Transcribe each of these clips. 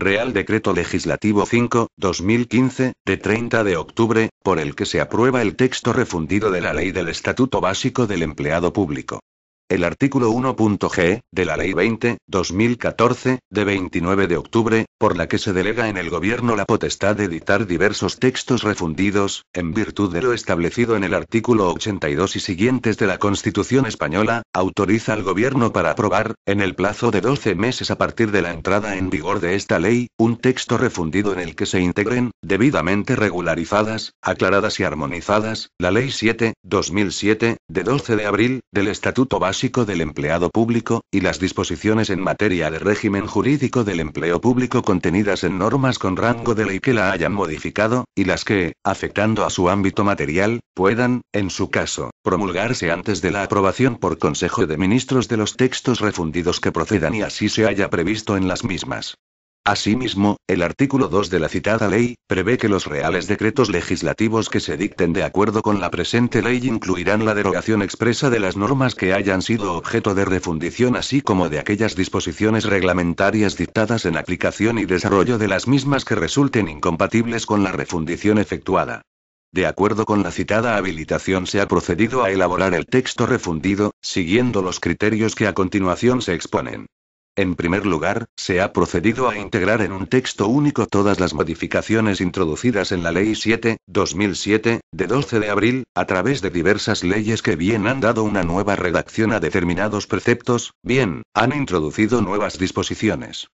Real Decreto Legislativo 5, 2015, de 30 de octubre, por el que se aprueba el texto refundido de la Ley del Estatuto Básico del Empleado Público. El artículo 1.g, de la Ley 20-2014, de 29 de octubre, por la que se delega en el Gobierno la potestad de editar diversos textos refundidos, en virtud de lo establecido en el artículo 82 y siguientes de la Constitución española, autoriza al Gobierno para aprobar, en el plazo de 12 meses a partir de la entrada en vigor de esta ley, un texto refundido en el que se integren, debidamente regularizadas, aclaradas y armonizadas, la Ley 7-2007, de 12 de abril, del Estatuto Básico del empleado público, y las disposiciones en materia de régimen jurídico del empleo público contenidas en normas con rango de ley que la hayan modificado, y las que, afectando a su ámbito material, puedan, en su caso, promulgarse antes de la aprobación por Consejo de Ministros de los textos refundidos que procedan y así se haya previsto en las mismas. Asimismo, el artículo 2 de la citada ley, prevé que los reales decretos legislativos que se dicten de acuerdo con la presente ley incluirán la derogación expresa de las normas que hayan sido objeto de refundición así como de aquellas disposiciones reglamentarias dictadas en aplicación y desarrollo de las mismas que resulten incompatibles con la refundición efectuada. De acuerdo con la citada habilitación se ha procedido a elaborar el texto refundido, siguiendo los criterios que a continuación se exponen. En primer lugar, se ha procedido a integrar en un texto único todas las modificaciones introducidas en la Ley 7, 2007, de 12 de abril, a través de diversas leyes que bien han dado una nueva redacción a determinados preceptos, bien, han introducido nuevas disposiciones.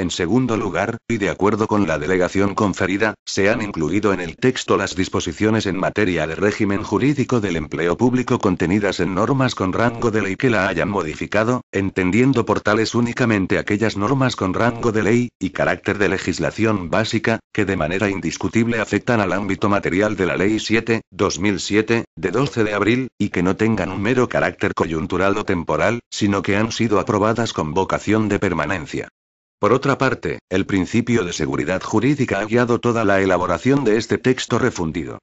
En segundo lugar, y de acuerdo con la delegación conferida, se han incluido en el texto las disposiciones en materia de régimen jurídico del empleo público contenidas en normas con rango de ley que la hayan modificado, entendiendo por tales únicamente aquellas normas con rango de ley, y carácter de legislación básica, que de manera indiscutible afectan al ámbito material de la Ley 7, 2007, de 12 de abril, y que no tengan un mero carácter coyuntural o temporal, sino que han sido aprobadas con vocación de permanencia. Por otra parte, el principio de seguridad jurídica ha guiado toda la elaboración de este texto refundido.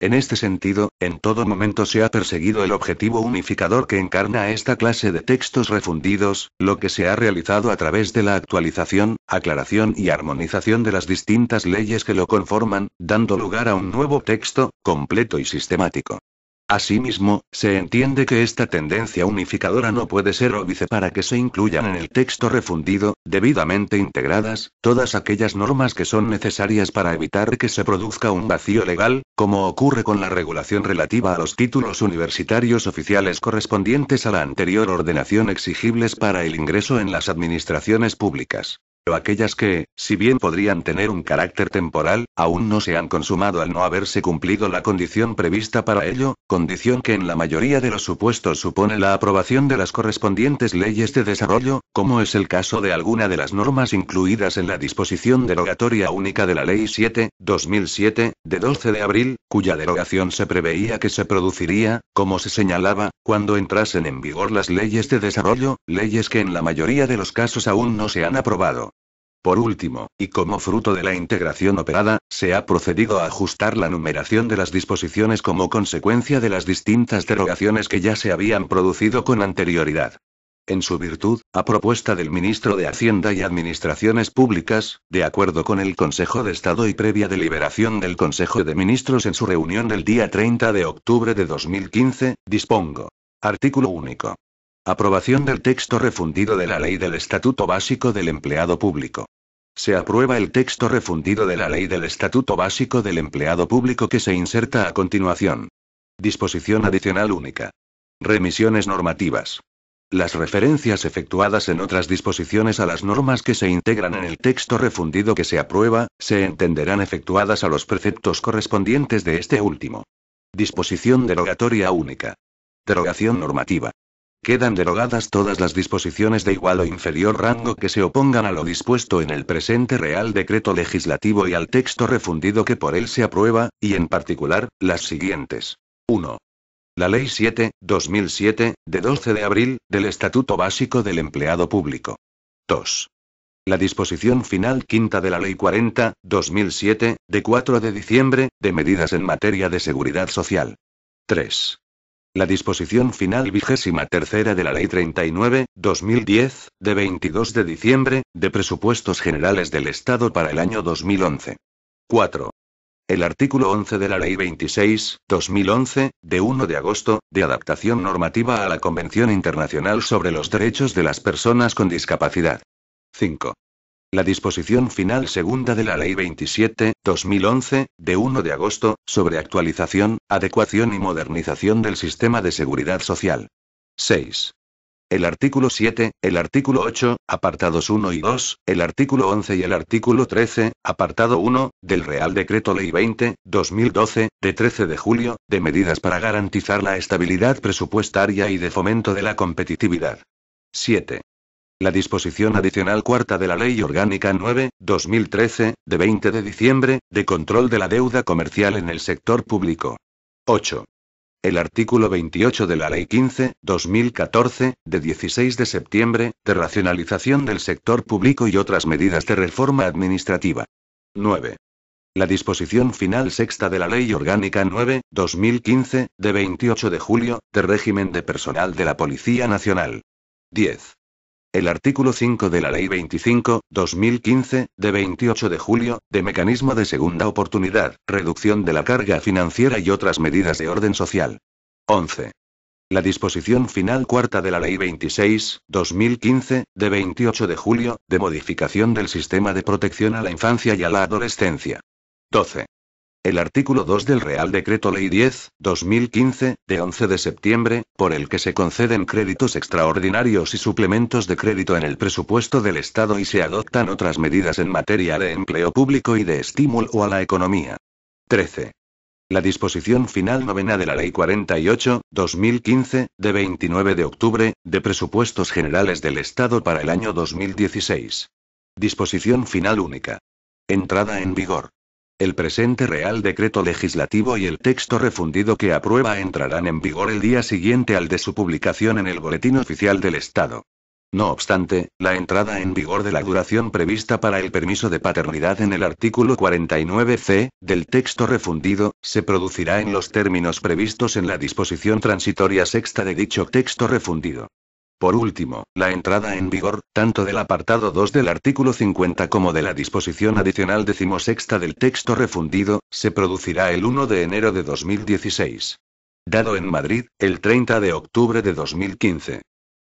En este sentido, en todo momento se ha perseguido el objetivo unificador que encarna esta clase de textos refundidos, lo que se ha realizado a través de la actualización, aclaración y armonización de las distintas leyes que lo conforman, dando lugar a un nuevo texto, completo y sistemático. Asimismo, se entiende que esta tendencia unificadora no puede ser óbice para que se incluyan en el texto refundido, debidamente integradas, todas aquellas normas que son necesarias para evitar que se produzca un vacío legal, como ocurre con la regulación relativa a los títulos universitarios oficiales correspondientes a la anterior ordenación exigibles para el ingreso en las administraciones públicas. Pero aquellas que, si bien podrían tener un carácter temporal, aún no se han consumado al no haberse cumplido la condición prevista para ello, condición que en la mayoría de los supuestos supone la aprobación de las correspondientes leyes de desarrollo, como es el caso de alguna de las normas incluidas en la disposición derogatoria única de la Ley 7, 2007, de 12 de abril, cuya derogación se preveía que se produciría, como se señalaba, cuando entrasen en vigor las leyes de desarrollo, leyes que en la mayoría de los casos aún no se han aprobado. Por último, y como fruto de la integración operada, se ha procedido a ajustar la numeración de las disposiciones como consecuencia de las distintas derogaciones que ya se habían producido con anterioridad. En su virtud, a propuesta del ministro de Hacienda y Administraciones Públicas, de acuerdo con el Consejo de Estado y previa deliberación del Consejo de Ministros en su reunión del día 30 de octubre de 2015, dispongo. Artículo único. Aprobación del texto refundido de la Ley del Estatuto Básico del Empleado Público. Se aprueba el texto refundido de la Ley del Estatuto Básico del Empleado Público que se inserta a continuación. Disposición adicional única. Remisiones normativas. Las referencias efectuadas en otras disposiciones a las normas que se integran en el texto refundido que se aprueba, se entenderán efectuadas a los preceptos correspondientes de este último. Disposición derogatoria única. Derogación normativa. Quedan derogadas todas las disposiciones de igual o inferior rango que se opongan a lo dispuesto en el presente Real Decreto Legislativo y al texto refundido que por él se aprueba, y en particular, las siguientes. 1. La Ley 7, 2007, de 12 de abril, del Estatuto Básico del Empleado Público. 2. La disposición final quinta de la Ley 40, 2007, de 4 de diciembre, de medidas en materia de seguridad social. 3. La disposición final vigésima tercera de la Ley 39, 2010, de 22 de diciembre, de Presupuestos Generales del Estado para el año 2011. 4. El artículo 11 de la Ley 26, 2011, de 1 de agosto, de adaptación normativa a la Convención Internacional sobre los Derechos de las Personas con Discapacidad. 5. La disposición final segunda de la Ley 27, 2011, de 1 de agosto, sobre actualización, adecuación y modernización del sistema de seguridad social. 6. El artículo 7, el artículo 8, apartados 1 y 2, el artículo 11 y el artículo 13, apartado 1, del Real Decreto Ley 20, 2012, de 13 de julio, de medidas para garantizar la estabilidad presupuestaria y de fomento de la competitividad. 7. La disposición adicional cuarta de la Ley Orgánica 9-2013, de 20 de diciembre, de control de la deuda comercial en el sector público. 8. El artículo 28 de la Ley 15-2014, de 16 de septiembre, de racionalización del sector público y otras medidas de reforma administrativa. 9. La disposición final sexta de la Ley Orgánica 9-2015, de 28 de julio, de régimen de personal de la Policía Nacional. 10. El artículo 5 de la Ley 25, 2015, de 28 de julio, de Mecanismo de Segunda Oportunidad, Reducción de la Carga Financiera y otras medidas de orden social. 11. La disposición final cuarta de la Ley 26, 2015, de 28 de julio, de modificación del sistema de protección a la infancia y a la adolescencia. 12. El artículo 2 del Real Decreto Ley 10, 2015, de 11 de septiembre, por el que se conceden créditos extraordinarios y suplementos de crédito en el presupuesto del Estado y se adoptan otras medidas en materia de empleo público y de estímulo a la economía. 13. La disposición final novena de la Ley 48, 2015, de 29 de octubre, de Presupuestos Generales del Estado para el año 2016. Disposición final única. Entrada en vigor. El presente Real Decreto Legislativo y el texto refundido que aprueba entrarán en vigor el día siguiente al de su publicación en el Boletín Oficial del Estado. No obstante, la entrada en vigor de la duración prevista para el permiso de paternidad en el artículo 49c del texto refundido se producirá en los términos previstos en la disposición transitoria sexta de dicho texto refundido. Por último, la entrada en vigor, tanto del apartado 2 del artículo 50 como de la disposición adicional decimosexta del texto refundido, se producirá el 1 de enero de 2016. Dado en Madrid, el 30 de octubre de 2015.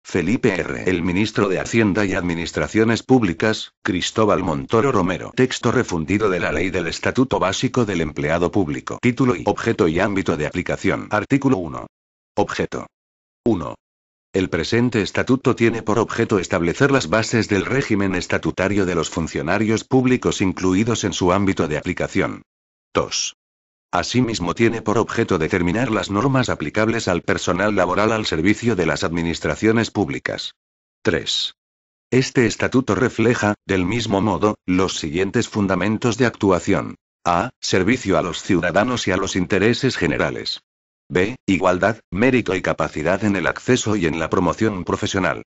Felipe R. El ministro de Hacienda y Administraciones Públicas, Cristóbal Montoro Romero. Texto refundido de la Ley del Estatuto Básico del Empleado Público. Título y objeto y ámbito de aplicación. Artículo 1. Objeto. 1. El presente estatuto tiene por objeto establecer las bases del régimen estatutario de los funcionarios públicos incluidos en su ámbito de aplicación. 2. Asimismo tiene por objeto determinar las normas aplicables al personal laboral al servicio de las administraciones públicas. 3. Este estatuto refleja, del mismo modo, los siguientes fundamentos de actuación. A. Servicio a los ciudadanos y a los intereses generales. B. Igualdad, mérito y capacidad en el acceso y en la promoción profesional.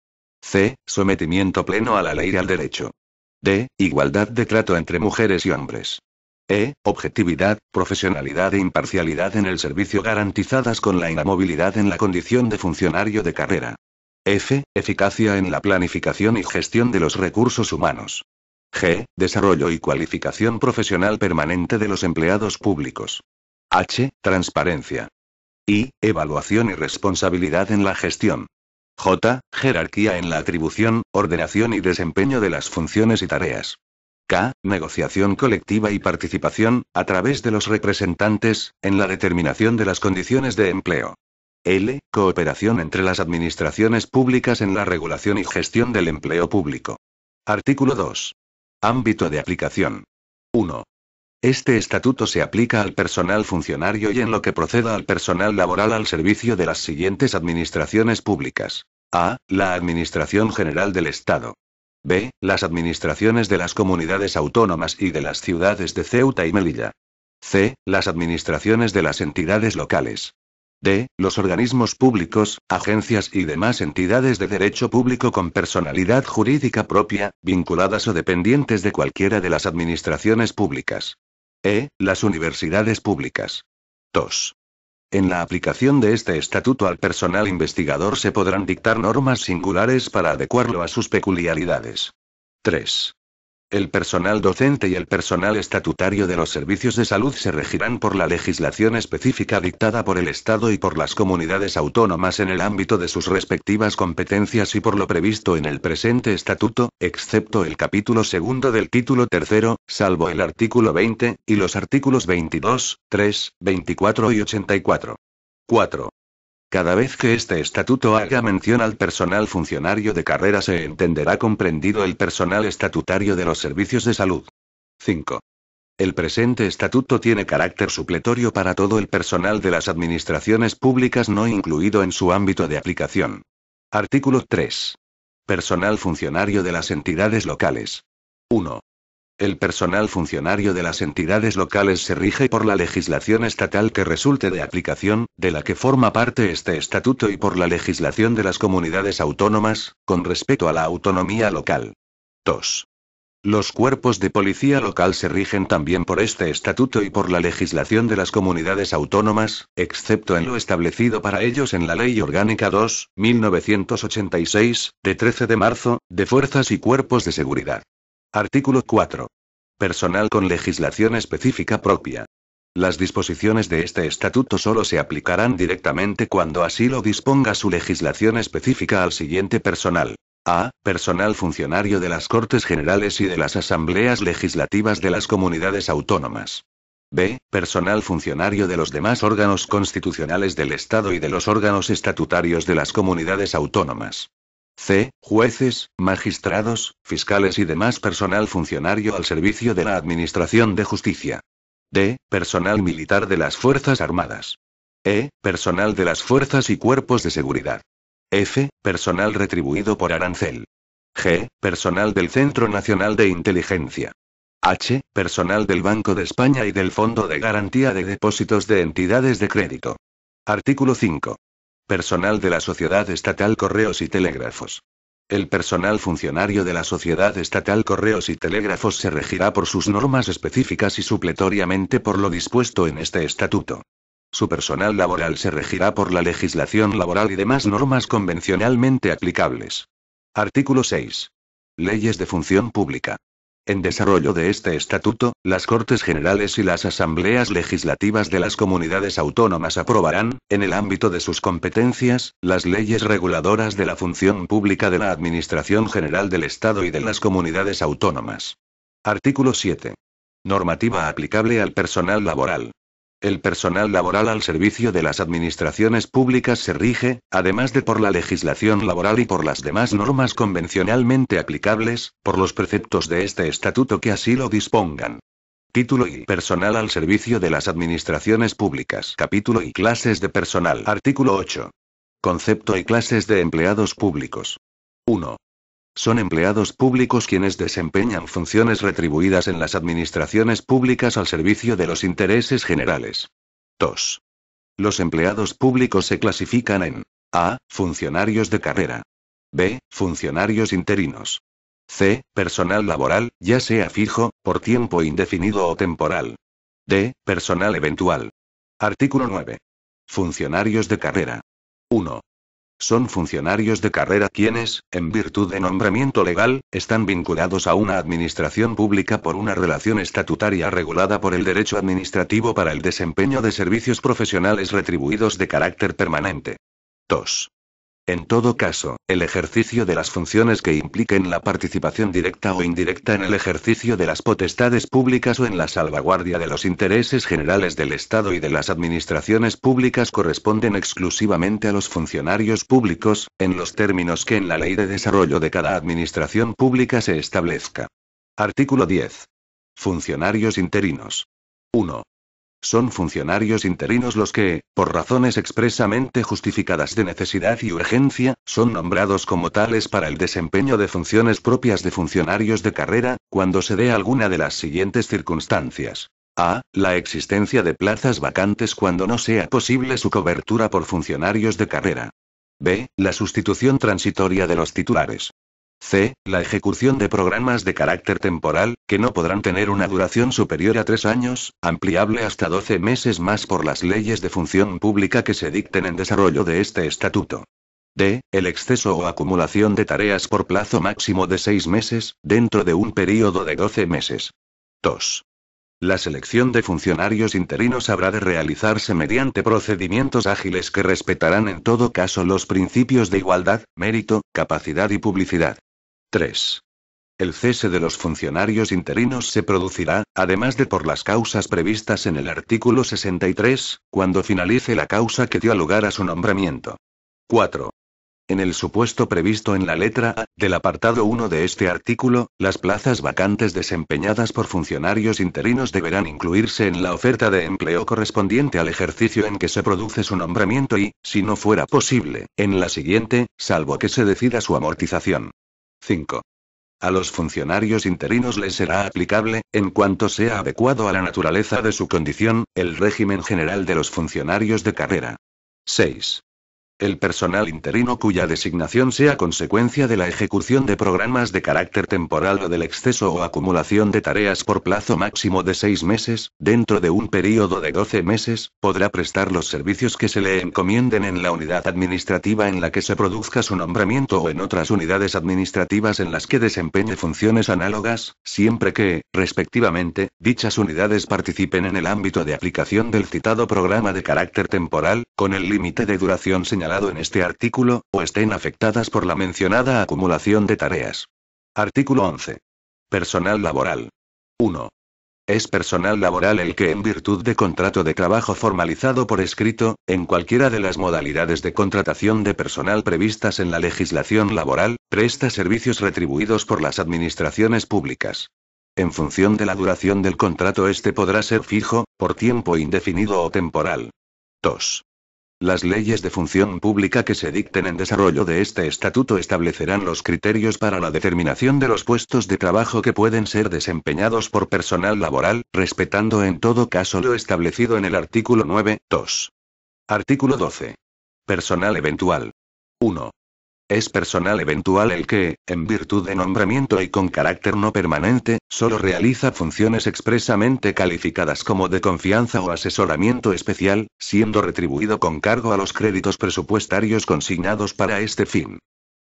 C. Sometimiento pleno a la ley y al derecho. D. Igualdad de trato entre mujeres y hombres. E. Objetividad, profesionalidad e imparcialidad en el servicio garantizadas con la inamovilidad en la condición de funcionario de carrera. F. Eficacia en la planificación y gestión de los recursos humanos. G. Desarrollo y cualificación profesional permanente de los empleados públicos. H. Transparencia. I. evaluación y responsabilidad en la gestión. J. Jerarquía en la atribución, ordenación y desempeño de las funciones y tareas. K. Negociación colectiva y participación, a través de los representantes, en la determinación de las condiciones de empleo. L. Cooperación entre las administraciones públicas en la regulación y gestión del empleo público. Artículo 2. Ámbito de aplicación. 1. Este estatuto se aplica al personal funcionario y en lo que proceda al personal laboral al servicio de las siguientes administraciones públicas. A. La Administración General del Estado. B. Las administraciones de las comunidades autónomas y de las ciudades de Ceuta y Melilla. C. Las administraciones de las entidades locales. D. Los organismos públicos, agencias y demás entidades de derecho público con personalidad jurídica propia, vinculadas o dependientes de cualquiera de las administraciones públicas. E. Las universidades públicas. 2. En la aplicación de este estatuto al personal investigador se podrán dictar normas singulares para adecuarlo a sus peculiaridades. 3. El personal docente y el personal estatutario de los servicios de salud se regirán por la legislación específica dictada por el Estado y por las comunidades autónomas en el ámbito de sus respectivas competencias y por lo previsto en el presente estatuto, excepto el capítulo segundo del título tercero, salvo el artículo 20, y los artículos 22, 3, 24 y 84. 4. Cada vez que este estatuto haga mención al personal funcionario de carrera se entenderá comprendido el personal estatutario de los servicios de salud. 5. El presente estatuto tiene carácter supletorio para todo el personal de las administraciones públicas no incluido en su ámbito de aplicación. Artículo 3. Personal funcionario de las entidades locales. 1. El personal funcionario de las entidades locales se rige por la legislación estatal que resulte de aplicación, de la que forma parte este estatuto y por la legislación de las comunidades autónomas, con respecto a la autonomía local. 2. Los cuerpos de policía local se rigen también por este estatuto y por la legislación de las comunidades autónomas, excepto en lo establecido para ellos en la Ley Orgánica 2, 1986, de 13 de marzo, de Fuerzas y Cuerpos de Seguridad. Artículo 4. Personal con legislación específica propia. Las disposiciones de este estatuto solo se aplicarán directamente cuando así lo disponga su legislación específica al siguiente personal. A. Personal funcionario de las Cortes Generales y de las Asambleas Legislativas de las Comunidades Autónomas. B. Personal funcionario de los demás órganos constitucionales del Estado y de los órganos estatutarios de las comunidades autónomas. C. Jueces, magistrados, fiscales y demás personal funcionario al servicio de la Administración de Justicia. D. Personal militar de las Fuerzas Armadas. E. Personal de las Fuerzas y Cuerpos de Seguridad. F. Personal retribuido por arancel. G. Personal del Centro Nacional de Inteligencia. H. Personal del Banco de España y del Fondo de Garantía de Depósitos de Entidades de Crédito. Artículo 5. Personal de la Sociedad Estatal Correos y Telégrafos. El personal funcionario de la Sociedad Estatal Correos y Telégrafos se regirá por sus normas específicas y supletoriamente por lo dispuesto en este estatuto. Su personal laboral se regirá por la legislación laboral y demás normas convencionalmente aplicables. Artículo 6. Leyes de función pública. En desarrollo de este estatuto, las Cortes Generales y las Asambleas Legislativas de las comunidades autónomas aprobarán, en el ámbito de sus competencias, las leyes reguladoras de la función pública de la Administración General del Estado y de las comunidades autónomas. Artículo 7. Normativa aplicable al personal laboral. El personal laboral al servicio de las administraciones públicas se rige, además de por la legislación laboral y por las demás normas convencionalmente aplicables, por los preceptos de este estatuto que así lo dispongan. Título y personal al servicio de las administraciones públicas. Capítulo y clases de personal. Artículo 8. Concepto y clases de empleados públicos. 1. Son empleados públicos quienes desempeñan funciones retribuidas en las administraciones públicas al servicio de los intereses generales. 2. Los empleados públicos se clasifican en A. Funcionarios de carrera. B. Funcionarios interinos. C. Personal laboral, ya sea fijo, por tiempo indefinido o temporal. D. Personal eventual. Artículo 9. Funcionarios de carrera. 1 son funcionarios de carrera quienes, en virtud de nombramiento legal, están vinculados a una administración pública por una relación estatutaria regulada por el derecho administrativo para el desempeño de servicios profesionales retribuidos de carácter permanente. 2. En todo caso, el ejercicio de las funciones que impliquen la participación directa o indirecta en el ejercicio de las potestades públicas o en la salvaguardia de los intereses generales del Estado y de las administraciones públicas corresponden exclusivamente a los funcionarios públicos, en los términos que en la ley de desarrollo de cada administración pública se establezca. Artículo 10. Funcionarios interinos. 1. Son funcionarios interinos los que, por razones expresamente justificadas de necesidad y urgencia, son nombrados como tales para el desempeño de funciones propias de funcionarios de carrera, cuando se dé alguna de las siguientes circunstancias. A. La existencia de plazas vacantes cuando no sea posible su cobertura por funcionarios de carrera. B. La sustitución transitoria de los titulares. C. La ejecución de programas de carácter temporal, que no podrán tener una duración superior a tres años, ampliable hasta 12 meses más por las leyes de función pública que se dicten en desarrollo de este estatuto. D. El exceso o acumulación de tareas por plazo máximo de seis meses, dentro de un período de 12 meses. 2. La selección de funcionarios interinos habrá de realizarse mediante procedimientos ágiles que respetarán en todo caso los principios de igualdad, mérito, capacidad y publicidad. 3. El cese de los funcionarios interinos se producirá, además de por las causas previstas en el artículo 63, cuando finalice la causa que dio lugar a su nombramiento. 4. En el supuesto previsto en la letra A del apartado 1 de este artículo, las plazas vacantes desempeñadas por funcionarios interinos deberán incluirse en la oferta de empleo correspondiente al ejercicio en que se produce su nombramiento y, si no fuera posible, en la siguiente, salvo que se decida su amortización. 5. A los funcionarios interinos les será aplicable, en cuanto sea adecuado a la naturaleza de su condición, el régimen general de los funcionarios de carrera. 6 el personal interino cuya designación sea consecuencia de la ejecución de programas de carácter temporal o del exceso o acumulación de tareas por plazo máximo de seis meses, dentro de un periodo de 12 meses, podrá prestar los servicios que se le encomienden en la unidad administrativa en la que se produzca su nombramiento o en otras unidades administrativas en las que desempeñe funciones análogas, siempre que, respectivamente, dichas unidades participen en el ámbito de aplicación del citado programa de carácter temporal, con el límite de duración señalado en este artículo, o estén afectadas por la mencionada acumulación de tareas. Artículo 11. Personal laboral. 1. Es personal laboral el que en virtud de contrato de trabajo formalizado por escrito, en cualquiera de las modalidades de contratación de personal previstas en la legislación laboral, presta servicios retribuidos por las administraciones públicas. En función de la duración del contrato, este podrá ser fijo, por tiempo indefinido o temporal. 2. Las leyes de función pública que se dicten en desarrollo de este estatuto establecerán los criterios para la determinación de los puestos de trabajo que pueden ser desempeñados por personal laboral, respetando en todo caso lo establecido en el artículo 9.2. Artículo 12. Personal eventual. 1. Es personal eventual el que, en virtud de nombramiento y con carácter no permanente, solo realiza funciones expresamente calificadas como de confianza o asesoramiento especial, siendo retribuido con cargo a los créditos presupuestarios consignados para este fin.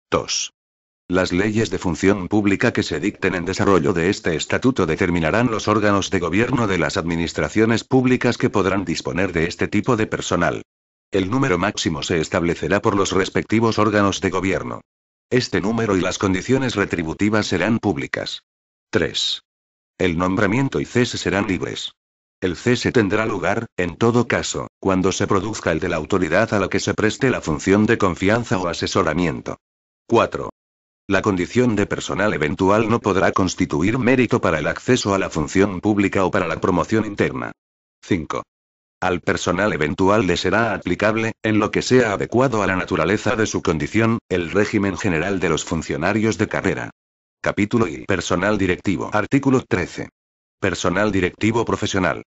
2. Las leyes de función pública que se dicten en desarrollo de este estatuto determinarán los órganos de gobierno de las administraciones públicas que podrán disponer de este tipo de personal. El número máximo se establecerá por los respectivos órganos de gobierno. Este número y las condiciones retributivas serán públicas. 3. El nombramiento y cese serán libres. El cese tendrá lugar, en todo caso, cuando se produzca el de la autoridad a la que se preste la función de confianza o asesoramiento. 4. La condición de personal eventual no podrá constituir mérito para el acceso a la función pública o para la promoción interna. 5. Al personal eventual le será aplicable, en lo que sea adecuado a la naturaleza de su condición, el régimen general de los funcionarios de carrera. Capítulo I. Personal directivo. Artículo 13. Personal directivo profesional.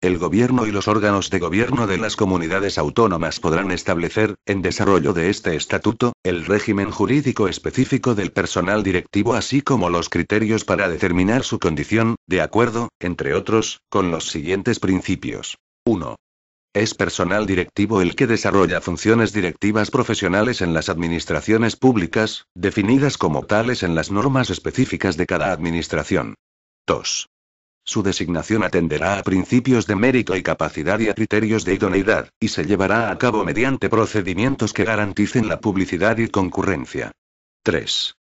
El gobierno y los órganos de gobierno de las comunidades autónomas podrán establecer, en desarrollo de este estatuto, el régimen jurídico específico del personal directivo así como los criterios para determinar su condición, de acuerdo, entre otros, con los siguientes principios. 1. Es personal directivo el que desarrolla funciones directivas profesionales en las administraciones públicas, definidas como tales en las normas específicas de cada administración. 2. Su designación atenderá a principios de mérito y capacidad y a criterios de idoneidad, y se llevará a cabo mediante procedimientos que garanticen la publicidad y concurrencia. 3.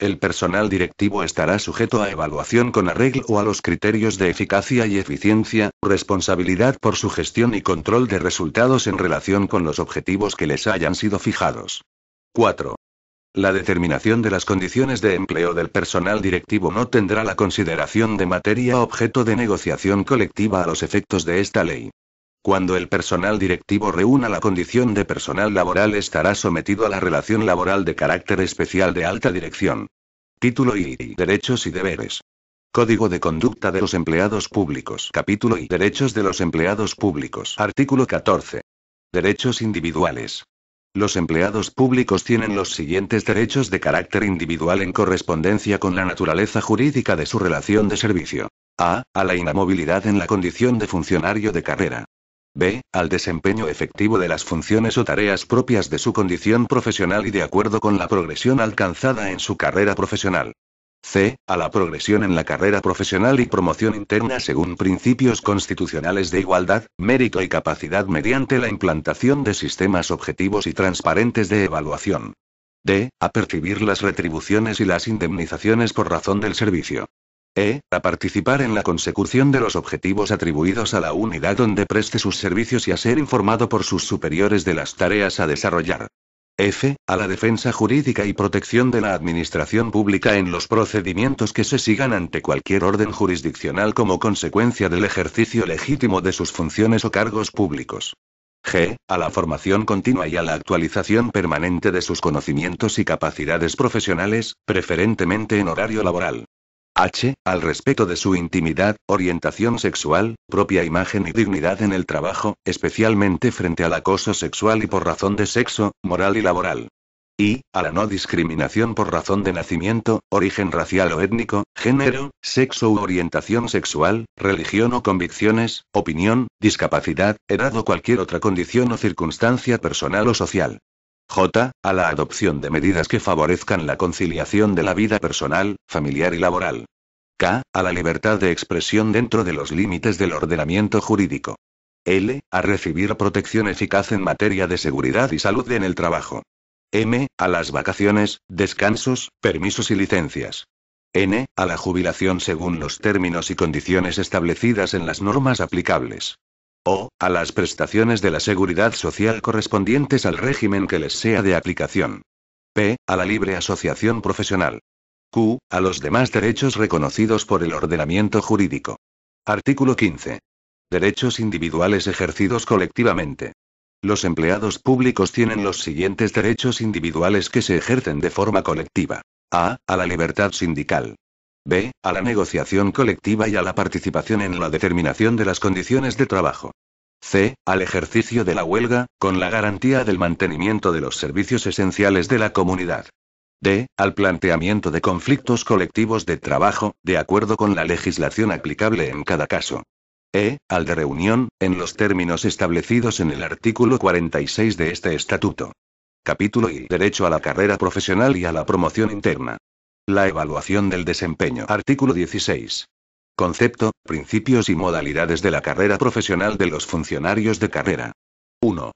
El personal directivo estará sujeto a evaluación con arreglo a los criterios de eficacia y eficiencia, responsabilidad por su gestión y control de resultados en relación con los objetivos que les hayan sido fijados. 4. La determinación de las condiciones de empleo del personal directivo no tendrá la consideración de materia objeto de negociación colectiva a los efectos de esta ley. Cuando el personal directivo reúna la condición de personal laboral estará sometido a la relación laboral de carácter especial de alta dirección. Título I derechos y deberes. Código de conducta de los empleados públicos. Capítulo y derechos de los empleados públicos. Artículo 14. Derechos individuales. Los empleados públicos tienen los siguientes derechos de carácter individual en correspondencia con la naturaleza jurídica de su relación de servicio. A. A la inamovilidad en la condición de funcionario de carrera. B. Al desempeño efectivo de las funciones o tareas propias de su condición profesional y de acuerdo con la progresión alcanzada en su carrera profesional. C. A la progresión en la carrera profesional y promoción interna según principios constitucionales de igualdad, mérito y capacidad mediante la implantación de sistemas objetivos y transparentes de evaluación. D. A percibir las retribuciones y las indemnizaciones por razón del servicio. E. A participar en la consecución de los objetivos atribuidos a la unidad donde preste sus servicios y a ser informado por sus superiores de las tareas a desarrollar. F. A la defensa jurídica y protección de la administración pública en los procedimientos que se sigan ante cualquier orden jurisdiccional como consecuencia del ejercicio legítimo de sus funciones o cargos públicos. G. A la formación continua y a la actualización permanente de sus conocimientos y capacidades profesionales, preferentemente en horario laboral. H. Al respeto de su intimidad, orientación sexual, propia imagen y dignidad en el trabajo, especialmente frente al acoso sexual y por razón de sexo, moral y laboral. Y, a la no discriminación por razón de nacimiento, origen racial o étnico, género, sexo u orientación sexual, religión o convicciones, opinión, discapacidad, edad o cualquier otra condición o circunstancia personal o social. J. A la adopción de medidas que favorezcan la conciliación de la vida personal, familiar y laboral. K. A la libertad de expresión dentro de los límites del ordenamiento jurídico. L. A recibir protección eficaz en materia de seguridad y salud en el trabajo. M. A las vacaciones, descansos, permisos y licencias. N. A la jubilación según los términos y condiciones establecidas en las normas aplicables o a las prestaciones de la seguridad social correspondientes al régimen que les sea de aplicación. P. A la libre asociación profesional. Q. A los demás derechos reconocidos por el ordenamiento jurídico. Artículo 15. Derechos individuales ejercidos colectivamente. Los empleados públicos tienen los siguientes derechos individuales que se ejercen de forma colectiva. A. A la libertad sindical. B. A la negociación colectiva y a la participación en la determinación de las condiciones de trabajo. C. Al ejercicio de la huelga, con la garantía del mantenimiento de los servicios esenciales de la comunidad. D. Al planteamiento de conflictos colectivos de trabajo, de acuerdo con la legislación aplicable en cada caso. E. Al de reunión, en los términos establecidos en el artículo 46 de este estatuto. Capítulo I. Derecho a la carrera profesional y a la promoción interna. La evaluación del desempeño. Artículo 16. Concepto, principios y modalidades de la carrera profesional de los funcionarios de carrera. 1.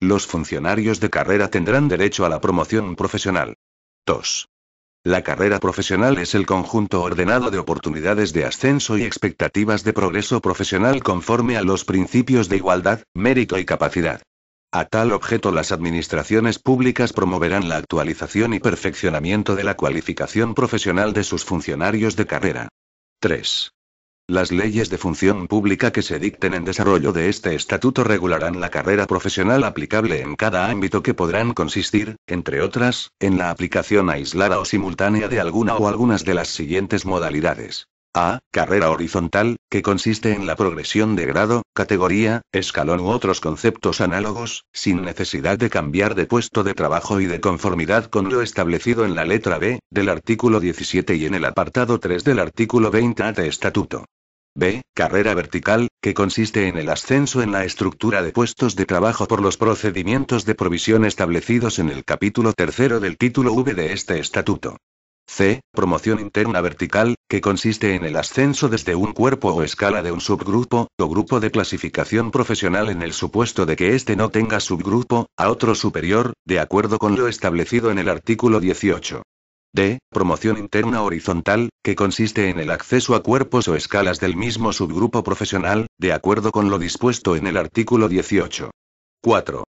Los funcionarios de carrera tendrán derecho a la promoción profesional. 2. La carrera profesional es el conjunto ordenado de oportunidades de ascenso y expectativas de progreso profesional conforme a los principios de igualdad, mérito y capacidad. A tal objeto las administraciones públicas promoverán la actualización y perfeccionamiento de la cualificación profesional de sus funcionarios de carrera. 3. Las leyes de función pública que se dicten en desarrollo de este estatuto regularán la carrera profesional aplicable en cada ámbito que podrán consistir, entre otras, en la aplicación aislada o simultánea de alguna o algunas de las siguientes modalidades. A. Carrera horizontal, que consiste en la progresión de grado, categoría, escalón u otros conceptos análogos, sin necesidad de cambiar de puesto de trabajo y de conformidad con lo establecido en la letra B, del artículo 17 y en el apartado 3 del artículo 20A de Estatuto. B. Carrera vertical, que consiste en el ascenso en la estructura de puestos de trabajo por los procedimientos de provisión establecidos en el capítulo tercero del título V de este estatuto. C. Promoción interna vertical, que consiste en el ascenso desde un cuerpo o escala de un subgrupo, o grupo de clasificación profesional en el supuesto de que éste no tenga subgrupo, a otro superior, de acuerdo con lo establecido en el artículo 18. D. Promoción interna horizontal, que consiste en el acceso a cuerpos o escalas del mismo subgrupo profesional, de acuerdo con lo dispuesto en el artículo 18. 4.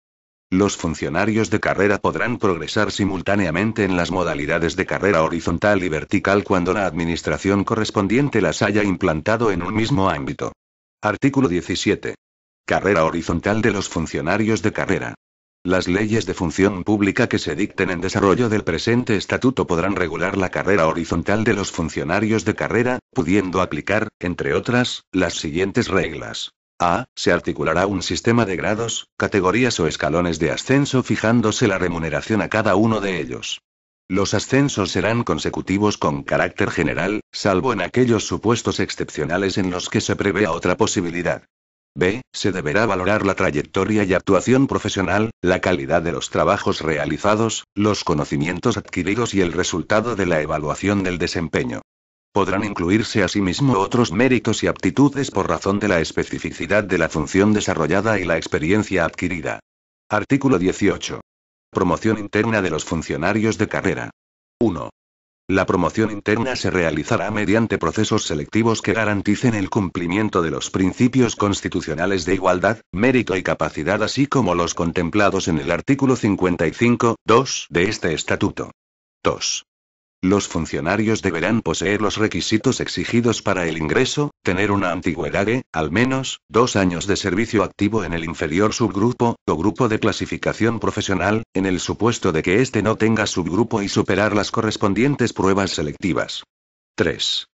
Los funcionarios de carrera podrán progresar simultáneamente en las modalidades de carrera horizontal y vertical cuando la administración correspondiente las haya implantado en un mismo ámbito. Artículo 17. Carrera horizontal de los funcionarios de carrera. Las leyes de función pública que se dicten en desarrollo del presente estatuto podrán regular la carrera horizontal de los funcionarios de carrera, pudiendo aplicar, entre otras, las siguientes reglas. A. Se articulará un sistema de grados, categorías o escalones de ascenso fijándose la remuneración a cada uno de ellos. Los ascensos serán consecutivos con carácter general, salvo en aquellos supuestos excepcionales en los que se prevea otra posibilidad. B. Se deberá valorar la trayectoria y actuación profesional, la calidad de los trabajos realizados, los conocimientos adquiridos y el resultado de la evaluación del desempeño. Podrán incluirse asimismo sí otros méritos y aptitudes por razón de la especificidad de la función desarrollada y la experiencia adquirida. Artículo 18. Promoción interna de los funcionarios de carrera. 1. La promoción interna se realizará mediante procesos selectivos que garanticen el cumplimiento de los principios constitucionales de igualdad, mérito y capacidad, así como los contemplados en el artículo 55, 2 de este estatuto. 2. Los funcionarios deberán poseer los requisitos exigidos para el ingreso, tener una antigüedad de, al menos, dos años de servicio activo en el inferior subgrupo, o grupo de clasificación profesional, en el supuesto de que éste no tenga subgrupo y superar las correspondientes pruebas selectivas. 3.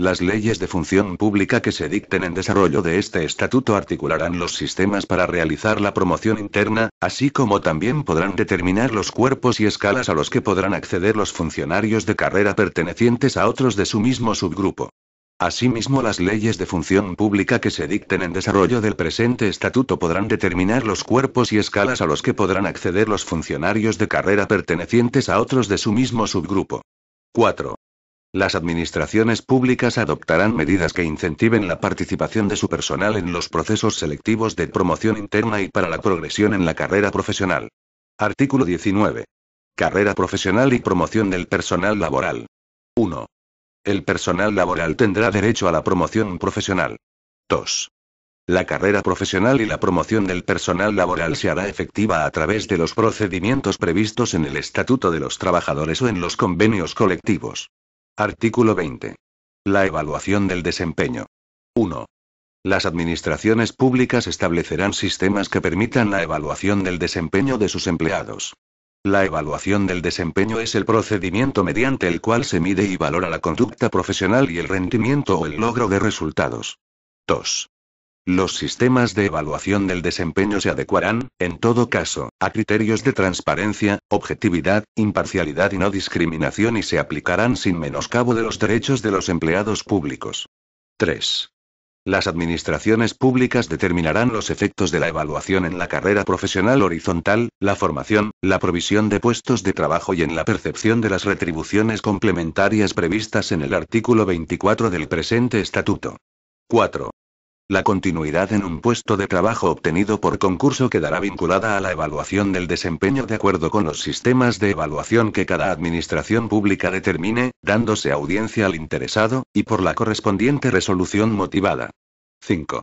Las leyes de función pública que se dicten en desarrollo de este estatuto articularán los sistemas para realizar la promoción interna, así como también podrán determinar los cuerpos y escalas a los que podrán acceder los funcionarios de carrera pertenecientes a otros de su mismo subgrupo. Asimismo, las leyes de función pública que se dicten en desarrollo del presente estatuto podrán determinar los cuerpos y escalas a los que podrán acceder los funcionarios de carrera pertenecientes a otros de su mismo subgrupo. 4. Las administraciones públicas adoptarán medidas que incentiven la participación de su personal en los procesos selectivos de promoción interna y para la progresión en la carrera profesional. Artículo 19. Carrera profesional y promoción del personal laboral. 1. El personal laboral tendrá derecho a la promoción profesional. 2. La carrera profesional y la promoción del personal laboral se hará efectiva a través de los procedimientos previstos en el Estatuto de los Trabajadores o en los convenios colectivos. Artículo 20. La evaluación del desempeño. 1. Las administraciones públicas establecerán sistemas que permitan la evaluación del desempeño de sus empleados. La evaluación del desempeño es el procedimiento mediante el cual se mide y valora la conducta profesional y el rendimiento o el logro de resultados. 2. Los sistemas de evaluación del desempeño se adecuarán, en todo caso, a criterios de transparencia, objetividad, imparcialidad y no discriminación y se aplicarán sin menoscabo de los derechos de los empleados públicos. 3. Las administraciones públicas determinarán los efectos de la evaluación en la carrera profesional horizontal, la formación, la provisión de puestos de trabajo y en la percepción de las retribuciones complementarias previstas en el artículo 24 del presente estatuto. 4. La continuidad en un puesto de trabajo obtenido por concurso quedará vinculada a la evaluación del desempeño de acuerdo con los sistemas de evaluación que cada administración pública determine, dándose audiencia al interesado, y por la correspondiente resolución motivada. 5.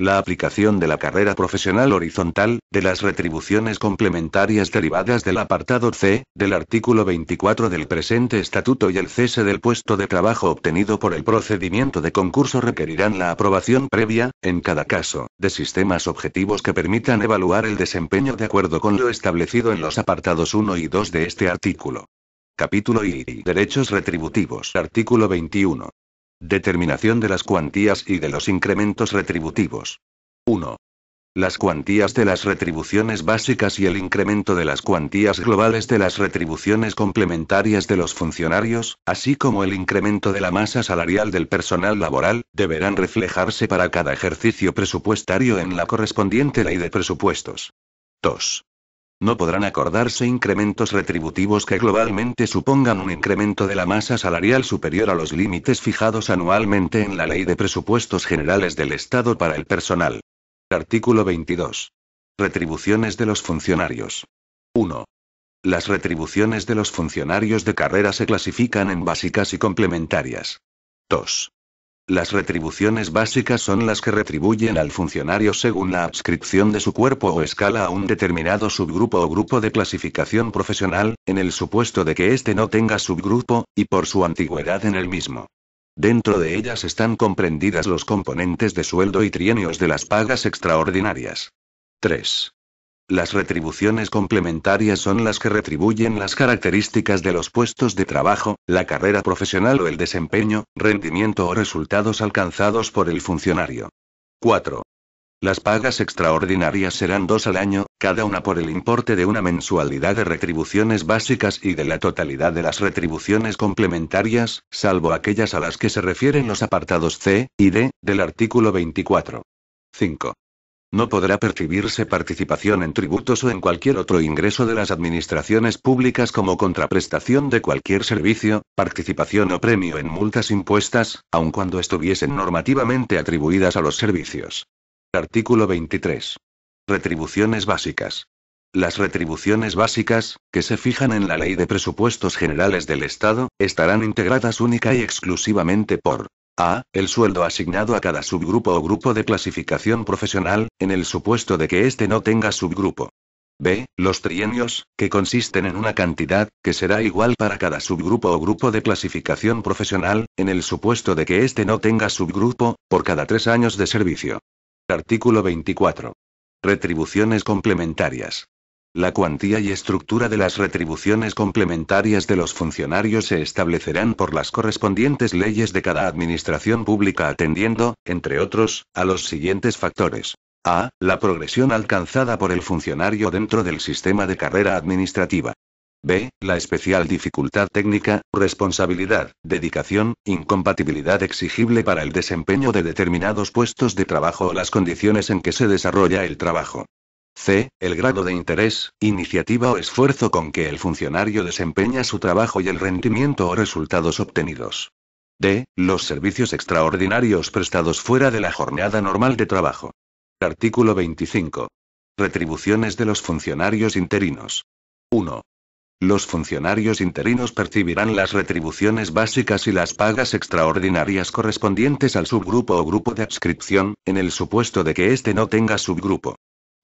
La aplicación de la carrera profesional horizontal, de las retribuciones complementarias derivadas del apartado C, del artículo 24 del presente estatuto y el cese del puesto de trabajo obtenido por el procedimiento de concurso requerirán la aprobación previa, en cada caso, de sistemas objetivos que permitan evaluar el desempeño de acuerdo con lo establecido en los apartados 1 y 2 de este artículo. Capítulo I. Derechos retributivos. Artículo 21. Determinación de las cuantías y de los incrementos retributivos. 1. Las cuantías de las retribuciones básicas y el incremento de las cuantías globales de las retribuciones complementarias de los funcionarios, así como el incremento de la masa salarial del personal laboral, deberán reflejarse para cada ejercicio presupuestario en la correspondiente ley de presupuestos. 2. No podrán acordarse incrementos retributivos que globalmente supongan un incremento de la masa salarial superior a los límites fijados anualmente en la Ley de Presupuestos Generales del Estado para el Personal. Artículo 22. Retribuciones de los funcionarios. 1. Las retribuciones de los funcionarios de carrera se clasifican en básicas y complementarias. 2. Las retribuciones básicas son las que retribuyen al funcionario según la adscripción de su cuerpo o escala a un determinado subgrupo o grupo de clasificación profesional, en el supuesto de que éste no tenga subgrupo, y por su antigüedad en el mismo. Dentro de ellas están comprendidas los componentes de sueldo y trienios de las pagas extraordinarias. 3. Las retribuciones complementarias son las que retribuyen las características de los puestos de trabajo, la carrera profesional o el desempeño, rendimiento o resultados alcanzados por el funcionario. 4. Las pagas extraordinarias serán dos al año, cada una por el importe de una mensualidad de retribuciones básicas y de la totalidad de las retribuciones complementarias, salvo aquellas a las que se refieren los apartados C y D del artículo 24. 5. No podrá percibirse participación en tributos o en cualquier otro ingreso de las administraciones públicas como contraprestación de cualquier servicio, participación o premio en multas impuestas, aun cuando estuviesen normativamente atribuidas a los servicios. Artículo 23. Retribuciones básicas. Las retribuciones básicas, que se fijan en la Ley de Presupuestos Generales del Estado, estarán integradas única y exclusivamente por a. El sueldo asignado a cada subgrupo o grupo de clasificación profesional, en el supuesto de que éste no tenga subgrupo. B. Los trienios, que consisten en una cantidad, que será igual para cada subgrupo o grupo de clasificación profesional, en el supuesto de que éste no tenga subgrupo, por cada tres años de servicio. Artículo 24. Retribuciones complementarias. La cuantía y estructura de las retribuciones complementarias de los funcionarios se establecerán por las correspondientes leyes de cada administración pública atendiendo, entre otros, a los siguientes factores. A. La progresión alcanzada por el funcionario dentro del sistema de carrera administrativa. B. La especial dificultad técnica, responsabilidad, dedicación, incompatibilidad exigible para el desempeño de determinados puestos de trabajo o las condiciones en que se desarrolla el trabajo. C. El grado de interés, iniciativa o esfuerzo con que el funcionario desempeña su trabajo y el rendimiento o resultados obtenidos. D. Los servicios extraordinarios prestados fuera de la jornada normal de trabajo. Artículo 25. Retribuciones de los funcionarios interinos. 1. Los funcionarios interinos percibirán las retribuciones básicas y las pagas extraordinarias correspondientes al subgrupo o grupo de adscripción, en el supuesto de que éste no tenga subgrupo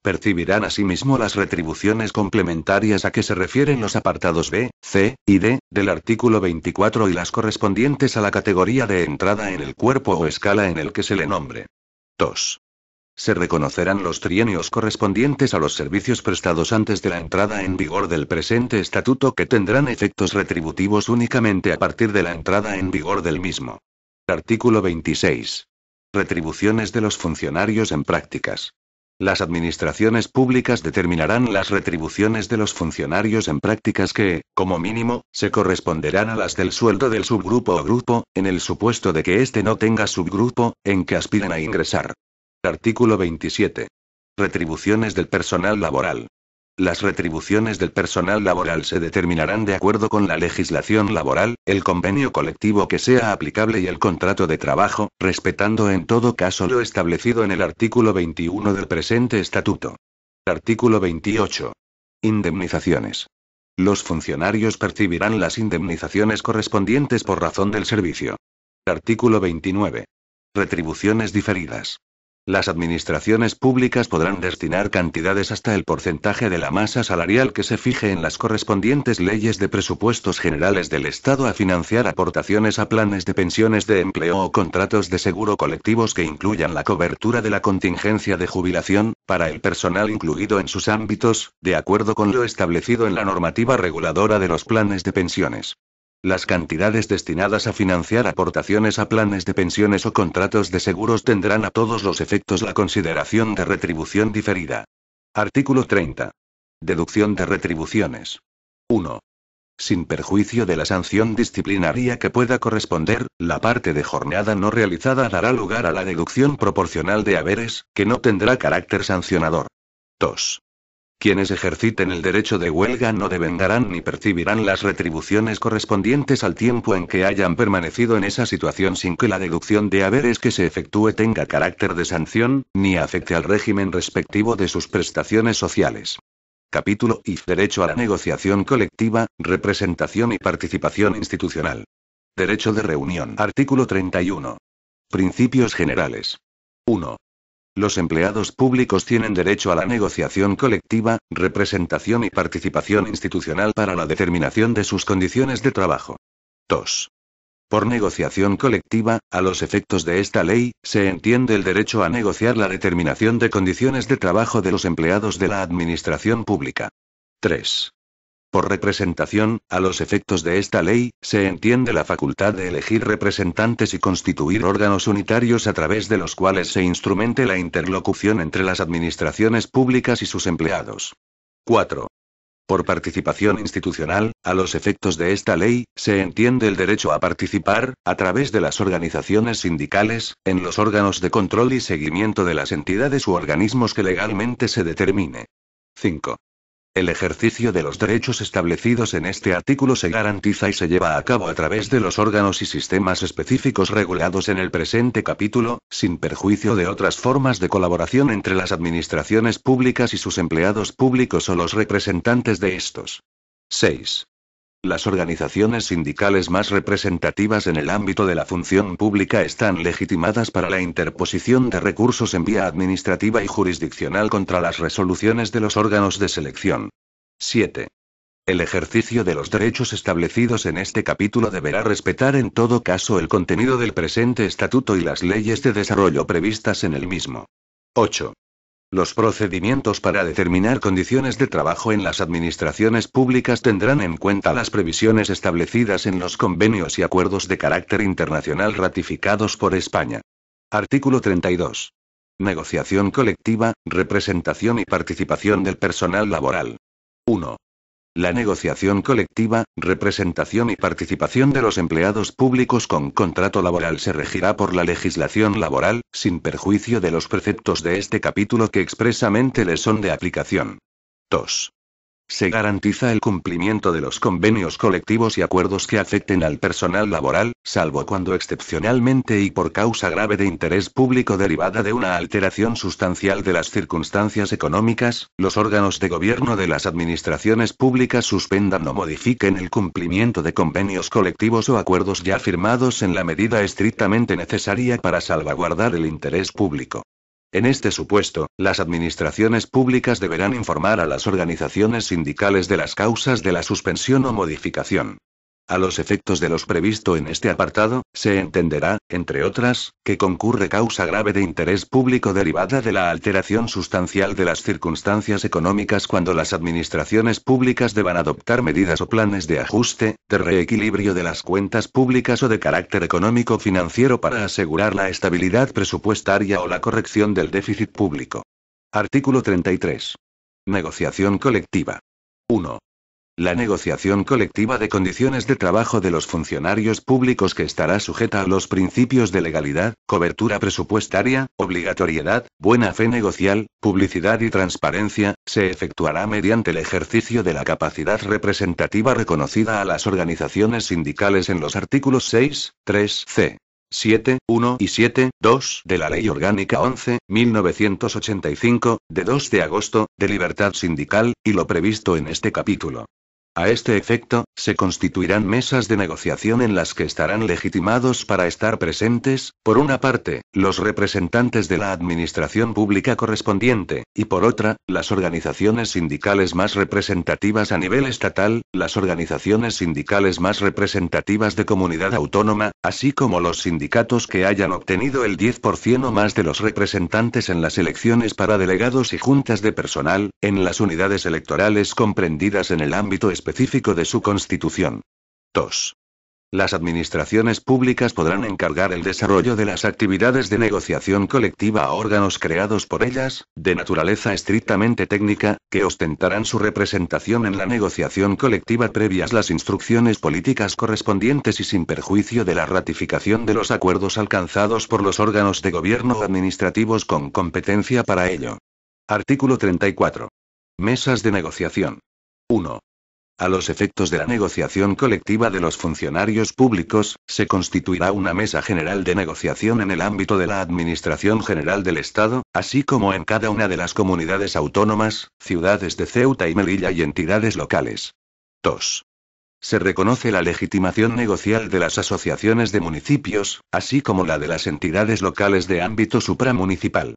percibirán asimismo las retribuciones complementarias a que se refieren los apartados B, C y D del artículo 24 y las correspondientes a la categoría de entrada en el cuerpo o escala en el que se le nombre. 2. Se reconocerán los trienios correspondientes a los servicios prestados antes de la entrada en vigor del presente estatuto que tendrán efectos retributivos únicamente a partir de la entrada en vigor del mismo. Artículo 26. Retribuciones de los funcionarios en prácticas. Las administraciones públicas determinarán las retribuciones de los funcionarios en prácticas que, como mínimo, se corresponderán a las del sueldo del subgrupo o grupo, en el supuesto de que éste no tenga subgrupo, en que aspiren a ingresar. Artículo 27. Retribuciones del personal laboral. Las retribuciones del personal laboral se determinarán de acuerdo con la legislación laboral, el convenio colectivo que sea aplicable y el contrato de trabajo, respetando en todo caso lo establecido en el artículo 21 del presente estatuto. Artículo 28. Indemnizaciones. Los funcionarios percibirán las indemnizaciones correspondientes por razón del servicio. Artículo 29. Retribuciones diferidas. Las administraciones públicas podrán destinar cantidades hasta el porcentaje de la masa salarial que se fije en las correspondientes leyes de presupuestos generales del Estado a financiar aportaciones a planes de pensiones de empleo o contratos de seguro colectivos que incluyan la cobertura de la contingencia de jubilación, para el personal incluido en sus ámbitos, de acuerdo con lo establecido en la normativa reguladora de los planes de pensiones. Las cantidades destinadas a financiar aportaciones a planes de pensiones o contratos de seguros tendrán a todos los efectos la consideración de retribución diferida. Artículo 30. Deducción de retribuciones. 1. Sin perjuicio de la sanción disciplinaria que pueda corresponder, la parte de jornada no realizada dará lugar a la deducción proporcional de haberes, que no tendrá carácter sancionador. 2. Quienes ejerciten el derecho de huelga no devengarán ni percibirán las retribuciones correspondientes al tiempo en que hayan permanecido en esa situación sin que la deducción de haberes que se efectúe tenga carácter de sanción, ni afecte al régimen respectivo de sus prestaciones sociales. Capítulo I. Derecho a la negociación colectiva, representación y participación institucional. Derecho de reunión. Artículo 31. Principios generales. 1. Los empleados públicos tienen derecho a la negociación colectiva, representación y participación institucional para la determinación de sus condiciones de trabajo. 2. Por negociación colectiva, a los efectos de esta ley, se entiende el derecho a negociar la determinación de condiciones de trabajo de los empleados de la Administración Pública. 3. Por representación, a los efectos de esta ley, se entiende la facultad de elegir representantes y constituir órganos unitarios a través de los cuales se instrumente la interlocución entre las administraciones públicas y sus empleados. 4. Por participación institucional, a los efectos de esta ley, se entiende el derecho a participar, a través de las organizaciones sindicales, en los órganos de control y seguimiento de las entidades u organismos que legalmente se determine. 5. El ejercicio de los derechos establecidos en este artículo se garantiza y se lleva a cabo a través de los órganos y sistemas específicos regulados en el presente capítulo, sin perjuicio de otras formas de colaboración entre las administraciones públicas y sus empleados públicos o los representantes de estos. 6. Las organizaciones sindicales más representativas en el ámbito de la función pública están legitimadas para la interposición de recursos en vía administrativa y jurisdiccional contra las resoluciones de los órganos de selección. 7. El ejercicio de los derechos establecidos en este capítulo deberá respetar en todo caso el contenido del presente estatuto y las leyes de desarrollo previstas en el mismo. 8. Los procedimientos para determinar condiciones de trabajo en las administraciones públicas tendrán en cuenta las previsiones establecidas en los convenios y acuerdos de carácter internacional ratificados por España. Artículo 32. Negociación colectiva, representación y participación del personal laboral. 1. La negociación colectiva, representación y participación de los empleados públicos con contrato laboral se regirá por la legislación laboral, sin perjuicio de los preceptos de este capítulo que expresamente les son de aplicación. 2. Se garantiza el cumplimiento de los convenios colectivos y acuerdos que afecten al personal laboral, salvo cuando excepcionalmente y por causa grave de interés público derivada de una alteración sustancial de las circunstancias económicas, los órganos de gobierno de las administraciones públicas suspendan o modifiquen el cumplimiento de convenios colectivos o acuerdos ya firmados en la medida estrictamente necesaria para salvaguardar el interés público. En este supuesto, las administraciones públicas deberán informar a las organizaciones sindicales de las causas de la suspensión o modificación. A los efectos de los previsto en este apartado, se entenderá, entre otras, que concurre causa grave de interés público derivada de la alteración sustancial de las circunstancias económicas cuando las administraciones públicas deban adoptar medidas o planes de ajuste, de reequilibrio de las cuentas públicas o de carácter económico financiero para asegurar la estabilidad presupuestaria o la corrección del déficit público. Artículo 33. Negociación colectiva. 1. La negociación colectiva de condiciones de trabajo de los funcionarios públicos que estará sujeta a los principios de legalidad, cobertura presupuestaria, obligatoriedad, buena fe negocial, publicidad y transparencia, se efectuará mediante el ejercicio de la capacidad representativa reconocida a las organizaciones sindicales en los artículos 6, 3c. 7, 1 y 7, 2 de la Ley Orgánica 11, 1985, de 2 de agosto, de libertad sindical, y lo previsto en este capítulo. A este efecto, se constituirán mesas de negociación en las que estarán legitimados para estar presentes, por una parte, los representantes de la administración pública correspondiente, y por otra, las organizaciones sindicales más representativas a nivel estatal, las organizaciones sindicales más representativas de comunidad autónoma, así como los sindicatos que hayan obtenido el 10% o más de los representantes en las elecciones para delegados y juntas de personal, en las unidades electorales comprendidas en el ámbito específico de su constitución. 2. Las administraciones públicas podrán encargar el desarrollo de las actividades de negociación colectiva a órganos creados por ellas, de naturaleza estrictamente técnica, que ostentarán su representación en la negociación colectiva previas las instrucciones políticas correspondientes y sin perjuicio de la ratificación de los acuerdos alcanzados por los órganos de gobierno administrativos con competencia para ello. Artículo 34. Mesas de negociación. 1. A los efectos de la negociación colectiva de los funcionarios públicos, se constituirá una mesa general de negociación en el ámbito de la Administración General del Estado, así como en cada una de las comunidades autónomas, ciudades de Ceuta y Melilla y entidades locales. 2. Se reconoce la legitimación negocial de las asociaciones de municipios, así como la de las entidades locales de ámbito supramunicipal.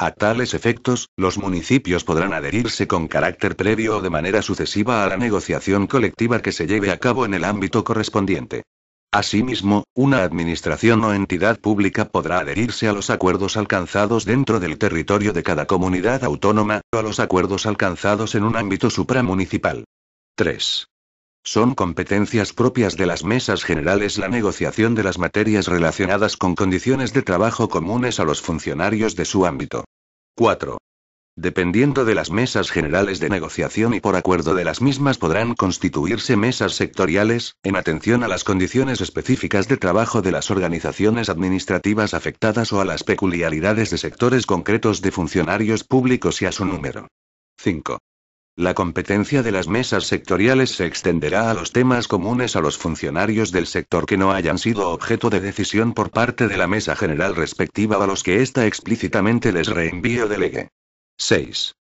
A tales efectos, los municipios podrán adherirse con carácter previo o de manera sucesiva a la negociación colectiva que se lleve a cabo en el ámbito correspondiente. Asimismo, una administración o entidad pública podrá adherirse a los acuerdos alcanzados dentro del territorio de cada comunidad autónoma, o a los acuerdos alcanzados en un ámbito supramunicipal. 3. Son competencias propias de las mesas generales la negociación de las materias relacionadas con condiciones de trabajo comunes a los funcionarios de su ámbito. 4. Dependiendo de las mesas generales de negociación y por acuerdo de las mismas podrán constituirse mesas sectoriales, en atención a las condiciones específicas de trabajo de las organizaciones administrativas afectadas o a las peculiaridades de sectores concretos de funcionarios públicos y a su número. 5. La competencia de las mesas sectoriales se extenderá a los temas comunes a los funcionarios del sector que no hayan sido objeto de decisión por parte de la mesa general respectiva a los que ésta explícitamente les reenvío delegue. 6.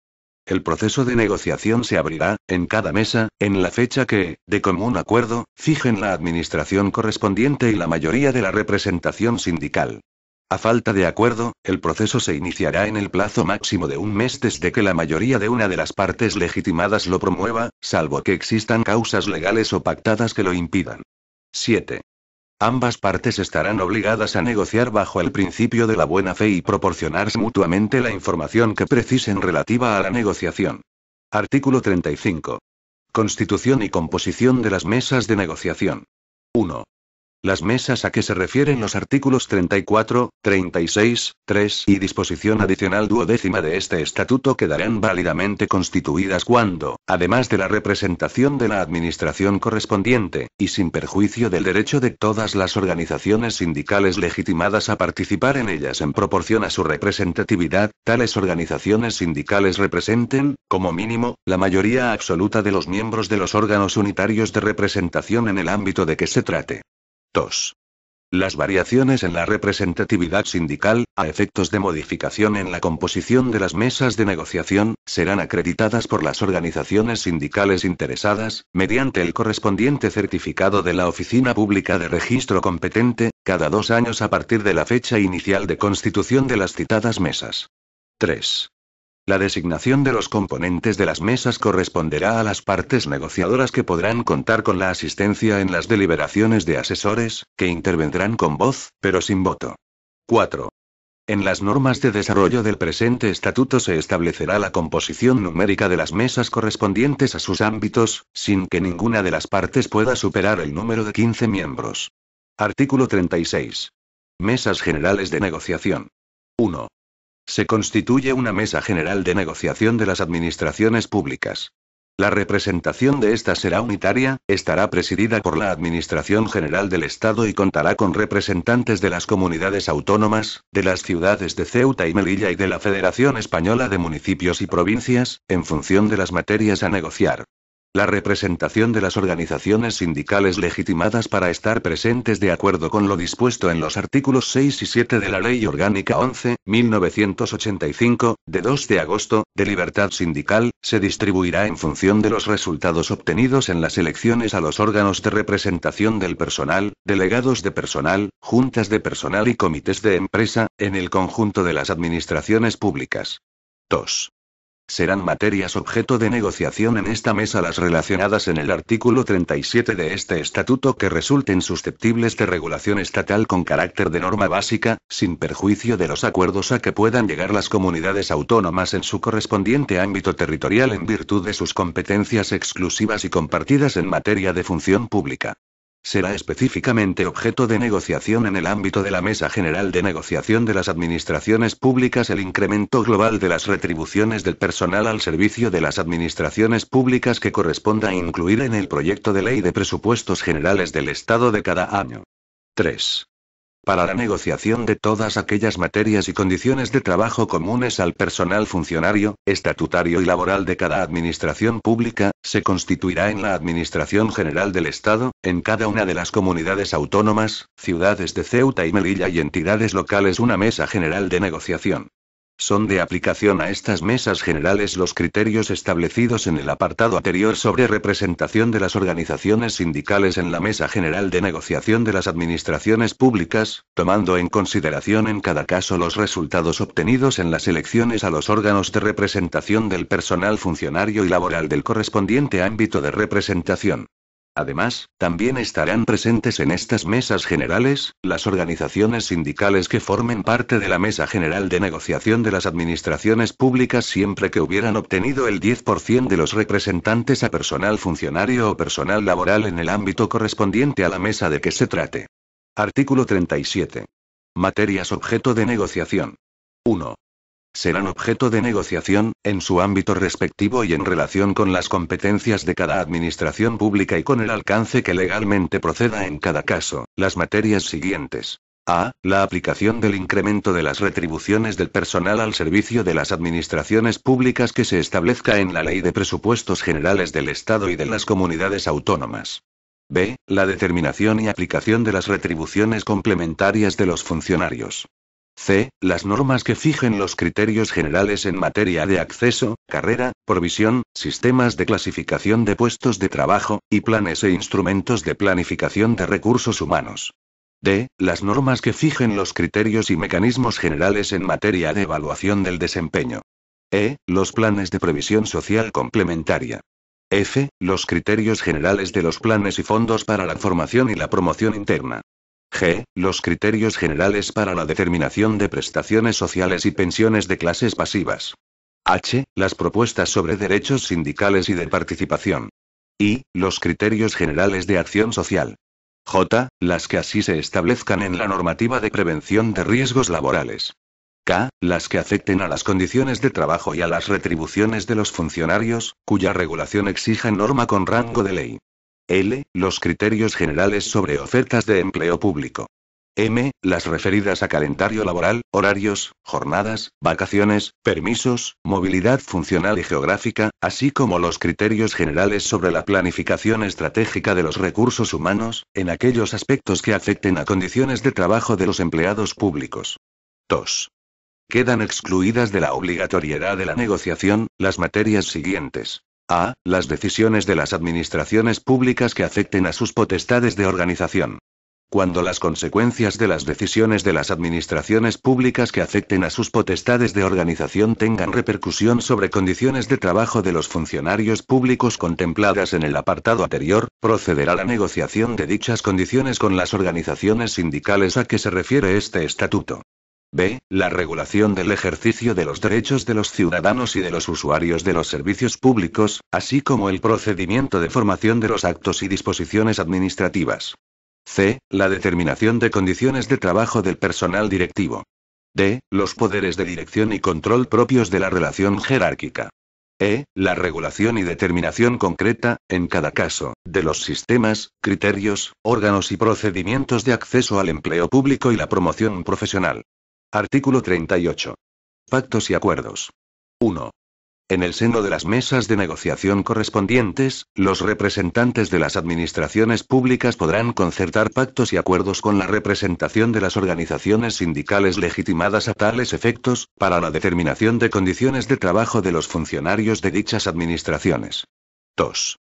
El proceso de negociación se abrirá, en cada mesa, en la fecha que, de común acuerdo, fijen la administración correspondiente y la mayoría de la representación sindical. A falta de acuerdo, el proceso se iniciará en el plazo máximo de un mes desde que la mayoría de una de las partes legitimadas lo promueva, salvo que existan causas legales o pactadas que lo impidan. 7. Ambas partes estarán obligadas a negociar bajo el principio de la buena fe y proporcionarse mutuamente la información que precisen relativa a la negociación. Artículo 35. Constitución y composición de las mesas de negociación. 1. Las mesas a que se refieren los artículos 34, 36, 3 y disposición adicional duodécima de este estatuto quedarán válidamente constituidas cuando, además de la representación de la administración correspondiente, y sin perjuicio del derecho de todas las organizaciones sindicales legitimadas a participar en ellas en proporción a su representatividad, tales organizaciones sindicales representen, como mínimo, la mayoría absoluta de los miembros de los órganos unitarios de representación en el ámbito de que se trate. 2. Las variaciones en la representatividad sindical, a efectos de modificación en la composición de las mesas de negociación, serán acreditadas por las organizaciones sindicales interesadas, mediante el correspondiente certificado de la Oficina Pública de Registro Competente, cada dos años a partir de la fecha inicial de constitución de las citadas mesas. 3. La designación de los componentes de las mesas corresponderá a las partes negociadoras que podrán contar con la asistencia en las deliberaciones de asesores, que intervendrán con voz, pero sin voto. 4. En las normas de desarrollo del presente estatuto se establecerá la composición numérica de las mesas correspondientes a sus ámbitos, sin que ninguna de las partes pueda superar el número de 15 miembros. Artículo 36. Mesas generales de negociación. 1. Se constituye una mesa general de negociación de las administraciones públicas. La representación de esta será unitaria, estará presidida por la Administración General del Estado y contará con representantes de las comunidades autónomas, de las ciudades de Ceuta y Melilla y de la Federación Española de Municipios y Provincias, en función de las materias a negociar. La representación de las organizaciones sindicales legitimadas para estar presentes de acuerdo con lo dispuesto en los artículos 6 y 7 de la Ley Orgánica 11, 1985, de 2 de agosto, de libertad sindical, se distribuirá en función de los resultados obtenidos en las elecciones a los órganos de representación del personal, delegados de personal, juntas de personal y comités de empresa, en el conjunto de las administraciones públicas. 2 serán materias objeto de negociación en esta mesa las relacionadas en el artículo 37 de este estatuto que resulten susceptibles de regulación estatal con carácter de norma básica, sin perjuicio de los acuerdos a que puedan llegar las comunidades autónomas en su correspondiente ámbito territorial en virtud de sus competencias exclusivas y compartidas en materia de función pública será específicamente objeto de negociación en el ámbito de la Mesa General de Negociación de las Administraciones Públicas el incremento global de las retribuciones del personal al servicio de las administraciones públicas que corresponda incluir en el proyecto de ley de presupuestos generales del Estado de cada año. 3 para la negociación de todas aquellas materias y condiciones de trabajo comunes al personal funcionario, estatutario y laboral de cada administración pública, se constituirá en la Administración General del Estado, en cada una de las comunidades autónomas, ciudades de Ceuta y Melilla y entidades locales una mesa general de negociación. Son de aplicación a estas mesas generales los criterios establecidos en el apartado anterior sobre representación de las organizaciones sindicales en la Mesa General de Negociación de las Administraciones Públicas, tomando en consideración en cada caso los resultados obtenidos en las elecciones a los órganos de representación del personal funcionario y laboral del correspondiente ámbito de representación. Además, también estarán presentes en estas mesas generales, las organizaciones sindicales que formen parte de la Mesa General de Negociación de las Administraciones Públicas siempre que hubieran obtenido el 10% de los representantes a personal funcionario o personal laboral en el ámbito correspondiente a la mesa de que se trate. Artículo 37. Materias objeto de negociación. 1 serán objeto de negociación, en su ámbito respectivo y en relación con las competencias de cada administración pública y con el alcance que legalmente proceda en cada caso, las materias siguientes. A. La aplicación del incremento de las retribuciones del personal al servicio de las administraciones públicas que se establezca en la Ley de Presupuestos Generales del Estado y de las Comunidades Autónomas. B. La determinación y aplicación de las retribuciones complementarias de los funcionarios. C. Las normas que fijen los criterios generales en materia de acceso, carrera, provisión, sistemas de clasificación de puestos de trabajo, y planes e instrumentos de planificación de recursos humanos. D. Las normas que fijen los criterios y mecanismos generales en materia de evaluación del desempeño. E. Los planes de previsión social complementaria. F. Los criterios generales de los planes y fondos para la formación y la promoción interna. G. Los criterios generales para la determinación de prestaciones sociales y pensiones de clases pasivas. H. Las propuestas sobre derechos sindicales y de participación. I. Los criterios generales de acción social. J. Las que así se establezcan en la normativa de prevención de riesgos laborales. K. Las que afecten a las condiciones de trabajo y a las retribuciones de los funcionarios, cuya regulación exija norma con rango de ley. L. Los criterios generales sobre ofertas de empleo público. M. Las referidas a calendario laboral, horarios, jornadas, vacaciones, permisos, movilidad funcional y geográfica, así como los criterios generales sobre la planificación estratégica de los recursos humanos, en aquellos aspectos que afecten a condiciones de trabajo de los empleados públicos. 2. Quedan excluidas de la obligatoriedad de la negociación, las materias siguientes. A. Las decisiones de las administraciones públicas que afecten a sus potestades de organización. Cuando las consecuencias de las decisiones de las administraciones públicas que afecten a sus potestades de organización tengan repercusión sobre condiciones de trabajo de los funcionarios públicos contempladas en el apartado anterior, procederá la negociación de dichas condiciones con las organizaciones sindicales a que se refiere este estatuto. B. La regulación del ejercicio de los derechos de los ciudadanos y de los usuarios de los servicios públicos, así como el procedimiento de formación de los actos y disposiciones administrativas. C. La determinación de condiciones de trabajo del personal directivo. D. Los poderes de dirección y control propios de la relación jerárquica. E. La regulación y determinación concreta, en cada caso, de los sistemas, criterios, órganos y procedimientos de acceso al empleo público y la promoción profesional. Artículo 38. Pactos y acuerdos. 1. En el seno de las mesas de negociación correspondientes, los representantes de las administraciones públicas podrán concertar pactos y acuerdos con la representación de las organizaciones sindicales legitimadas a tales efectos, para la determinación de condiciones de trabajo de los funcionarios de dichas administraciones. 2.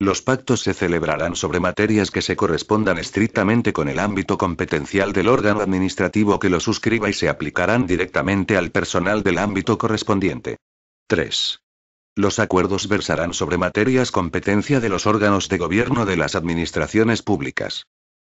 Los pactos se celebrarán sobre materias que se correspondan estrictamente con el ámbito competencial del órgano administrativo que lo suscriba y se aplicarán directamente al personal del ámbito correspondiente. 3. Los acuerdos versarán sobre materias competencia de los órganos de gobierno de las administraciones públicas.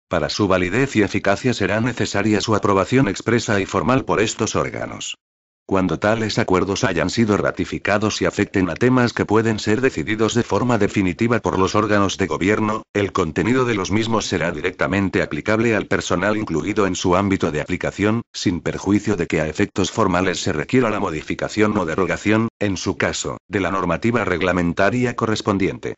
Para su validez y eficacia será necesaria su aprobación expresa y formal por estos órganos. Cuando tales acuerdos hayan sido ratificados y afecten a temas que pueden ser decididos de forma definitiva por los órganos de gobierno, el contenido de los mismos será directamente aplicable al personal incluido en su ámbito de aplicación, sin perjuicio de que a efectos formales se requiera la modificación o derogación, en su caso, de la normativa reglamentaria correspondiente.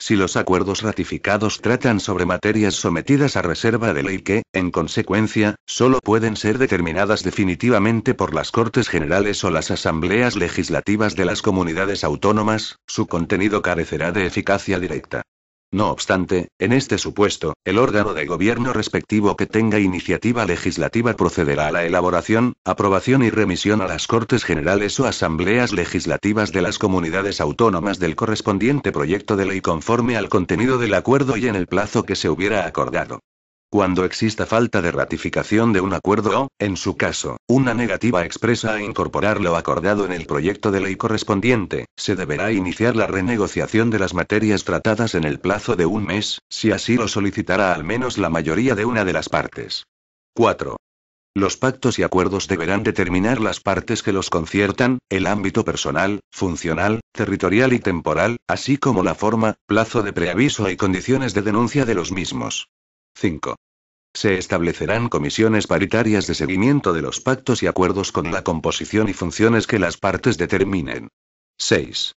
Si los acuerdos ratificados tratan sobre materias sometidas a reserva de ley que, en consecuencia, solo pueden ser determinadas definitivamente por las Cortes Generales o las Asambleas Legislativas de las comunidades autónomas, su contenido carecerá de eficacia directa. No obstante, en este supuesto, el órgano de gobierno respectivo que tenga iniciativa legislativa procederá a la elaboración, aprobación y remisión a las Cortes Generales o Asambleas Legislativas de las comunidades autónomas del correspondiente proyecto de ley conforme al contenido del acuerdo y en el plazo que se hubiera acordado. Cuando exista falta de ratificación de un acuerdo o, en su caso, una negativa expresa a incorporar lo acordado en el proyecto de ley correspondiente, se deberá iniciar la renegociación de las materias tratadas en el plazo de un mes, si así lo solicitará al menos la mayoría de una de las partes. 4. Los pactos y acuerdos deberán determinar las partes que los conciertan, el ámbito personal, funcional, territorial y temporal, así como la forma, plazo de preaviso y condiciones de denuncia de los mismos. 5. Se establecerán comisiones paritarias de seguimiento de los pactos y acuerdos con la composición y funciones que las partes determinen. 6.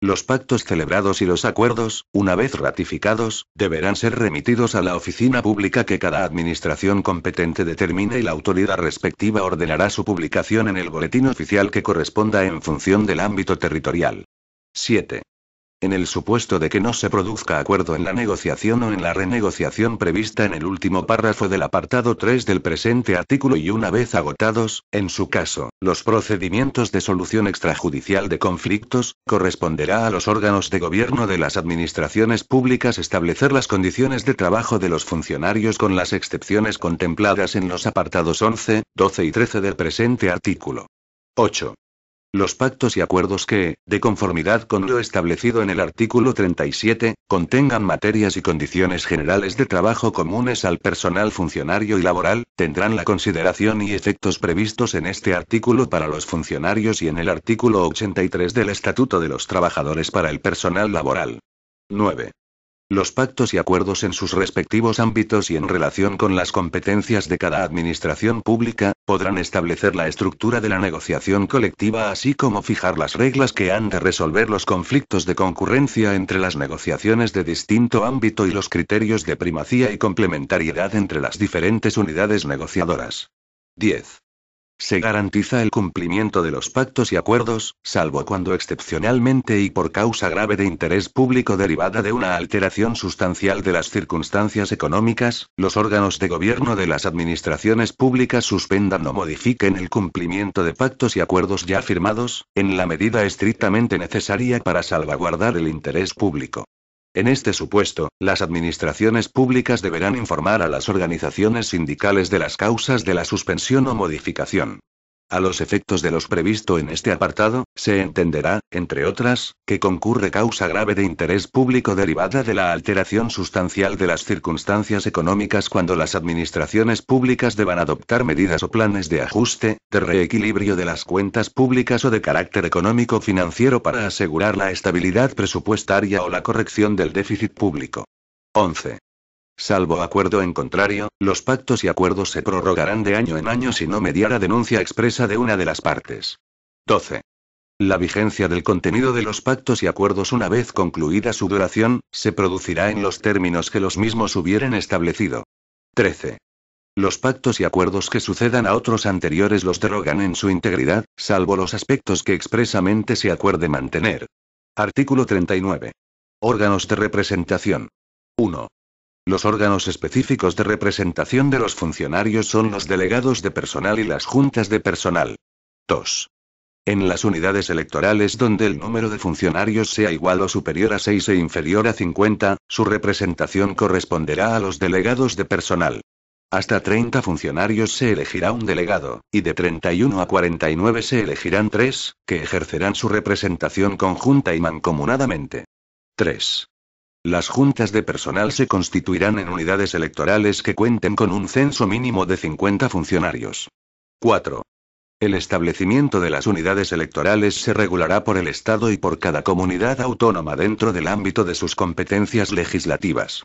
Los pactos celebrados y los acuerdos, una vez ratificados, deberán ser remitidos a la oficina pública que cada administración competente determine y la autoridad respectiva ordenará su publicación en el boletín oficial que corresponda en función del ámbito territorial. 7. En el supuesto de que no se produzca acuerdo en la negociación o en la renegociación prevista en el último párrafo del apartado 3 del presente artículo y una vez agotados, en su caso, los procedimientos de solución extrajudicial de conflictos, corresponderá a los órganos de gobierno de las administraciones públicas establecer las condiciones de trabajo de los funcionarios con las excepciones contempladas en los apartados 11, 12 y 13 del presente artículo. 8 los pactos y acuerdos que, de conformidad con lo establecido en el artículo 37, contengan materias y condiciones generales de trabajo comunes al personal funcionario y laboral, tendrán la consideración y efectos previstos en este artículo para los funcionarios y en el artículo 83 del Estatuto de los Trabajadores para el Personal Laboral. 9. Los pactos y acuerdos en sus respectivos ámbitos y en relación con las competencias de cada administración pública, podrán establecer la estructura de la negociación colectiva así como fijar las reglas que han de resolver los conflictos de concurrencia entre las negociaciones de distinto ámbito y los criterios de primacía y complementariedad entre las diferentes unidades negociadoras. 10. Se garantiza el cumplimiento de los pactos y acuerdos, salvo cuando excepcionalmente y por causa grave de interés público derivada de una alteración sustancial de las circunstancias económicas, los órganos de gobierno de las administraciones públicas suspendan o modifiquen el cumplimiento de pactos y acuerdos ya firmados, en la medida estrictamente necesaria para salvaguardar el interés público. En este supuesto, las administraciones públicas deberán informar a las organizaciones sindicales de las causas de la suspensión o modificación. A los efectos de los previsto en este apartado, se entenderá, entre otras, que concurre causa grave de interés público derivada de la alteración sustancial de las circunstancias económicas cuando las administraciones públicas deban adoptar medidas o planes de ajuste, de reequilibrio de las cuentas públicas o de carácter económico financiero para asegurar la estabilidad presupuestaria o la corrección del déficit público. 11. Salvo acuerdo en contrario, los pactos y acuerdos se prorrogarán de año en año si no mediara denuncia expresa de una de las partes. 12. La vigencia del contenido de los pactos y acuerdos una vez concluida su duración, se producirá en los términos que los mismos hubieran establecido. 13. Los pactos y acuerdos que sucedan a otros anteriores los derogan en su integridad, salvo los aspectos que expresamente se acuerde mantener. Artículo 39. Órganos de representación. 1. Los órganos específicos de representación de los funcionarios son los delegados de personal y las juntas de personal. 2. En las unidades electorales donde el número de funcionarios sea igual o superior a 6 e inferior a 50, su representación corresponderá a los delegados de personal. Hasta 30 funcionarios se elegirá un delegado, y de 31 a 49 se elegirán 3, que ejercerán su representación conjunta y mancomunadamente. 3. Las juntas de personal se constituirán en unidades electorales que cuenten con un censo mínimo de 50 funcionarios. 4. El establecimiento de las unidades electorales se regulará por el Estado y por cada comunidad autónoma dentro del ámbito de sus competencias legislativas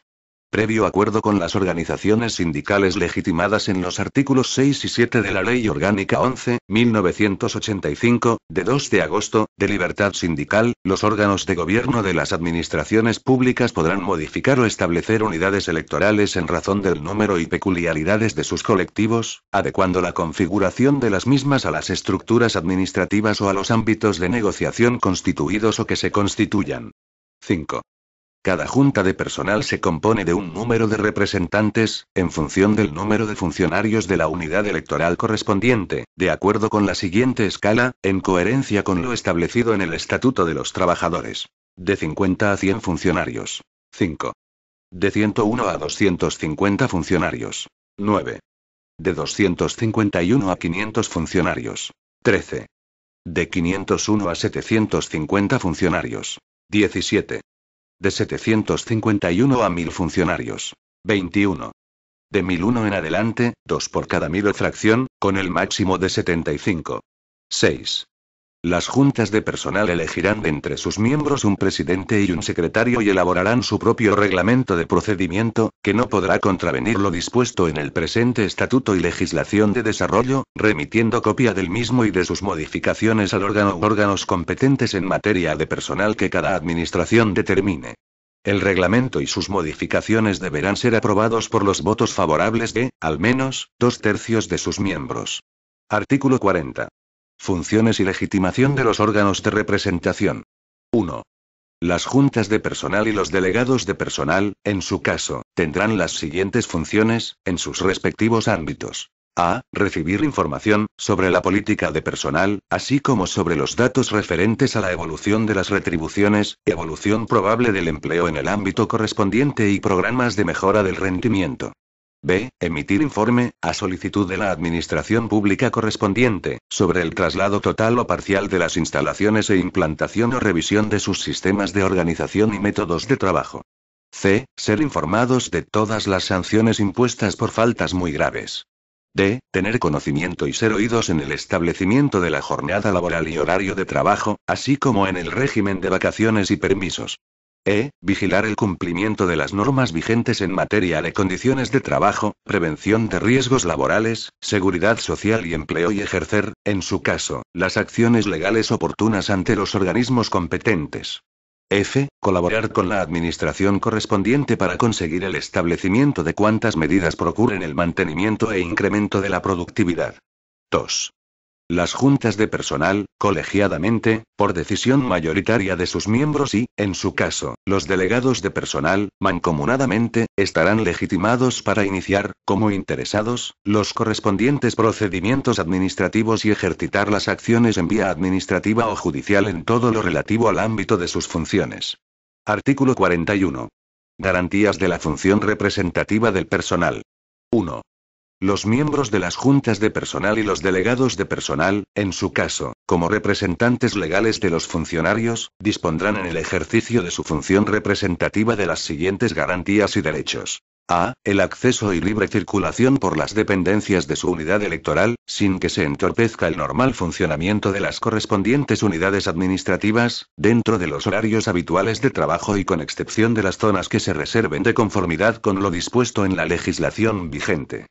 previo acuerdo con las organizaciones sindicales legitimadas en los artículos 6 y 7 de la Ley Orgánica 11, 1985, de 2 de agosto, de libertad sindical, los órganos de gobierno de las administraciones públicas podrán modificar o establecer unidades electorales en razón del número y peculiaridades de sus colectivos, adecuando la configuración de las mismas a las estructuras administrativas o a los ámbitos de negociación constituidos o que se constituyan. 5. Cada junta de personal se compone de un número de representantes, en función del número de funcionarios de la unidad electoral correspondiente, de acuerdo con la siguiente escala, en coherencia con lo establecido en el Estatuto de los Trabajadores. De 50 a 100 funcionarios. 5. De 101 a 250 funcionarios. 9. De 251 a 500 funcionarios. 13. De 501 a 750 funcionarios. 17. De 751 a 1000 funcionarios. 21. De 1001 en adelante, 2 por cada 1000 fracción, con el máximo de 75. 6. Las juntas de personal elegirán de entre sus miembros un presidente y un secretario y elaborarán su propio reglamento de procedimiento, que no podrá contravenir lo dispuesto en el presente estatuto y legislación de desarrollo, remitiendo copia del mismo y de sus modificaciones al órgano o órganos competentes en materia de personal que cada administración determine. El reglamento y sus modificaciones deberán ser aprobados por los votos favorables de, al menos, dos tercios de sus miembros. Artículo 40. Funciones y legitimación de los órganos de representación. 1. Las juntas de personal y los delegados de personal, en su caso, tendrán las siguientes funciones, en sus respectivos ámbitos. A. Recibir información, sobre la política de personal, así como sobre los datos referentes a la evolución de las retribuciones, evolución probable del empleo en el ámbito correspondiente y programas de mejora del rendimiento. B. Emitir informe, a solicitud de la Administración Pública correspondiente, sobre el traslado total o parcial de las instalaciones e implantación o revisión de sus sistemas de organización y métodos de trabajo. C. Ser informados de todas las sanciones impuestas por faltas muy graves. D. Tener conocimiento y ser oídos en el establecimiento de la jornada laboral y horario de trabajo, así como en el régimen de vacaciones y permisos. E. Vigilar el cumplimiento de las normas vigentes en materia de condiciones de trabajo, prevención de riesgos laborales, seguridad social y empleo y ejercer, en su caso, las acciones legales oportunas ante los organismos competentes. F. Colaborar con la administración correspondiente para conseguir el establecimiento de cuantas medidas procuren el mantenimiento e incremento de la productividad. 2. Las juntas de personal, colegiadamente, por decisión mayoritaria de sus miembros y, en su caso, los delegados de personal, mancomunadamente, estarán legitimados para iniciar, como interesados, los correspondientes procedimientos administrativos y ejercitar las acciones en vía administrativa o judicial en todo lo relativo al ámbito de sus funciones. Artículo 41. Garantías de la función representativa del personal. 1 los miembros de las juntas de personal y los delegados de personal, en su caso, como representantes legales de los funcionarios, dispondrán en el ejercicio de su función representativa de las siguientes garantías y derechos. A. El acceso y libre circulación por las dependencias de su unidad electoral, sin que se entorpezca el normal funcionamiento de las correspondientes unidades administrativas, dentro de los horarios habituales de trabajo y con excepción de las zonas que se reserven de conformidad con lo dispuesto en la legislación vigente.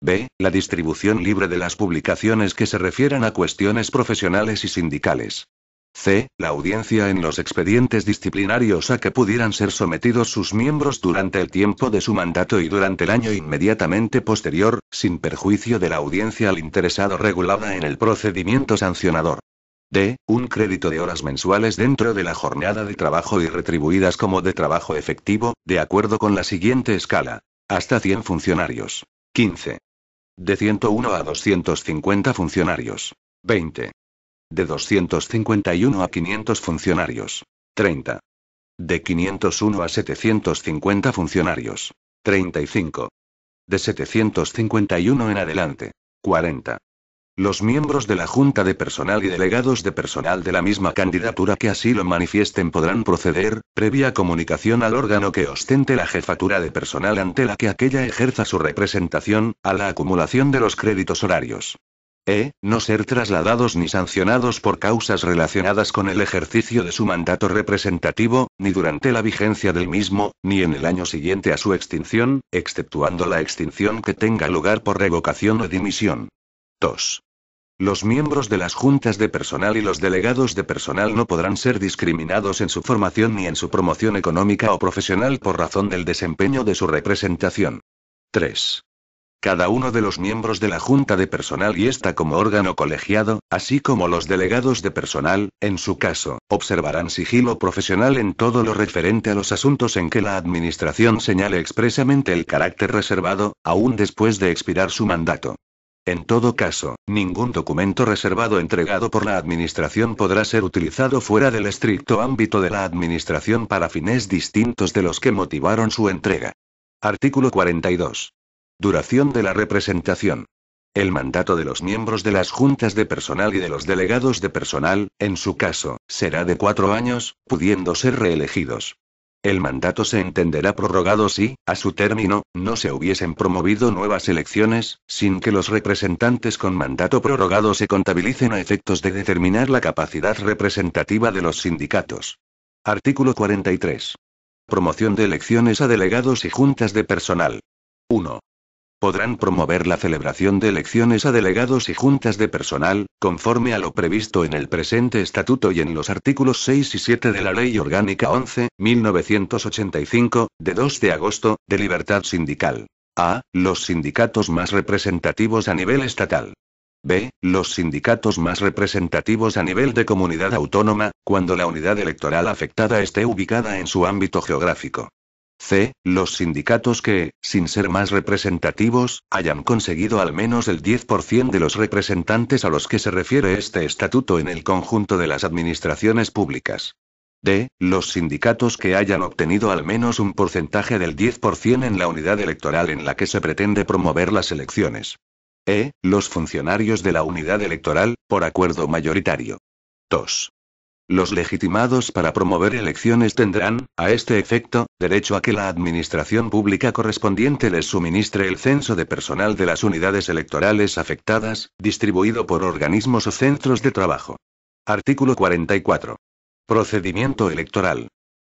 B. La distribución libre de las publicaciones que se refieran a cuestiones profesionales y sindicales. C. La audiencia en los expedientes disciplinarios a que pudieran ser sometidos sus miembros durante el tiempo de su mandato y durante el año inmediatamente posterior, sin perjuicio de la audiencia al interesado regulada en el procedimiento sancionador. D. Un crédito de horas mensuales dentro de la jornada de trabajo y retribuidas como de trabajo efectivo, de acuerdo con la siguiente escala. Hasta 100 funcionarios. 15. De 101 a 250 funcionarios. 20. De 251 a 500 funcionarios. 30. De 501 a 750 funcionarios. 35. De 751 en adelante. 40. Los miembros de la Junta de Personal y delegados de personal de la misma candidatura que así lo manifiesten podrán proceder, previa comunicación al órgano que ostente la jefatura de personal ante la que aquella ejerza su representación, a la acumulación de los créditos horarios. E. No ser trasladados ni sancionados por causas relacionadas con el ejercicio de su mandato representativo, ni durante la vigencia del mismo, ni en el año siguiente a su extinción, exceptuando la extinción que tenga lugar por revocación o dimisión. 2. Los miembros de las juntas de personal y los delegados de personal no podrán ser discriminados en su formación ni en su promoción económica o profesional por razón del desempeño de su representación. 3. Cada uno de los miembros de la Junta de Personal y esta como órgano colegiado, así como los delegados de personal, en su caso, observarán sigilo profesional en todo lo referente a los asuntos en que la Administración señale expresamente el carácter reservado, aún después de expirar su mandato. En todo caso, ningún documento reservado entregado por la Administración podrá ser utilizado fuera del estricto ámbito de la Administración para fines distintos de los que motivaron su entrega. Artículo 42. Duración de la representación. El mandato de los miembros de las juntas de personal y de los delegados de personal, en su caso, será de cuatro años, pudiendo ser reelegidos. El mandato se entenderá prorrogado si, a su término, no se hubiesen promovido nuevas elecciones, sin que los representantes con mandato prorrogado se contabilicen a efectos de determinar la capacidad representativa de los sindicatos. Artículo 43. Promoción de elecciones a delegados y juntas de personal. 1. Podrán promover la celebración de elecciones a delegados y juntas de personal, conforme a lo previsto en el presente estatuto y en los artículos 6 y 7 de la Ley Orgánica 11, 1985, de 2 de agosto, de libertad sindical. A. Los sindicatos más representativos a nivel estatal. B. Los sindicatos más representativos a nivel de comunidad autónoma, cuando la unidad electoral afectada esté ubicada en su ámbito geográfico. C. Los sindicatos que, sin ser más representativos, hayan conseguido al menos el 10% de los representantes a los que se refiere este estatuto en el conjunto de las administraciones públicas. D. Los sindicatos que hayan obtenido al menos un porcentaje del 10% en la unidad electoral en la que se pretende promover las elecciones. E. Los funcionarios de la unidad electoral, por acuerdo mayoritario. 2. Los legitimados para promover elecciones tendrán, a este efecto, derecho a que la administración pública correspondiente les suministre el censo de personal de las unidades electorales afectadas, distribuido por organismos o centros de trabajo. Artículo 44. Procedimiento electoral.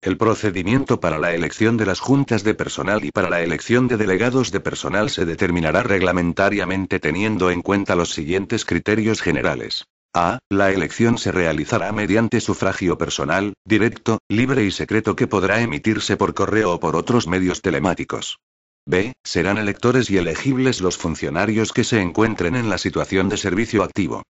El procedimiento para la elección de las juntas de personal y para la elección de delegados de personal se determinará reglamentariamente teniendo en cuenta los siguientes criterios generales. A. La elección se realizará mediante sufragio personal, directo, libre y secreto que podrá emitirse por correo o por otros medios telemáticos. B. Serán electores y elegibles los funcionarios que se encuentren en la situación de servicio activo.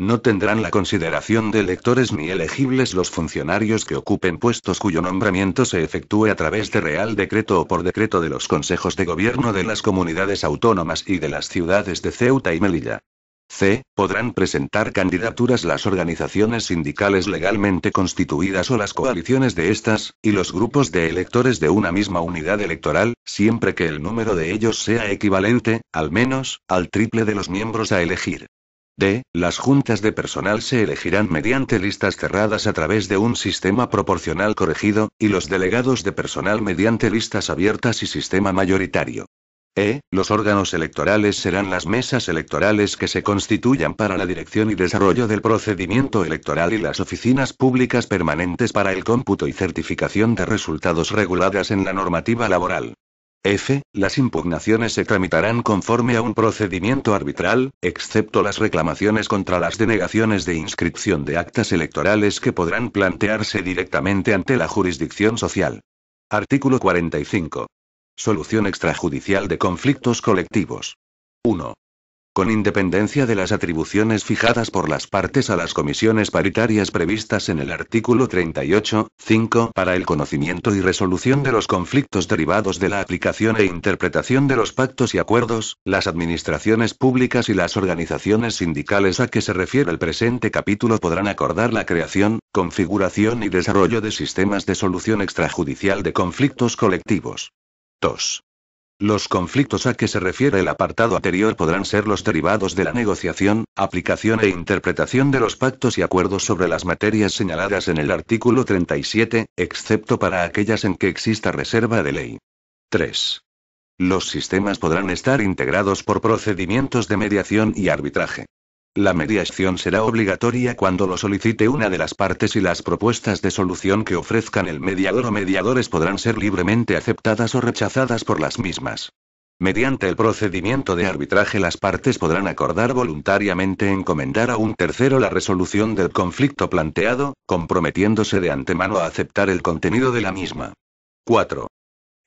No tendrán la consideración de electores ni elegibles los funcionarios que ocupen puestos cuyo nombramiento se efectúe a través de real decreto o por decreto de los consejos de gobierno de las comunidades autónomas y de las ciudades de Ceuta y Melilla. C. Podrán presentar candidaturas las organizaciones sindicales legalmente constituidas o las coaliciones de estas, y los grupos de electores de una misma unidad electoral, siempre que el número de ellos sea equivalente, al menos, al triple de los miembros a elegir. D. Las juntas de personal se elegirán mediante listas cerradas a través de un sistema proporcional corregido, y los delegados de personal mediante listas abiertas y sistema mayoritario. E. Los órganos electorales serán las mesas electorales que se constituyan para la dirección y desarrollo del procedimiento electoral y las oficinas públicas permanentes para el cómputo y certificación de resultados reguladas en la normativa laboral. F. Las impugnaciones se tramitarán conforme a un procedimiento arbitral, excepto las reclamaciones contra las denegaciones de inscripción de actas electorales que podrán plantearse directamente ante la jurisdicción social. Artículo 45. Solución extrajudicial de conflictos colectivos. 1. Con independencia de las atribuciones fijadas por las partes a las comisiones paritarias previstas en el artículo 38, 5 para el conocimiento y resolución de los conflictos derivados de la aplicación e interpretación de los pactos y acuerdos, las administraciones públicas y las organizaciones sindicales a que se refiere el presente capítulo podrán acordar la creación, configuración y desarrollo de sistemas de solución extrajudicial de conflictos colectivos. 2. Los conflictos a que se refiere el apartado anterior podrán ser los derivados de la negociación, aplicación e interpretación de los pactos y acuerdos sobre las materias señaladas en el artículo 37, excepto para aquellas en que exista reserva de ley. 3. Los sistemas podrán estar integrados por procedimientos de mediación y arbitraje. La mediación será obligatoria cuando lo solicite una de las partes y las propuestas de solución que ofrezcan el mediador o mediadores podrán ser libremente aceptadas o rechazadas por las mismas. Mediante el procedimiento de arbitraje las partes podrán acordar voluntariamente encomendar a un tercero la resolución del conflicto planteado, comprometiéndose de antemano a aceptar el contenido de la misma. 4.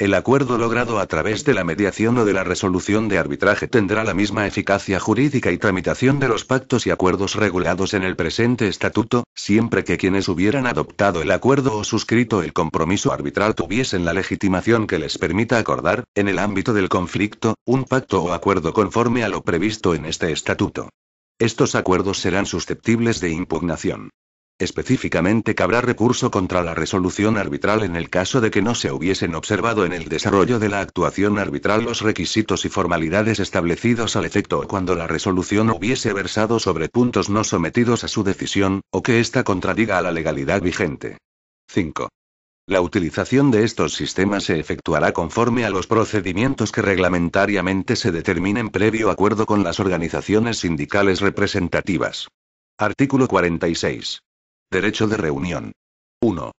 El acuerdo logrado a través de la mediación o de la resolución de arbitraje tendrá la misma eficacia jurídica y tramitación de los pactos y acuerdos regulados en el presente estatuto, siempre que quienes hubieran adoptado el acuerdo o suscrito el compromiso arbitral tuviesen la legitimación que les permita acordar, en el ámbito del conflicto, un pacto o acuerdo conforme a lo previsto en este estatuto. Estos acuerdos serán susceptibles de impugnación. Específicamente cabrá recurso contra la resolución arbitral en el caso de que no se hubiesen observado en el desarrollo de la actuación arbitral los requisitos y formalidades establecidos al efecto o cuando la resolución hubiese versado sobre puntos no sometidos a su decisión, o que ésta contradiga a la legalidad vigente. 5. La utilización de estos sistemas se efectuará conforme a los procedimientos que reglamentariamente se determinen previo acuerdo con las organizaciones sindicales representativas. Artículo 46. Derecho de reunión. 1.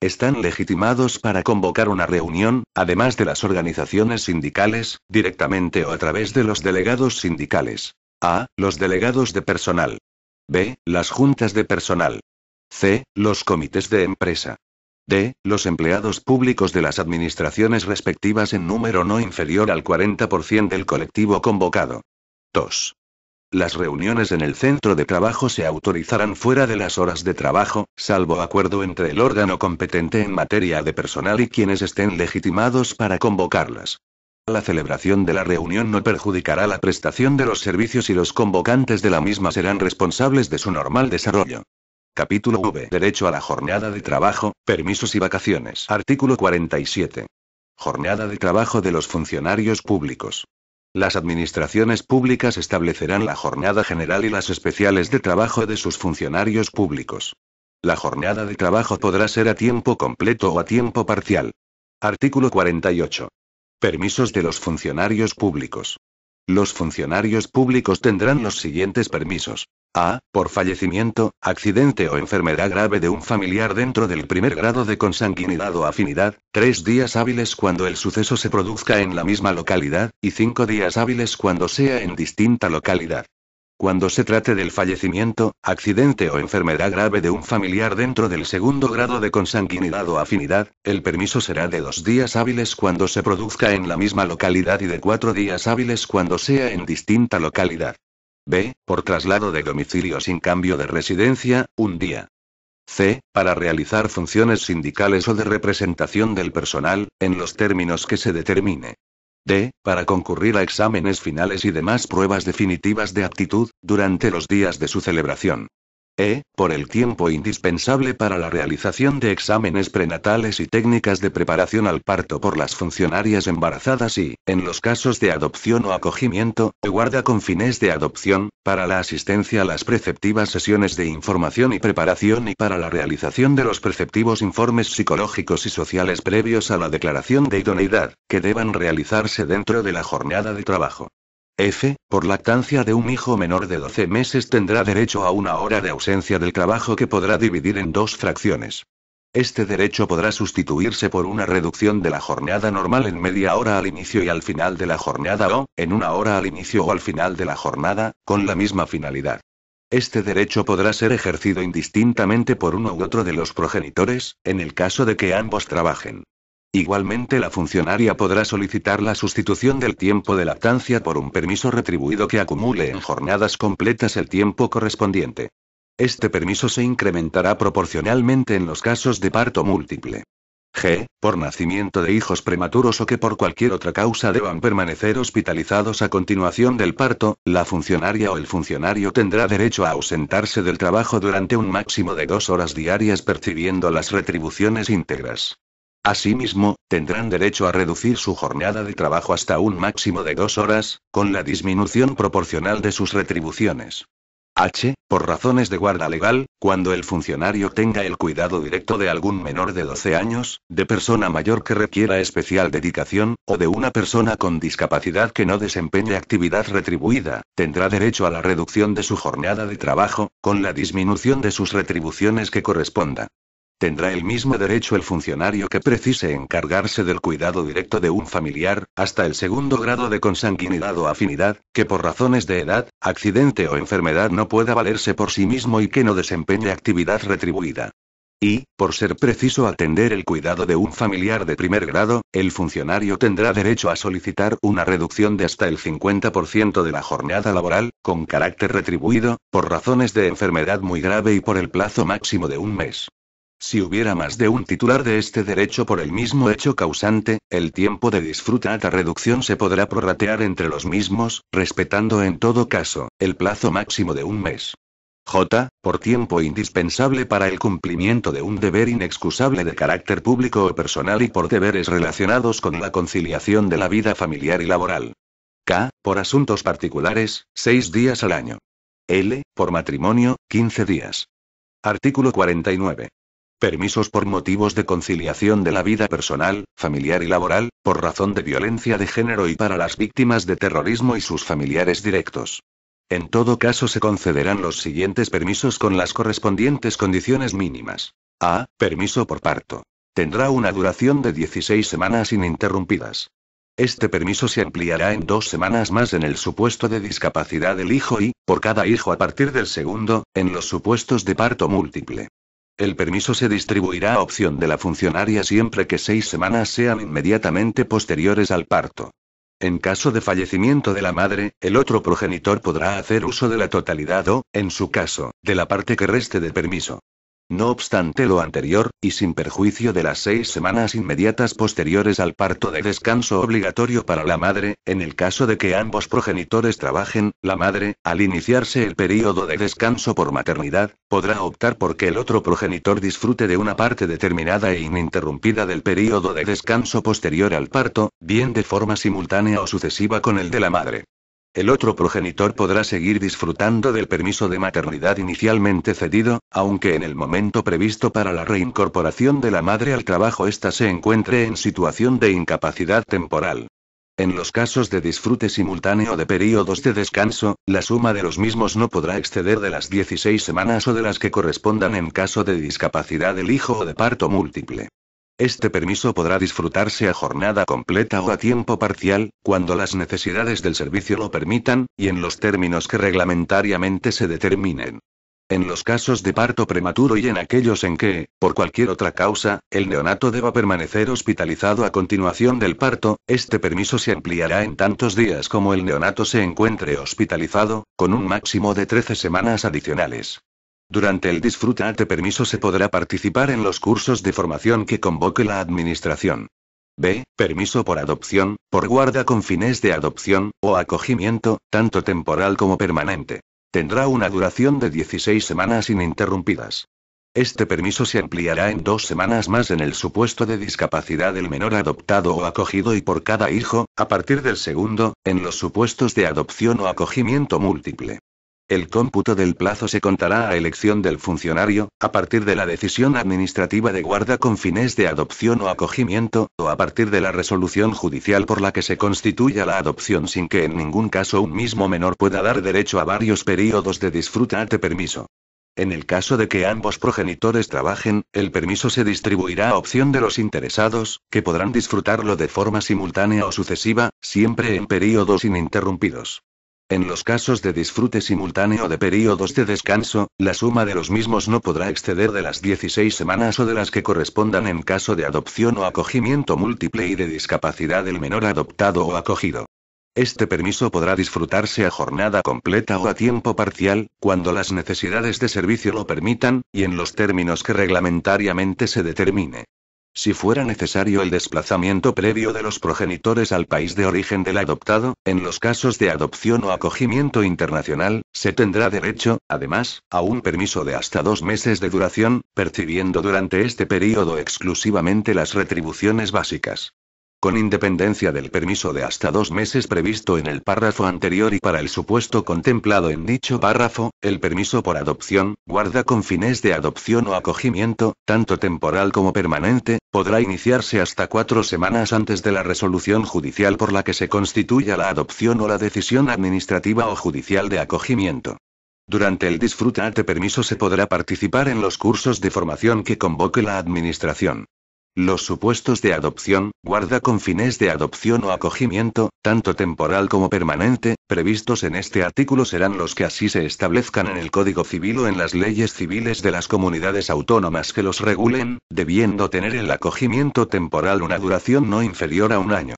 Están legitimados para convocar una reunión, además de las organizaciones sindicales, directamente o a través de los delegados sindicales. A. Los delegados de personal. B. Las juntas de personal. C. Los comités de empresa. D. Los empleados públicos de las administraciones respectivas en número no inferior al 40% del colectivo convocado. 2. Las reuniones en el centro de trabajo se autorizarán fuera de las horas de trabajo, salvo acuerdo entre el órgano competente en materia de personal y quienes estén legitimados para convocarlas. La celebración de la reunión no perjudicará la prestación de los servicios y los convocantes de la misma serán responsables de su normal desarrollo. Capítulo V. Derecho a la jornada de trabajo, permisos y vacaciones. Artículo 47. Jornada de trabajo de los funcionarios públicos. Las administraciones públicas establecerán la jornada general y las especiales de trabajo de sus funcionarios públicos. La jornada de trabajo podrá ser a tiempo completo o a tiempo parcial. Artículo 48. Permisos de los funcionarios públicos. Los funcionarios públicos tendrán los siguientes permisos. A. Por fallecimiento, accidente o enfermedad grave de un familiar dentro del primer grado de consanguinidad o afinidad, tres días hábiles cuando el suceso se produzca en la misma localidad, y cinco días hábiles cuando sea en distinta localidad cuando se trate del fallecimiento, accidente o enfermedad grave de un familiar dentro del segundo grado de consanguinidad o afinidad, el permiso será de dos días hábiles cuando se produzca en la misma localidad y de cuatro días hábiles cuando sea en distinta localidad. B. Por traslado de domicilio sin cambio de residencia, un día. C. Para realizar funciones sindicales o de representación del personal, en los términos que se determine. D. Para concurrir a exámenes finales y demás pruebas definitivas de aptitud, durante los días de su celebración. E, por el tiempo indispensable para la realización de exámenes prenatales y técnicas de preparación al parto por las funcionarias embarazadas y, en los casos de adopción o acogimiento, guarda con fines de adopción, para la asistencia a las preceptivas sesiones de información y preparación y para la realización de los preceptivos informes psicológicos y sociales previos a la declaración de idoneidad, que deban realizarse dentro de la jornada de trabajo. F. Por lactancia de un hijo menor de 12 meses tendrá derecho a una hora de ausencia del trabajo que podrá dividir en dos fracciones. Este derecho podrá sustituirse por una reducción de la jornada normal en media hora al inicio y al final de la jornada o, en una hora al inicio o al final de la jornada, con la misma finalidad. Este derecho podrá ser ejercido indistintamente por uno u otro de los progenitores, en el caso de que ambos trabajen. Igualmente la funcionaria podrá solicitar la sustitución del tiempo de lactancia por un permiso retribuido que acumule en jornadas completas el tiempo correspondiente. Este permiso se incrementará proporcionalmente en los casos de parto múltiple. G. Por nacimiento de hijos prematuros o que por cualquier otra causa deban permanecer hospitalizados a continuación del parto, la funcionaria o el funcionario tendrá derecho a ausentarse del trabajo durante un máximo de dos horas diarias percibiendo las retribuciones íntegras. Asimismo, tendrán derecho a reducir su jornada de trabajo hasta un máximo de dos horas, con la disminución proporcional de sus retribuciones. H. Por razones de guarda legal, cuando el funcionario tenga el cuidado directo de algún menor de 12 años, de persona mayor que requiera especial dedicación, o de una persona con discapacidad que no desempeñe actividad retribuida, tendrá derecho a la reducción de su jornada de trabajo, con la disminución de sus retribuciones que corresponda. Tendrá el mismo derecho el funcionario que precise encargarse del cuidado directo de un familiar, hasta el segundo grado de consanguinidad o afinidad, que por razones de edad, accidente o enfermedad no pueda valerse por sí mismo y que no desempeñe actividad retribuida. Y, por ser preciso atender el cuidado de un familiar de primer grado, el funcionario tendrá derecho a solicitar una reducción de hasta el 50% de la jornada laboral, con carácter retribuido, por razones de enfermedad muy grave y por el plazo máximo de un mes. Si hubiera más de un titular de este derecho por el mismo hecho causante, el tiempo de alta reducción se podrá prorratear entre los mismos, respetando en todo caso, el plazo máximo de un mes. J. Por tiempo indispensable para el cumplimiento de un deber inexcusable de carácter público o personal y por deberes relacionados con la conciliación de la vida familiar y laboral. K. Por asuntos particulares, seis días al año. L. Por matrimonio, 15 días. Artículo 49 permisos por motivos de conciliación de la vida personal, familiar y laboral, por razón de violencia de género y para las víctimas de terrorismo y sus familiares directos. En todo caso se concederán los siguientes permisos con las correspondientes condiciones mínimas. A. Permiso por parto. Tendrá una duración de 16 semanas ininterrumpidas. Este permiso se ampliará en dos semanas más en el supuesto de discapacidad del hijo y, por cada hijo a partir del segundo, en los supuestos de parto múltiple. El permiso se distribuirá a opción de la funcionaria siempre que seis semanas sean inmediatamente posteriores al parto. En caso de fallecimiento de la madre, el otro progenitor podrá hacer uso de la totalidad o, en su caso, de la parte que reste de permiso. No obstante lo anterior, y sin perjuicio de las seis semanas inmediatas posteriores al parto de descanso obligatorio para la madre, en el caso de que ambos progenitores trabajen, la madre, al iniciarse el período de descanso por maternidad, podrá optar por que el otro progenitor disfrute de una parte determinada e ininterrumpida del período de descanso posterior al parto, bien de forma simultánea o sucesiva con el de la madre. El otro progenitor podrá seguir disfrutando del permiso de maternidad inicialmente cedido, aunque en el momento previsto para la reincorporación de la madre al trabajo ésta se encuentre en situación de incapacidad temporal. En los casos de disfrute simultáneo de períodos de descanso, la suma de los mismos no podrá exceder de las 16 semanas o de las que correspondan en caso de discapacidad del hijo o de parto múltiple. Este permiso podrá disfrutarse a jornada completa o a tiempo parcial, cuando las necesidades del servicio lo permitan, y en los términos que reglamentariamente se determinen. En los casos de parto prematuro y en aquellos en que, por cualquier otra causa, el neonato deba permanecer hospitalizado a continuación del parto, este permiso se ampliará en tantos días como el neonato se encuentre hospitalizado, con un máximo de 13 semanas adicionales. Durante el de permiso se podrá participar en los cursos de formación que convoque la Administración. B. Permiso por adopción, por guarda con fines de adopción, o acogimiento, tanto temporal como permanente. Tendrá una duración de 16 semanas ininterrumpidas. Este permiso se ampliará en dos semanas más en el supuesto de discapacidad del menor adoptado o acogido y por cada hijo, a partir del segundo, en los supuestos de adopción o acogimiento múltiple. El cómputo del plazo se contará a elección del funcionario, a partir de la decisión administrativa de guarda con fines de adopción o acogimiento, o a partir de la resolución judicial por la que se constituya la adopción sin que en ningún caso un mismo menor pueda dar derecho a varios períodos de disfruta de permiso. En el caso de que ambos progenitores trabajen, el permiso se distribuirá a opción de los interesados, que podrán disfrutarlo de forma simultánea o sucesiva, siempre en períodos ininterrumpidos. En los casos de disfrute simultáneo de períodos de descanso, la suma de los mismos no podrá exceder de las 16 semanas o de las que correspondan en caso de adopción o acogimiento múltiple y de discapacidad del menor adoptado o acogido. Este permiso podrá disfrutarse a jornada completa o a tiempo parcial, cuando las necesidades de servicio lo permitan, y en los términos que reglamentariamente se determine. Si fuera necesario el desplazamiento previo de los progenitores al país de origen del adoptado, en los casos de adopción o acogimiento internacional, se tendrá derecho, además, a un permiso de hasta dos meses de duración, percibiendo durante este periodo exclusivamente las retribuciones básicas. Con independencia del permiso de hasta dos meses previsto en el párrafo anterior y para el supuesto contemplado en dicho párrafo, el permiso por adopción, guarda con fines de adopción o acogimiento, tanto temporal como permanente, podrá iniciarse hasta cuatro semanas antes de la resolución judicial por la que se constituya la adopción o la decisión administrativa o judicial de acogimiento. Durante el de permiso se podrá participar en los cursos de formación que convoque la Administración. Los supuestos de adopción, guarda con fines de adopción o acogimiento, tanto temporal como permanente, previstos en este artículo serán los que así se establezcan en el Código Civil o en las leyes civiles de las comunidades autónomas que los regulen, debiendo tener el acogimiento temporal una duración no inferior a un año.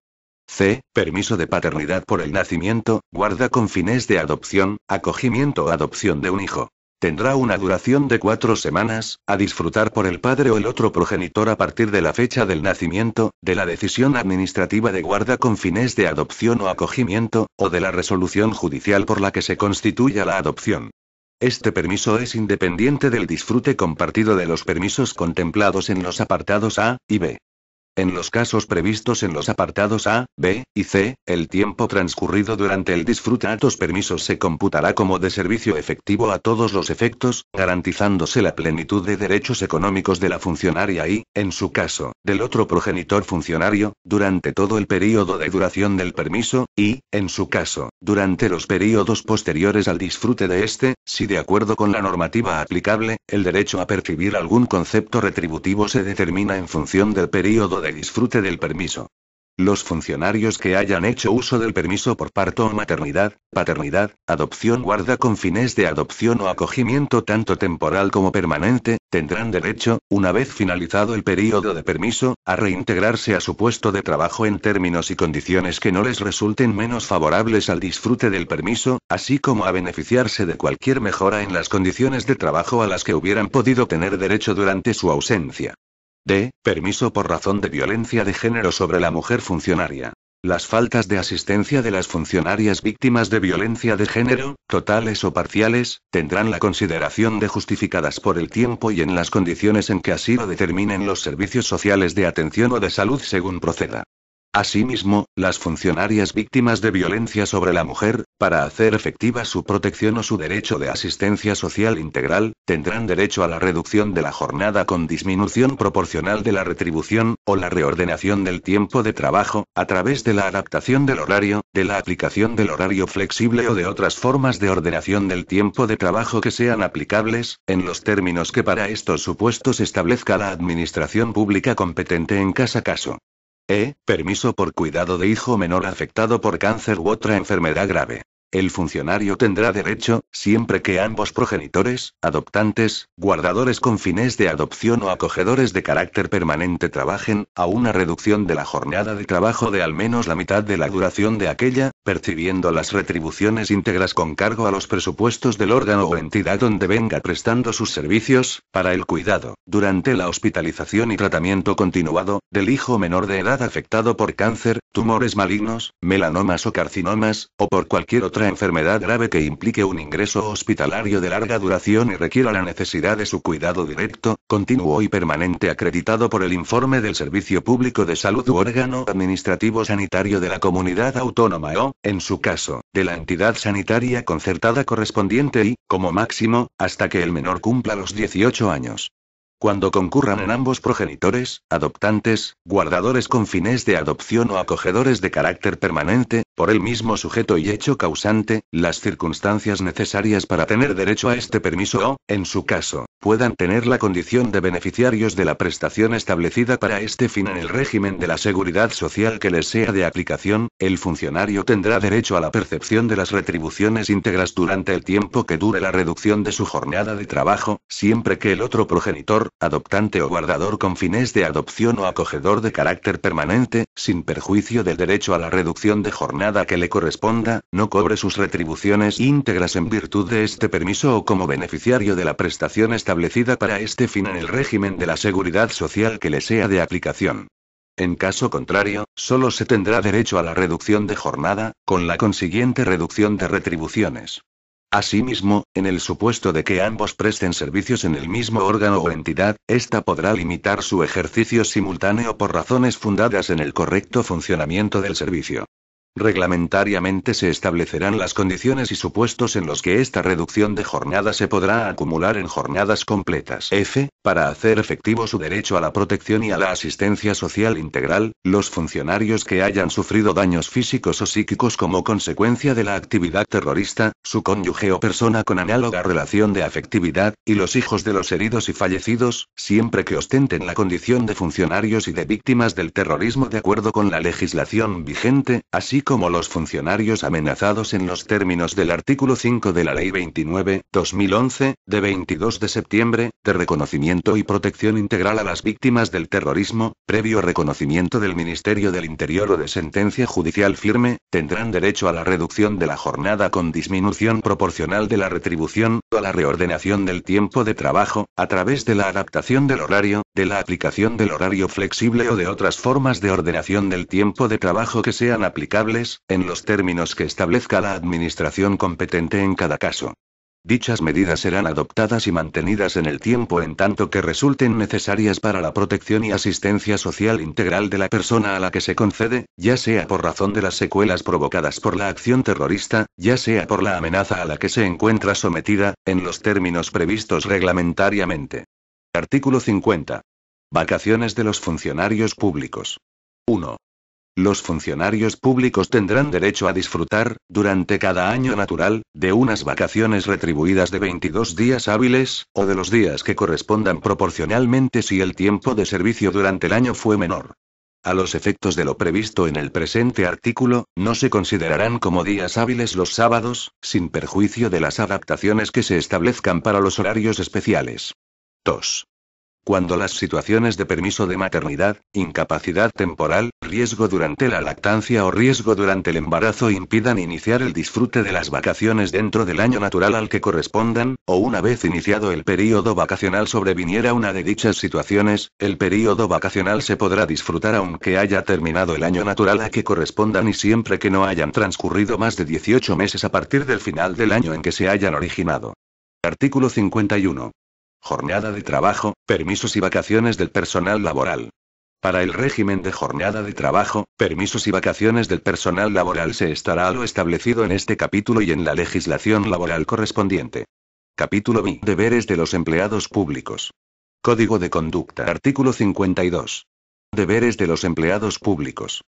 C. Permiso de paternidad por el nacimiento, guarda con fines de adopción, acogimiento o adopción de un hijo. Tendrá una duración de cuatro semanas, a disfrutar por el padre o el otro progenitor a partir de la fecha del nacimiento, de la decisión administrativa de guarda con fines de adopción o acogimiento, o de la resolución judicial por la que se constituya la adopción. Este permiso es independiente del disfrute compartido de los permisos contemplados en los apartados A y B. En los casos previstos en los apartados A, B y C, el tiempo transcurrido durante el disfrute de estos permisos se computará como de servicio efectivo a todos los efectos, garantizándose la plenitud de derechos económicos de la funcionaria y, en su caso, del otro progenitor funcionario, durante todo el período de duración del permiso, y, en su caso, durante los períodos posteriores al disfrute de este, si de acuerdo con la normativa aplicable, el derecho a percibir algún concepto retributivo se determina en función del periodo de disfrute del permiso. Los funcionarios que hayan hecho uso del permiso por parto o maternidad, paternidad, adopción guarda con fines de adopción o acogimiento tanto temporal como permanente, tendrán derecho, una vez finalizado el periodo de permiso, a reintegrarse a su puesto de trabajo en términos y condiciones que no les resulten menos favorables al disfrute del permiso, así como a beneficiarse de cualquier mejora en las condiciones de trabajo a las que hubieran podido tener derecho durante su ausencia. D. Permiso por razón de violencia de género sobre la mujer funcionaria. Las faltas de asistencia de las funcionarias víctimas de violencia de género, totales o parciales, tendrán la consideración de justificadas por el tiempo y en las condiciones en que así lo determinen los servicios sociales de atención o de salud según proceda. Asimismo, las funcionarias víctimas de violencia sobre la mujer, para hacer efectiva su protección o su derecho de asistencia social integral, tendrán derecho a la reducción de la jornada con disminución proporcional de la retribución, o la reordenación del tiempo de trabajo, a través de la adaptación del horario, de la aplicación del horario flexible o de otras formas de ordenación del tiempo de trabajo que sean aplicables, en los términos que para estos supuestos establezca la administración pública competente en casa caso. E. Permiso por cuidado de hijo menor afectado por cáncer u otra enfermedad grave el funcionario tendrá derecho, siempre que ambos progenitores, adoptantes, guardadores con fines de adopción o acogedores de carácter permanente trabajen, a una reducción de la jornada de trabajo de al menos la mitad de la duración de aquella, percibiendo las retribuciones íntegras con cargo a los presupuestos del órgano o entidad donde venga prestando sus servicios, para el cuidado, durante la hospitalización y tratamiento continuado, del hijo menor de edad afectado por cáncer, tumores malignos, melanomas o carcinomas, o por cualquier otra enfermedad grave que implique un ingreso hospitalario de larga duración y requiera la necesidad de su cuidado directo, continuo y permanente acreditado por el informe del Servicio Público de Salud u órgano administrativo sanitario de la comunidad autónoma o, en su caso, de la entidad sanitaria concertada correspondiente y, como máximo, hasta que el menor cumpla los 18 años cuando concurran en ambos progenitores, adoptantes, guardadores con fines de adopción o acogedores de carácter permanente, por el mismo sujeto y hecho causante, las circunstancias necesarias para tener derecho a este permiso o, en su caso, puedan tener la condición de beneficiarios de la prestación establecida para este fin en el régimen de la seguridad social que les sea de aplicación, el funcionario tendrá derecho a la percepción de las retribuciones íntegras durante el tiempo que dure la reducción de su jornada de trabajo, siempre que el otro progenitor, adoptante o guardador con fines de adopción o acogedor de carácter permanente, sin perjuicio del derecho a la reducción de jornada nada que le corresponda, no cobre sus retribuciones íntegras en virtud de este permiso o como beneficiario de la prestación establecida para este fin en el régimen de la seguridad social que le sea de aplicación. En caso contrario, solo se tendrá derecho a la reducción de jornada, con la consiguiente reducción de retribuciones. Asimismo, en el supuesto de que ambos presten servicios en el mismo órgano o entidad, ésta podrá limitar su ejercicio simultáneo por razones fundadas en el correcto funcionamiento del servicio. Reglamentariamente se establecerán las condiciones y supuestos en los que esta reducción de jornada se podrá acumular en jornadas completas. F. Para hacer efectivo su derecho a la protección y a la asistencia social integral, los funcionarios que hayan sufrido daños físicos o psíquicos como consecuencia de la actividad terrorista, su cónyuge o persona con análoga relación de afectividad, y los hijos de los heridos y fallecidos, siempre que ostenten la condición de funcionarios y de víctimas del terrorismo de acuerdo con la legislación vigente, así como los funcionarios amenazados en los términos del artículo 5 de la Ley 29-2011, de 22 de septiembre, de reconocimiento y protección integral a las víctimas del terrorismo, previo reconocimiento del Ministerio del Interior o de sentencia judicial firme, tendrán derecho a la reducción de la jornada con disminución proporcional de la retribución, o a la reordenación del tiempo de trabajo, a través de la adaptación del horario, de la aplicación del horario flexible o de otras formas de ordenación del tiempo de trabajo que sean aplicables en los términos que establezca la administración competente en cada caso. Dichas medidas serán adoptadas y mantenidas en el tiempo en tanto que resulten necesarias para la protección y asistencia social integral de la persona a la que se concede, ya sea por razón de las secuelas provocadas por la acción terrorista, ya sea por la amenaza a la que se encuentra sometida, en los términos previstos reglamentariamente. Artículo 50. Vacaciones de los funcionarios públicos. 1. Los funcionarios públicos tendrán derecho a disfrutar, durante cada año natural, de unas vacaciones retribuidas de 22 días hábiles, o de los días que correspondan proporcionalmente si el tiempo de servicio durante el año fue menor. A los efectos de lo previsto en el presente artículo, no se considerarán como días hábiles los sábados, sin perjuicio de las adaptaciones que se establezcan para los horarios especiales. 2 cuando las situaciones de permiso de maternidad, incapacidad temporal, riesgo durante la lactancia o riesgo durante el embarazo impidan iniciar el disfrute de las vacaciones dentro del año natural al que correspondan, o una vez iniciado el período vacacional sobreviniera una de dichas situaciones, el período vacacional se podrá disfrutar aunque haya terminado el año natural a que correspondan y siempre que no hayan transcurrido más de 18 meses a partir del final del año en que se hayan originado. Artículo 51 jornada de trabajo, permisos y vacaciones del personal laboral. Para el régimen de jornada de trabajo, permisos y vacaciones del personal laboral se estará a lo establecido en este capítulo y en la legislación laboral correspondiente. Capítulo B. Deberes de los empleados públicos. Código de conducta. Artículo 52. Deberes de los empleados públicos.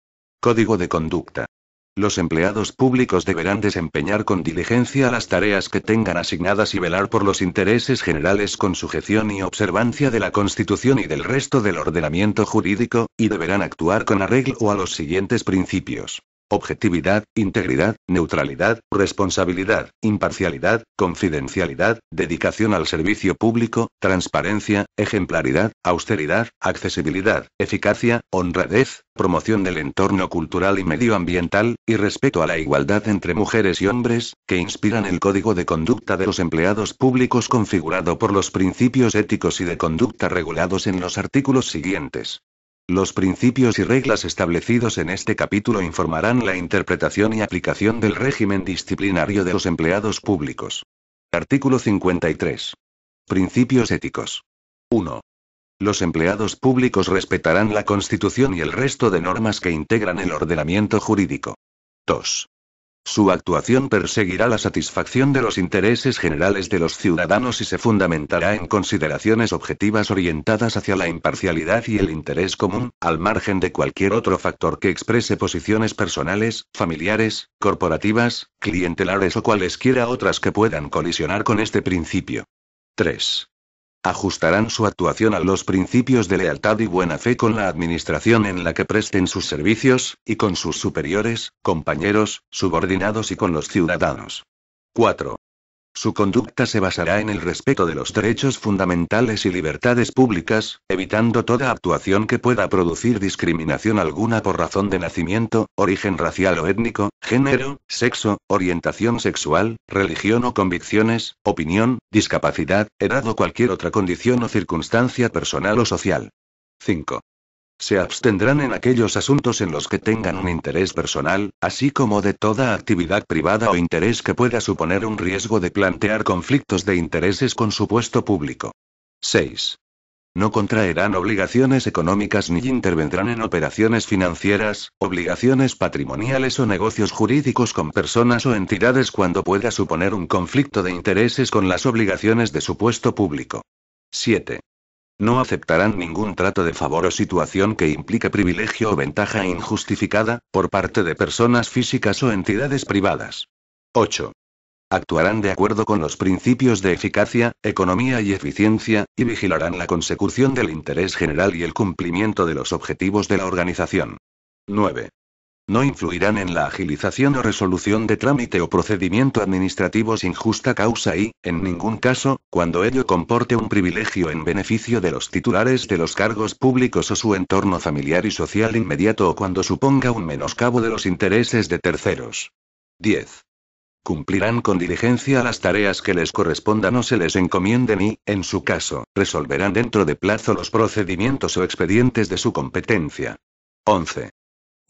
Código de conducta. Los empleados públicos deberán desempeñar con diligencia las tareas que tengan asignadas y velar por los intereses generales con sujeción y observancia de la Constitución y del resto del ordenamiento jurídico, y deberán actuar con arreglo a los siguientes principios objetividad, integridad, neutralidad, responsabilidad, imparcialidad, confidencialidad, dedicación al servicio público, transparencia, ejemplaridad, austeridad, accesibilidad, eficacia, honradez, promoción del entorno cultural y medioambiental, y respeto a la igualdad entre mujeres y hombres, que inspiran el código de conducta de los empleados públicos configurado por los principios éticos y de conducta regulados en los artículos siguientes. Los principios y reglas establecidos en este capítulo informarán la interpretación y aplicación del régimen disciplinario de los empleados públicos. Artículo 53. Principios éticos. 1. Los empleados públicos respetarán la Constitución y el resto de normas que integran el ordenamiento jurídico. 2. Su actuación perseguirá la satisfacción de los intereses generales de los ciudadanos y se fundamentará en consideraciones objetivas orientadas hacia la imparcialidad y el interés común, al margen de cualquier otro factor que exprese posiciones personales, familiares, corporativas, clientelares o cualesquiera otras que puedan colisionar con este principio. 3. Ajustarán su actuación a los principios de lealtad y buena fe con la administración en la que presten sus servicios, y con sus superiores, compañeros, subordinados y con los ciudadanos. 4. Su conducta se basará en el respeto de los derechos fundamentales y libertades públicas, evitando toda actuación que pueda producir discriminación alguna por razón de nacimiento, origen racial o étnico, género, sexo, orientación sexual, religión o convicciones, opinión, discapacidad, edad o cualquier otra condición o circunstancia personal o social. 5. Se abstendrán en aquellos asuntos en los que tengan un interés personal, así como de toda actividad privada o interés que pueda suponer un riesgo de plantear conflictos de intereses con su puesto público. 6. No contraerán obligaciones económicas ni intervendrán en operaciones financieras, obligaciones patrimoniales o negocios jurídicos con personas o entidades cuando pueda suponer un conflicto de intereses con las obligaciones de su puesto público. 7. No aceptarán ningún trato de favor o situación que implique privilegio o ventaja injustificada, por parte de personas físicas o entidades privadas. 8 actuarán de acuerdo con los principios de eficacia, economía y eficiencia, y vigilarán la consecución del interés general y el cumplimiento de los objetivos de la organización. 9. No influirán en la agilización o resolución de trámite o procedimiento administrativo sin justa causa y, en ningún caso, cuando ello comporte un privilegio en beneficio de los titulares de los cargos públicos o su entorno familiar y social inmediato o cuando suponga un menoscabo de los intereses de terceros. 10 cumplirán con diligencia las tareas que les correspondan o se les encomienden y, en su caso, resolverán dentro de plazo los procedimientos o expedientes de su competencia. 11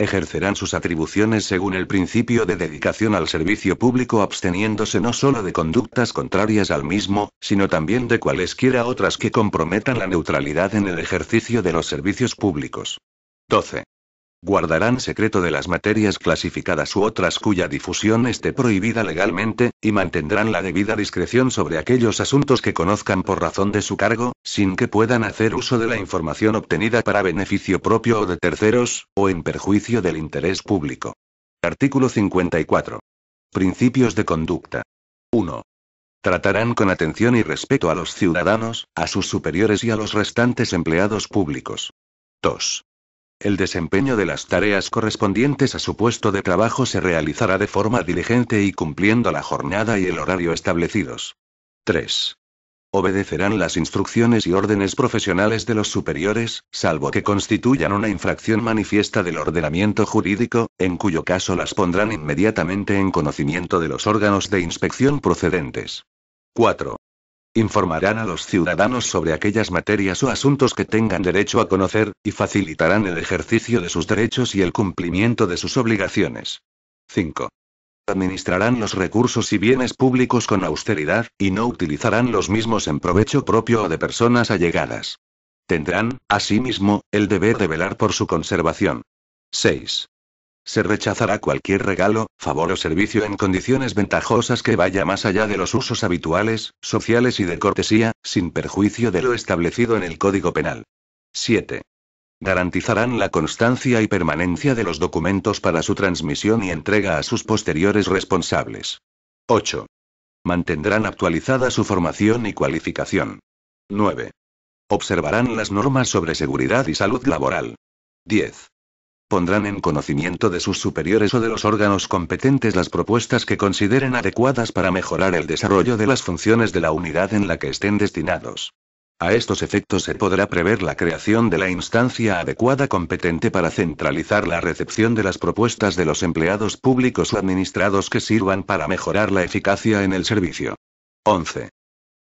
ejercerán sus atribuciones según el principio de dedicación al servicio público absteniéndose no solo de conductas contrarias al mismo, sino también de cualesquiera otras que comprometan la neutralidad en el ejercicio de los servicios públicos. 12 guardarán secreto de las materias clasificadas u otras cuya difusión esté prohibida legalmente, y mantendrán la debida discreción sobre aquellos asuntos que conozcan por razón de su cargo, sin que puedan hacer uso de la información obtenida para beneficio propio o de terceros, o en perjuicio del interés público. Artículo 54. Principios de conducta. 1. Tratarán con atención y respeto a los ciudadanos, a sus superiores y a los restantes empleados públicos. 2 el desempeño de las tareas correspondientes a su puesto de trabajo se realizará de forma diligente y cumpliendo la jornada y el horario establecidos. 3. Obedecerán las instrucciones y órdenes profesionales de los superiores, salvo que constituyan una infracción manifiesta del ordenamiento jurídico, en cuyo caso las pondrán inmediatamente en conocimiento de los órganos de inspección procedentes. 4. Informarán a los ciudadanos sobre aquellas materias o asuntos que tengan derecho a conocer, y facilitarán el ejercicio de sus derechos y el cumplimiento de sus obligaciones. 5. Administrarán los recursos y bienes públicos con austeridad, y no utilizarán los mismos en provecho propio o de personas allegadas. Tendrán, asimismo, el deber de velar por su conservación. 6. Se rechazará cualquier regalo, favor o servicio en condiciones ventajosas que vaya más allá de los usos habituales, sociales y de cortesía, sin perjuicio de lo establecido en el Código Penal. 7. Garantizarán la constancia y permanencia de los documentos para su transmisión y entrega a sus posteriores responsables. 8. Mantendrán actualizada su formación y cualificación. 9. Observarán las normas sobre seguridad y salud laboral. 10 pondrán en conocimiento de sus superiores o de los órganos competentes las propuestas que consideren adecuadas para mejorar el desarrollo de las funciones de la unidad en la que estén destinados. A estos efectos se podrá prever la creación de la instancia adecuada competente para centralizar la recepción de las propuestas de los empleados públicos o administrados que sirvan para mejorar la eficacia en el servicio. 11.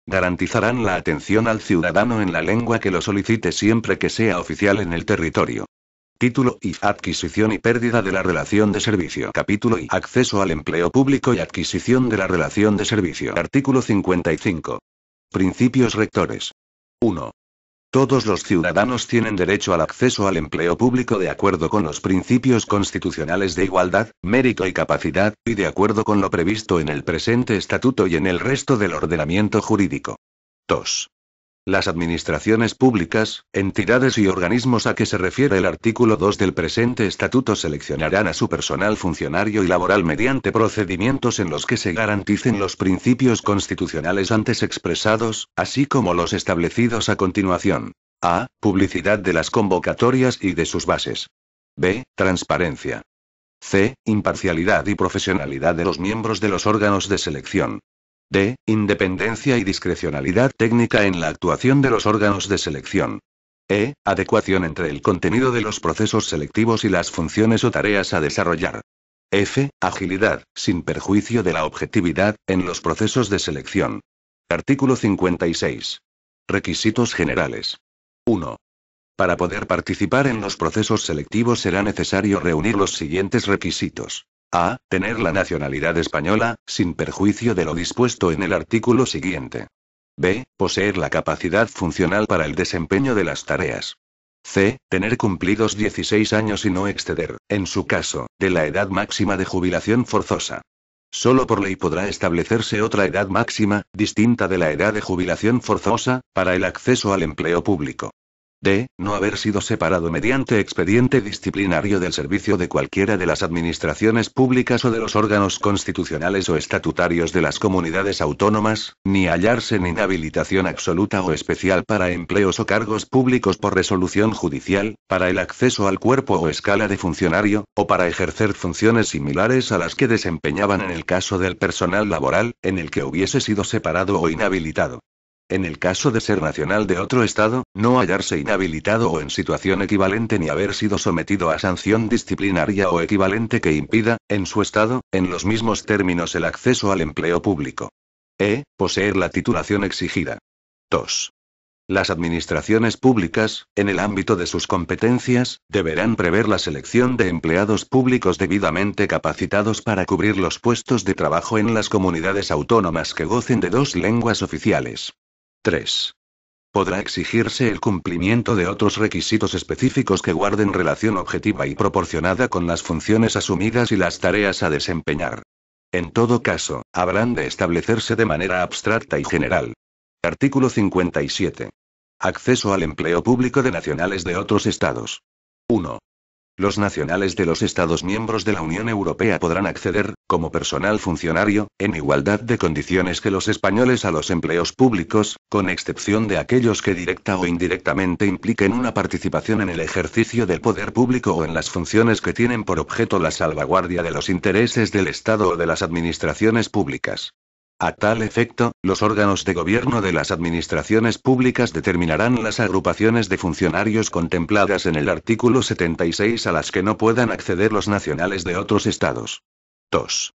Garantizarán la atención al ciudadano en la lengua que lo solicite siempre que sea oficial en el territorio. Título I adquisición y pérdida de la relación de servicio. Capítulo I acceso al empleo público y adquisición de la relación de servicio. Artículo 55. Principios rectores. 1. Todos los ciudadanos tienen derecho al acceso al empleo público de acuerdo con los principios constitucionales de igualdad, mérito y capacidad, y de acuerdo con lo previsto en el presente estatuto y en el resto del ordenamiento jurídico. 2. Las administraciones públicas, entidades y organismos a que se refiere el artículo 2 del presente estatuto seleccionarán a su personal funcionario y laboral mediante procedimientos en los que se garanticen los principios constitucionales antes expresados, así como los establecidos a continuación. A. Publicidad de las convocatorias y de sus bases. B. Transparencia. C. Imparcialidad y profesionalidad de los miembros de los órganos de selección. D. Independencia y discrecionalidad técnica en la actuación de los órganos de selección. E. Adecuación entre el contenido de los procesos selectivos y las funciones o tareas a desarrollar. F. Agilidad, sin perjuicio de la objetividad, en los procesos de selección. Artículo 56. Requisitos generales. 1. Para poder participar en los procesos selectivos será necesario reunir los siguientes requisitos a. Tener la nacionalidad española, sin perjuicio de lo dispuesto en el artículo siguiente. B. Poseer la capacidad funcional para el desempeño de las tareas. C. Tener cumplidos 16 años y no exceder, en su caso, de la edad máxima de jubilación forzosa. Solo por ley podrá establecerse otra edad máxima, distinta de la edad de jubilación forzosa, para el acceso al empleo público de no haber sido separado mediante expediente disciplinario del servicio de cualquiera de las administraciones públicas o de los órganos constitucionales o estatutarios de las comunidades autónomas, ni hallarse en inhabilitación absoluta o especial para empleos o cargos públicos por resolución judicial, para el acceso al cuerpo o escala de funcionario, o para ejercer funciones similares a las que desempeñaban en el caso del personal laboral, en el que hubiese sido separado o inhabilitado en el caso de ser nacional de otro Estado, no hallarse inhabilitado o en situación equivalente ni haber sido sometido a sanción disciplinaria o equivalente que impida, en su Estado, en los mismos términos el acceso al empleo público. E. Poseer la titulación exigida. 2. Las administraciones públicas, en el ámbito de sus competencias, deberán prever la selección de empleados públicos debidamente capacitados para cubrir los puestos de trabajo en las comunidades autónomas que gocen de dos lenguas oficiales. 3. Podrá exigirse el cumplimiento de otros requisitos específicos que guarden relación objetiva y proporcionada con las funciones asumidas y las tareas a desempeñar. En todo caso, habrán de establecerse de manera abstracta y general. Artículo 57. Acceso al empleo público de nacionales de otros estados. 1. Los nacionales de los Estados miembros de la Unión Europea podrán acceder, como personal funcionario, en igualdad de condiciones que los españoles a los empleos públicos, con excepción de aquellos que directa o indirectamente impliquen una participación en el ejercicio del poder público o en las funciones que tienen por objeto la salvaguardia de los intereses del Estado o de las administraciones públicas. A tal efecto, los órganos de gobierno de las administraciones públicas determinarán las agrupaciones de funcionarios contempladas en el artículo 76 a las que no puedan acceder los nacionales de otros estados. 2.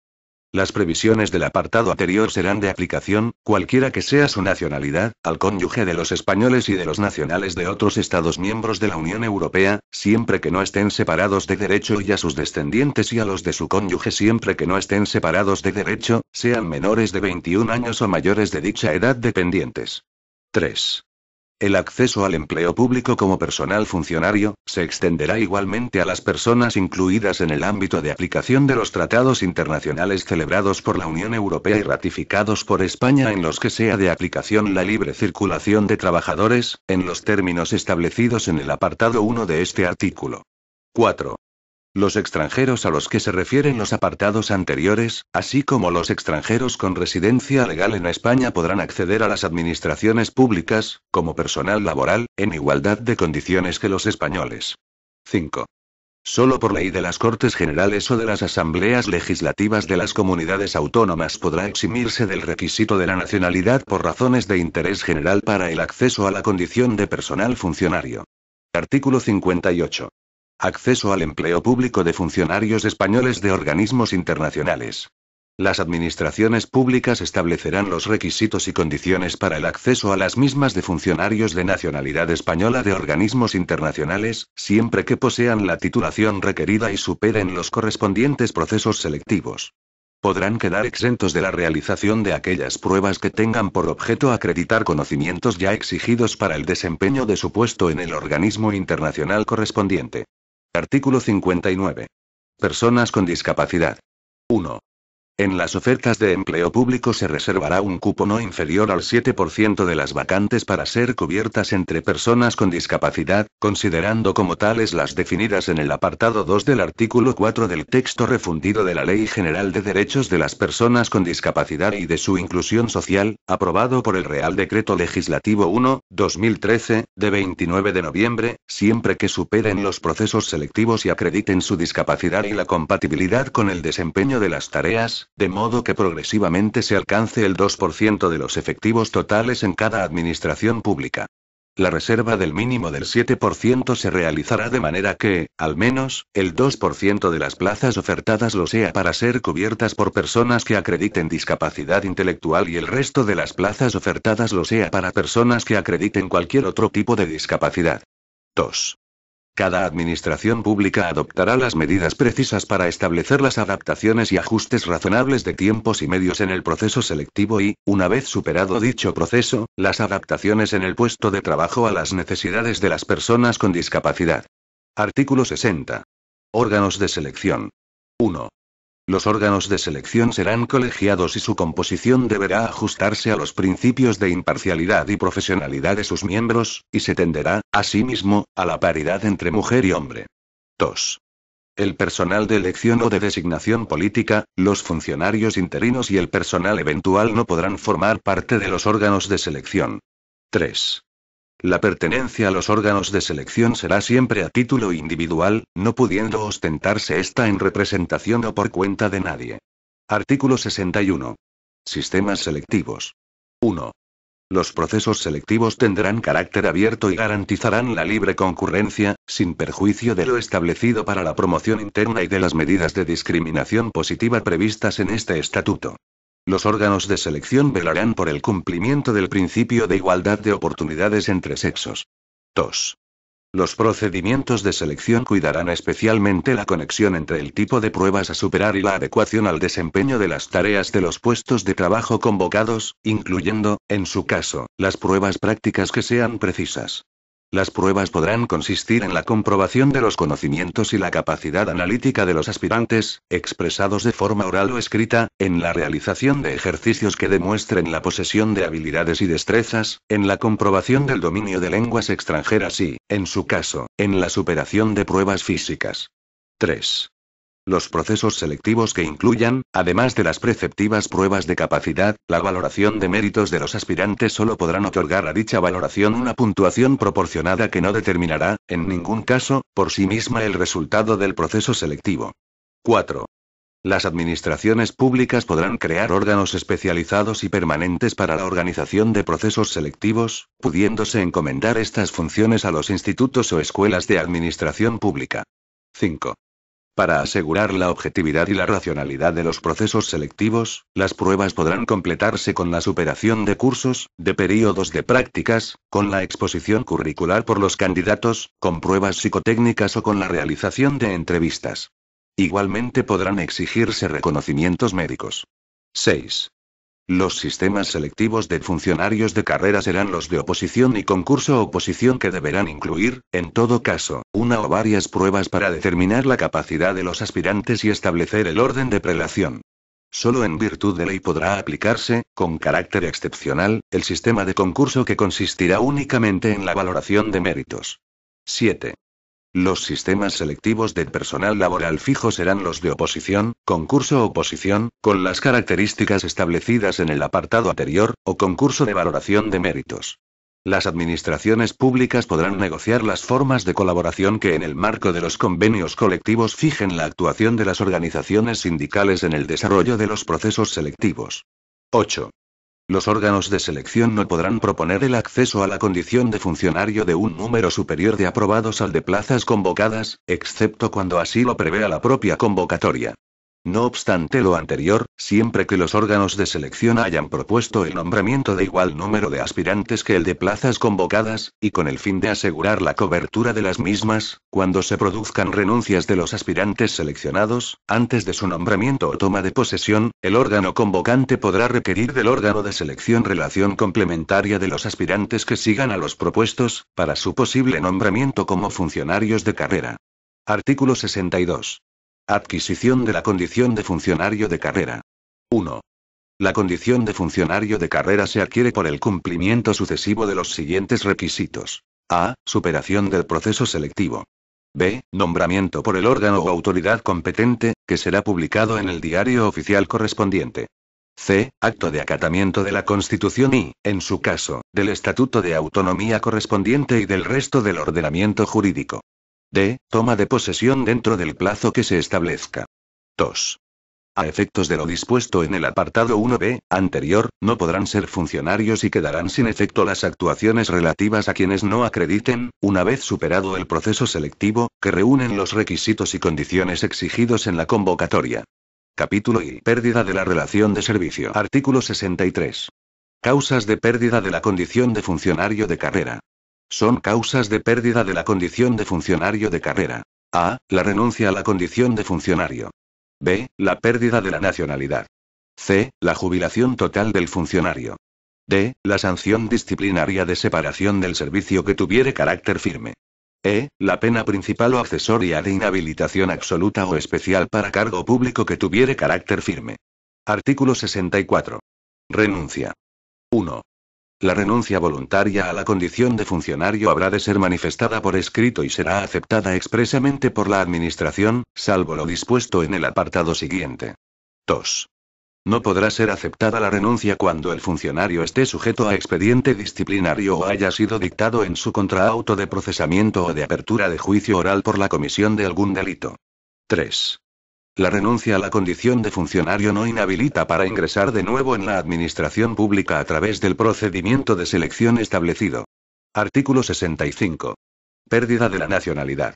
Las previsiones del apartado anterior serán de aplicación, cualquiera que sea su nacionalidad, al cónyuge de los españoles y de los nacionales de otros Estados miembros de la Unión Europea, siempre que no estén separados de derecho y a sus descendientes y a los de su cónyuge siempre que no estén separados de derecho, sean menores de 21 años o mayores de dicha edad dependientes. 3. El acceso al empleo público como personal funcionario, se extenderá igualmente a las personas incluidas en el ámbito de aplicación de los tratados internacionales celebrados por la Unión Europea y ratificados por España en los que sea de aplicación la libre circulación de trabajadores, en los términos establecidos en el apartado 1 de este artículo. 4. Los extranjeros a los que se refieren los apartados anteriores, así como los extranjeros con residencia legal en España podrán acceder a las administraciones públicas, como personal laboral, en igualdad de condiciones que los españoles. 5. Solo por ley de las Cortes Generales o de las Asambleas Legislativas de las comunidades autónomas podrá eximirse del requisito de la nacionalidad por razones de interés general para el acceso a la condición de personal funcionario. Artículo 58. Acceso al empleo público de funcionarios españoles de organismos internacionales. Las administraciones públicas establecerán los requisitos y condiciones para el acceso a las mismas de funcionarios de nacionalidad española de organismos internacionales, siempre que posean la titulación requerida y superen los correspondientes procesos selectivos. Podrán quedar exentos de la realización de aquellas pruebas que tengan por objeto acreditar conocimientos ya exigidos para el desempeño de su puesto en el organismo internacional correspondiente. Artículo 59. Personas con discapacidad. 1. En las ofertas de empleo público se reservará un cupo no inferior al 7% de las vacantes para ser cubiertas entre personas con discapacidad, considerando como tales las definidas en el apartado 2 del artículo 4 del texto refundido de la Ley General de Derechos de las Personas con Discapacidad y de su Inclusión Social, aprobado por el Real Decreto Legislativo 1, 2013, de 29 de noviembre, siempre que superen los procesos selectivos y acrediten su discapacidad y la compatibilidad con el desempeño de las tareas de modo que progresivamente se alcance el 2% de los efectivos totales en cada administración pública. La reserva del mínimo del 7% se realizará de manera que, al menos, el 2% de las plazas ofertadas lo sea para ser cubiertas por personas que acrediten discapacidad intelectual y el resto de las plazas ofertadas lo sea para personas que acrediten cualquier otro tipo de discapacidad. 2. Cada administración pública adoptará las medidas precisas para establecer las adaptaciones y ajustes razonables de tiempos y medios en el proceso selectivo y, una vez superado dicho proceso, las adaptaciones en el puesto de trabajo a las necesidades de las personas con discapacidad. Artículo 60. Órganos de selección. 1. Los órganos de selección serán colegiados y su composición deberá ajustarse a los principios de imparcialidad y profesionalidad de sus miembros, y se tenderá, asimismo, a la paridad entre mujer y hombre. 2. El personal de elección o de designación política, los funcionarios interinos y el personal eventual no podrán formar parte de los órganos de selección. 3. La pertenencia a los órganos de selección será siempre a título individual, no pudiendo ostentarse esta en representación o por cuenta de nadie. Artículo 61. Sistemas selectivos. 1. Los procesos selectivos tendrán carácter abierto y garantizarán la libre concurrencia, sin perjuicio de lo establecido para la promoción interna y de las medidas de discriminación positiva previstas en este estatuto. Los órganos de selección velarán por el cumplimiento del principio de igualdad de oportunidades entre sexos. 2. Los procedimientos de selección cuidarán especialmente la conexión entre el tipo de pruebas a superar y la adecuación al desempeño de las tareas de los puestos de trabajo convocados, incluyendo, en su caso, las pruebas prácticas que sean precisas. Las pruebas podrán consistir en la comprobación de los conocimientos y la capacidad analítica de los aspirantes, expresados de forma oral o escrita, en la realización de ejercicios que demuestren la posesión de habilidades y destrezas, en la comprobación del dominio de lenguas extranjeras y, en su caso, en la superación de pruebas físicas. 3. Los procesos selectivos que incluyan, además de las preceptivas pruebas de capacidad, la valoración de méritos de los aspirantes solo podrán otorgar a dicha valoración una puntuación proporcionada que no determinará, en ningún caso, por sí misma el resultado del proceso selectivo. 4. Las administraciones públicas podrán crear órganos especializados y permanentes para la organización de procesos selectivos, pudiéndose encomendar estas funciones a los institutos o escuelas de administración pública. 5. Para asegurar la objetividad y la racionalidad de los procesos selectivos, las pruebas podrán completarse con la superación de cursos, de periodos de prácticas, con la exposición curricular por los candidatos, con pruebas psicotécnicas o con la realización de entrevistas. Igualmente podrán exigirse reconocimientos médicos. 6. Los sistemas selectivos de funcionarios de carrera serán los de oposición y concurso oposición que deberán incluir, en todo caso, una o varias pruebas para determinar la capacidad de los aspirantes y establecer el orden de prelación. Solo en virtud de ley podrá aplicarse, con carácter excepcional, el sistema de concurso que consistirá únicamente en la valoración de méritos. 7. Los sistemas selectivos de personal laboral fijo serán los de oposición, concurso-oposición, con las características establecidas en el apartado anterior, o concurso de valoración de méritos. Las administraciones públicas podrán negociar las formas de colaboración que en el marco de los convenios colectivos fijen la actuación de las organizaciones sindicales en el desarrollo de los procesos selectivos. 8. Los órganos de selección no podrán proponer el acceso a la condición de funcionario de un número superior de aprobados al de plazas convocadas, excepto cuando así lo prevea la propia convocatoria. No obstante lo anterior, siempre que los órganos de selección hayan propuesto el nombramiento de igual número de aspirantes que el de plazas convocadas, y con el fin de asegurar la cobertura de las mismas, cuando se produzcan renuncias de los aspirantes seleccionados, antes de su nombramiento o toma de posesión, el órgano convocante podrá requerir del órgano de selección relación complementaria de los aspirantes que sigan a los propuestos, para su posible nombramiento como funcionarios de carrera. Artículo 62. Adquisición de la condición de funcionario de carrera. 1. La condición de funcionario de carrera se adquiere por el cumplimiento sucesivo de los siguientes requisitos. A. Superación del proceso selectivo. B. Nombramiento por el órgano o autoridad competente, que será publicado en el diario oficial correspondiente. C. Acto de acatamiento de la Constitución y, en su caso, del Estatuto de Autonomía correspondiente y del resto del ordenamiento jurídico d. toma de posesión dentro del plazo que se establezca. 2. A efectos de lo dispuesto en el apartado 1b anterior, no podrán ser funcionarios y quedarán sin efecto las actuaciones relativas a quienes no acrediten, una vez superado el proceso selectivo, que reúnen los requisitos y condiciones exigidos en la convocatoria. Capítulo I pérdida de la relación de servicio. Artículo 63. Causas de pérdida de la condición de funcionario de carrera son causas de pérdida de la condición de funcionario de carrera. A. La renuncia a la condición de funcionario. B. La pérdida de la nacionalidad. C. La jubilación total del funcionario. D. La sanción disciplinaria de separación del servicio que tuviere carácter firme. E. La pena principal o accesoria de inhabilitación absoluta o especial para cargo público que tuviere carácter firme. Artículo 64. Renuncia. 1. La renuncia voluntaria a la condición de funcionario habrá de ser manifestada por escrito y será aceptada expresamente por la Administración, salvo lo dispuesto en el apartado siguiente. 2. No podrá ser aceptada la renuncia cuando el funcionario esté sujeto a expediente disciplinario o haya sido dictado en su contra auto de procesamiento o de apertura de juicio oral por la comisión de algún delito. 3. La renuncia a la condición de funcionario no inhabilita para ingresar de nuevo en la administración pública a través del procedimiento de selección establecido. Artículo 65. Pérdida de la nacionalidad.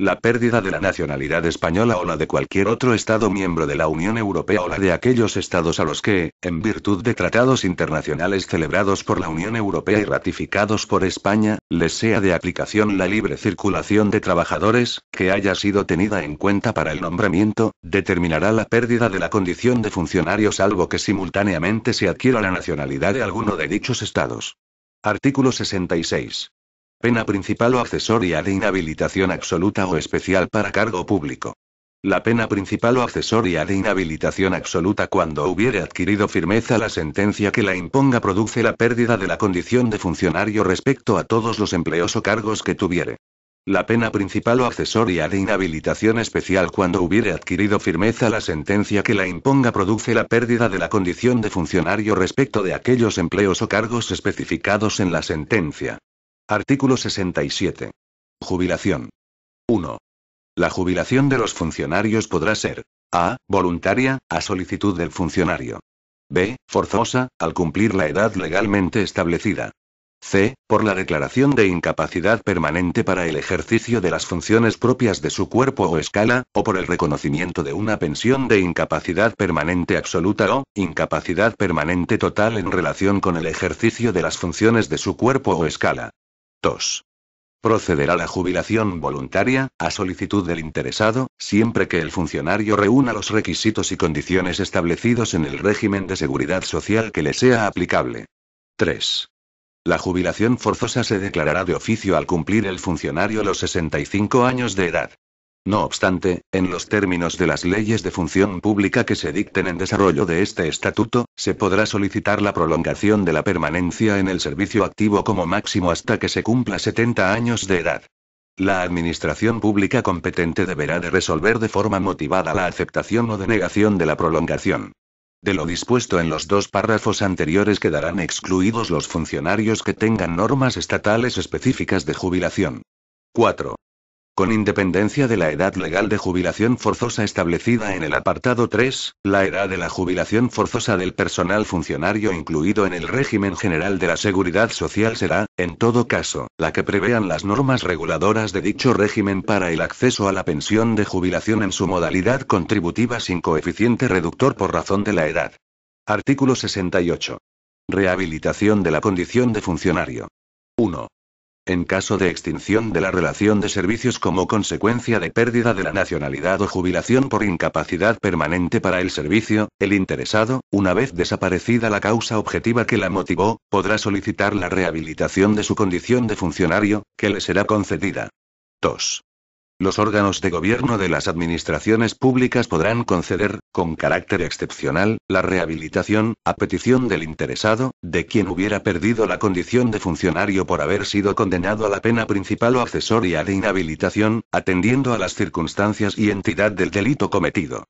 La pérdida de la nacionalidad española o la de cualquier otro Estado miembro de la Unión Europea o la de aquellos Estados a los que, en virtud de tratados internacionales celebrados por la Unión Europea y ratificados por España, les sea de aplicación la libre circulación de trabajadores, que haya sido tenida en cuenta para el nombramiento, determinará la pérdida de la condición de funcionario salvo que simultáneamente se adquiera la nacionalidad de alguno de dichos Estados. Artículo 66 pena principal o accesoria de inhabilitación absoluta o especial para cargo público. La pena principal o accesoria de inhabilitación absoluta cuando hubiere adquirido firmeza la sentencia que la imponga produce la pérdida de la condición de funcionario respecto a todos los empleos o cargos que tuviere. La pena principal o accesoria de inhabilitación especial cuando hubiere adquirido firmeza la sentencia que la imponga produce la pérdida de la condición de funcionario respecto de aquellos empleos o cargos especificados en la sentencia. Artículo 67. Jubilación. 1. La jubilación de los funcionarios podrá ser a. voluntaria, a solicitud del funcionario. b. forzosa, al cumplir la edad legalmente establecida. c. por la declaración de incapacidad permanente para el ejercicio de las funciones propias de su cuerpo o escala, o por el reconocimiento de una pensión de incapacidad permanente absoluta o incapacidad permanente total en relación con el ejercicio de las funciones de su cuerpo o escala. 2. Procederá la jubilación voluntaria, a solicitud del interesado, siempre que el funcionario reúna los requisitos y condiciones establecidos en el régimen de seguridad social que le sea aplicable. 3. La jubilación forzosa se declarará de oficio al cumplir el funcionario los 65 años de edad. No obstante, en los términos de las leyes de función pública que se dicten en desarrollo de este estatuto, se podrá solicitar la prolongación de la permanencia en el servicio activo como máximo hasta que se cumpla 70 años de edad. La administración pública competente deberá de resolver de forma motivada la aceptación o denegación de la prolongación. De lo dispuesto en los dos párrafos anteriores quedarán excluidos los funcionarios que tengan normas estatales específicas de jubilación. 4. Con independencia de la edad legal de jubilación forzosa establecida en el apartado 3, la edad de la jubilación forzosa del personal funcionario incluido en el régimen general de la seguridad social será, en todo caso, la que prevean las normas reguladoras de dicho régimen para el acceso a la pensión de jubilación en su modalidad contributiva sin coeficiente reductor por razón de la edad. Artículo 68. Rehabilitación de la condición de funcionario. 1 en caso de extinción de la relación de servicios como consecuencia de pérdida de la nacionalidad o jubilación por incapacidad permanente para el servicio, el interesado, una vez desaparecida la causa objetiva que la motivó, podrá solicitar la rehabilitación de su condición de funcionario, que le será concedida. 2. Los órganos de gobierno de las administraciones públicas podrán conceder, con carácter excepcional, la rehabilitación, a petición del interesado, de quien hubiera perdido la condición de funcionario por haber sido condenado a la pena principal o accesoria de inhabilitación, atendiendo a las circunstancias y entidad del delito cometido.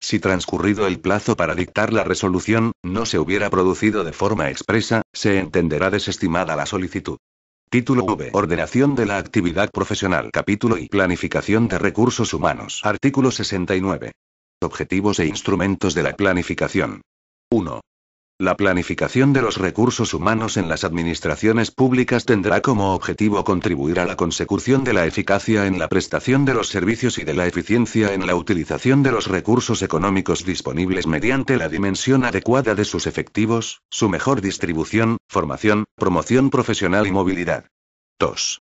Si transcurrido el plazo para dictar la resolución, no se hubiera producido de forma expresa, se entenderá desestimada la solicitud. Título V. Ordenación de la actividad profesional. Capítulo I. Planificación de recursos humanos. Artículo 69. Objetivos e instrumentos de la planificación. 1. La planificación de los recursos humanos en las administraciones públicas tendrá como objetivo contribuir a la consecución de la eficacia en la prestación de los servicios y de la eficiencia en la utilización de los recursos económicos disponibles mediante la dimensión adecuada de sus efectivos, su mejor distribución, formación, promoción profesional y movilidad. 2.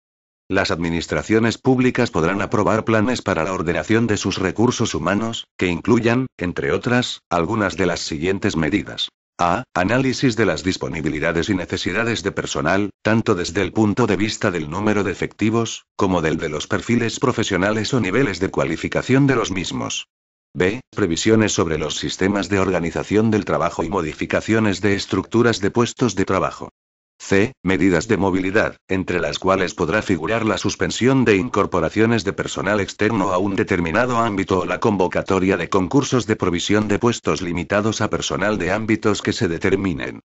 Las administraciones públicas podrán aprobar planes para la ordenación de sus recursos humanos, que incluyan, entre otras, algunas de las siguientes medidas. A. Análisis de las disponibilidades y necesidades de personal, tanto desde el punto de vista del número de efectivos, como del de los perfiles profesionales o niveles de cualificación de los mismos. B. Previsiones sobre los sistemas de organización del trabajo y modificaciones de estructuras de puestos de trabajo. C. Medidas de movilidad, entre las cuales podrá figurar la suspensión de incorporaciones de personal externo a un determinado ámbito o la convocatoria de concursos de provisión de puestos limitados a personal de ámbitos que se determinen.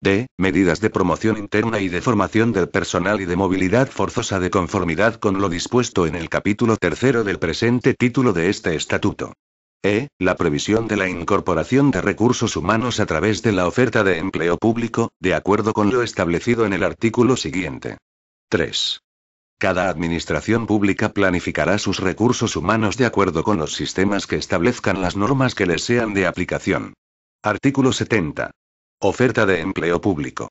D. Medidas de promoción interna y de formación del personal y de movilidad forzosa de conformidad con lo dispuesto en el capítulo tercero del presente título de este estatuto. E. La previsión de la incorporación de recursos humanos a través de la oferta de empleo público, de acuerdo con lo establecido en el artículo siguiente. 3. Cada administración pública planificará sus recursos humanos de acuerdo con los sistemas que establezcan las normas que les sean de aplicación. Artículo 70. Oferta de empleo público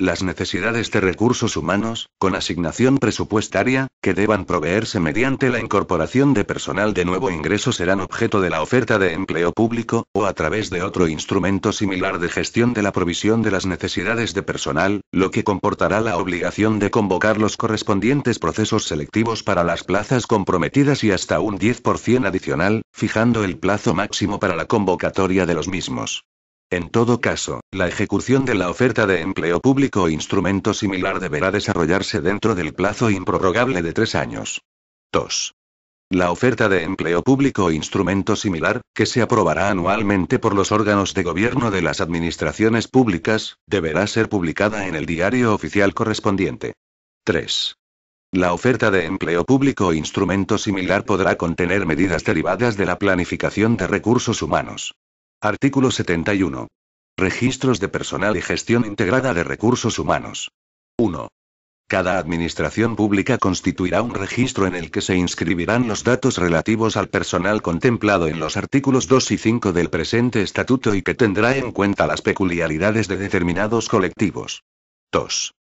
las necesidades de recursos humanos, con asignación presupuestaria, que deban proveerse mediante la incorporación de personal de nuevo ingreso serán objeto de la oferta de empleo público, o a través de otro instrumento similar de gestión de la provisión de las necesidades de personal, lo que comportará la obligación de convocar los correspondientes procesos selectivos para las plazas comprometidas y hasta un 10% adicional, fijando el plazo máximo para la convocatoria de los mismos. En todo caso, la ejecución de la oferta de empleo público o instrumento similar deberá desarrollarse dentro del plazo improrrogable de tres años. 2. La oferta de empleo público o instrumento similar, que se aprobará anualmente por los órganos de gobierno de las administraciones públicas, deberá ser publicada en el diario oficial correspondiente. 3. La oferta de empleo público o instrumento similar podrá contener medidas derivadas de la planificación de recursos humanos. Artículo 71. Registros de personal y gestión integrada de recursos humanos. 1. Cada administración pública constituirá un registro en el que se inscribirán los datos relativos al personal contemplado en los artículos 2 y 5 del presente estatuto y que tendrá en cuenta las peculiaridades de determinados colectivos. 2.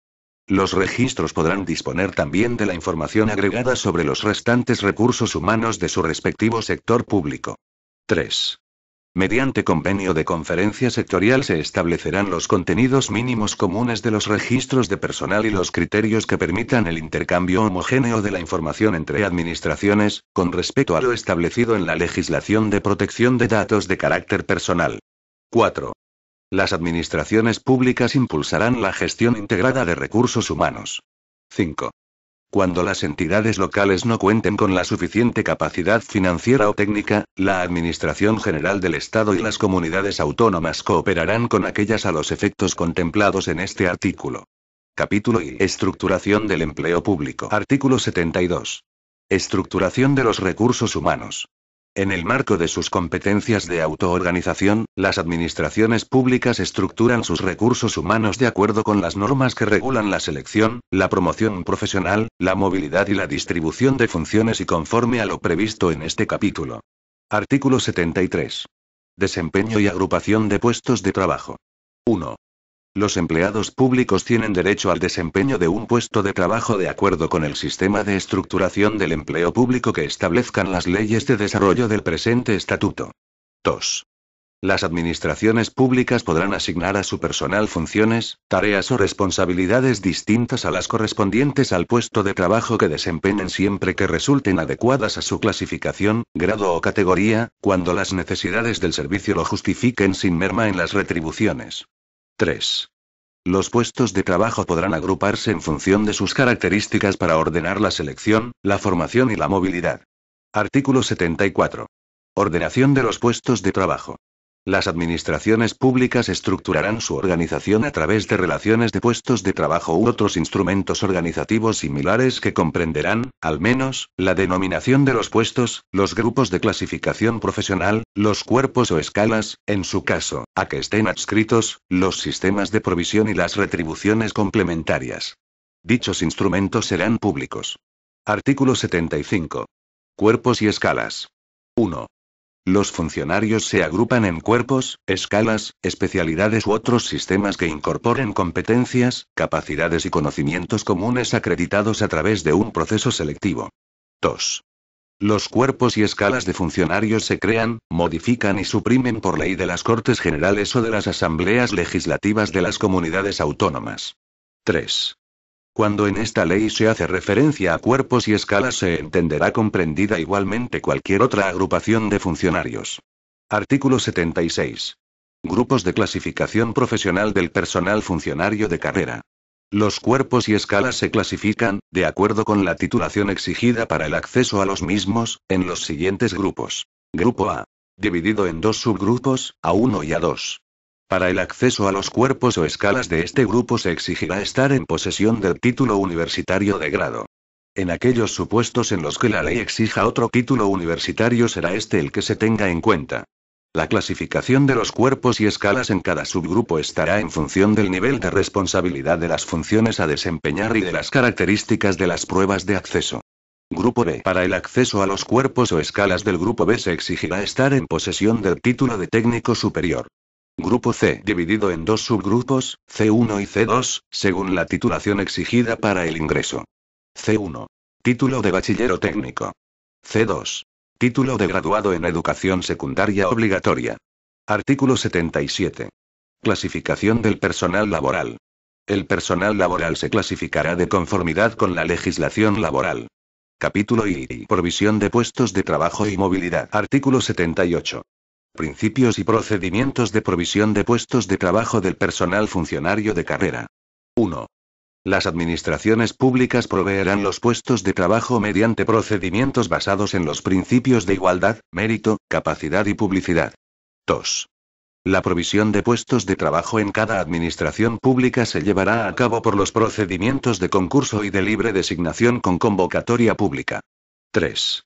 Los registros podrán disponer también de la información agregada sobre los restantes recursos humanos de su respectivo sector público. 3. Mediante convenio de conferencia sectorial se establecerán los contenidos mínimos comunes de los registros de personal y los criterios que permitan el intercambio homogéneo de la información entre administraciones, con respecto a lo establecido en la legislación de protección de datos de carácter personal. 4. Las administraciones públicas impulsarán la gestión integrada de recursos humanos. 5. Cuando las entidades locales no cuenten con la suficiente capacidad financiera o técnica, la Administración General del Estado y las comunidades autónomas cooperarán con aquellas a los efectos contemplados en este artículo. Capítulo I Estructuración del empleo público. Artículo 72. Estructuración de los recursos humanos. En el marco de sus competencias de autoorganización, las administraciones públicas estructuran sus recursos humanos de acuerdo con las normas que regulan la selección, la promoción profesional, la movilidad y la distribución de funciones y conforme a lo previsto en este capítulo. Artículo 73. Desempeño y agrupación de puestos de trabajo. 1. Los empleados públicos tienen derecho al desempeño de un puesto de trabajo de acuerdo con el sistema de estructuración del empleo público que establezcan las leyes de desarrollo del presente estatuto. 2. Las administraciones públicas podrán asignar a su personal funciones, tareas o responsabilidades distintas a las correspondientes al puesto de trabajo que desempeñen siempre que resulten adecuadas a su clasificación, grado o categoría, cuando las necesidades del servicio lo justifiquen sin merma en las retribuciones. 3. Los puestos de trabajo podrán agruparse en función de sus características para ordenar la selección, la formación y la movilidad. Artículo 74. Ordenación de los puestos de trabajo. Las administraciones públicas estructurarán su organización a través de relaciones de puestos de trabajo u otros instrumentos organizativos similares que comprenderán, al menos, la denominación de los puestos, los grupos de clasificación profesional, los cuerpos o escalas, en su caso, a que estén adscritos, los sistemas de provisión y las retribuciones complementarias. Dichos instrumentos serán públicos. Artículo 75. Cuerpos y escalas. 1. Los funcionarios se agrupan en cuerpos, escalas, especialidades u otros sistemas que incorporen competencias, capacidades y conocimientos comunes acreditados a través de un proceso selectivo. 2. Los cuerpos y escalas de funcionarios se crean, modifican y suprimen por ley de las Cortes Generales o de las Asambleas Legislativas de las comunidades autónomas. 3. Cuando en esta ley se hace referencia a cuerpos y escalas se entenderá comprendida igualmente cualquier otra agrupación de funcionarios. Artículo 76. Grupos de clasificación profesional del personal funcionario de carrera. Los cuerpos y escalas se clasifican, de acuerdo con la titulación exigida para el acceso a los mismos, en los siguientes grupos. Grupo A. Dividido en dos subgrupos, A1 y A2. Para el acceso a los cuerpos o escalas de este grupo se exigirá estar en posesión del título universitario de grado. En aquellos supuestos en los que la ley exija otro título universitario será este el que se tenga en cuenta. La clasificación de los cuerpos y escalas en cada subgrupo estará en función del nivel de responsabilidad de las funciones a desempeñar y de las características de las pruebas de acceso. Grupo B. Para el acceso a los cuerpos o escalas del Grupo B se exigirá estar en posesión del título de técnico superior. Grupo C dividido en dos subgrupos, C1 y C2, según la titulación exigida para el ingreso. C1. Título de bachillero técnico. C2. Título de graduado en educación secundaria obligatoria. Artículo 77. Clasificación del personal laboral. El personal laboral se clasificará de conformidad con la legislación laboral. Capítulo I. Provisión de puestos de trabajo y movilidad. Artículo 78. Principios y procedimientos de provisión de puestos de trabajo del personal funcionario de carrera. 1. Las administraciones públicas proveerán los puestos de trabajo mediante procedimientos basados en los principios de igualdad, mérito, capacidad y publicidad. 2. La provisión de puestos de trabajo en cada administración pública se llevará a cabo por los procedimientos de concurso y de libre designación con convocatoria pública. 3.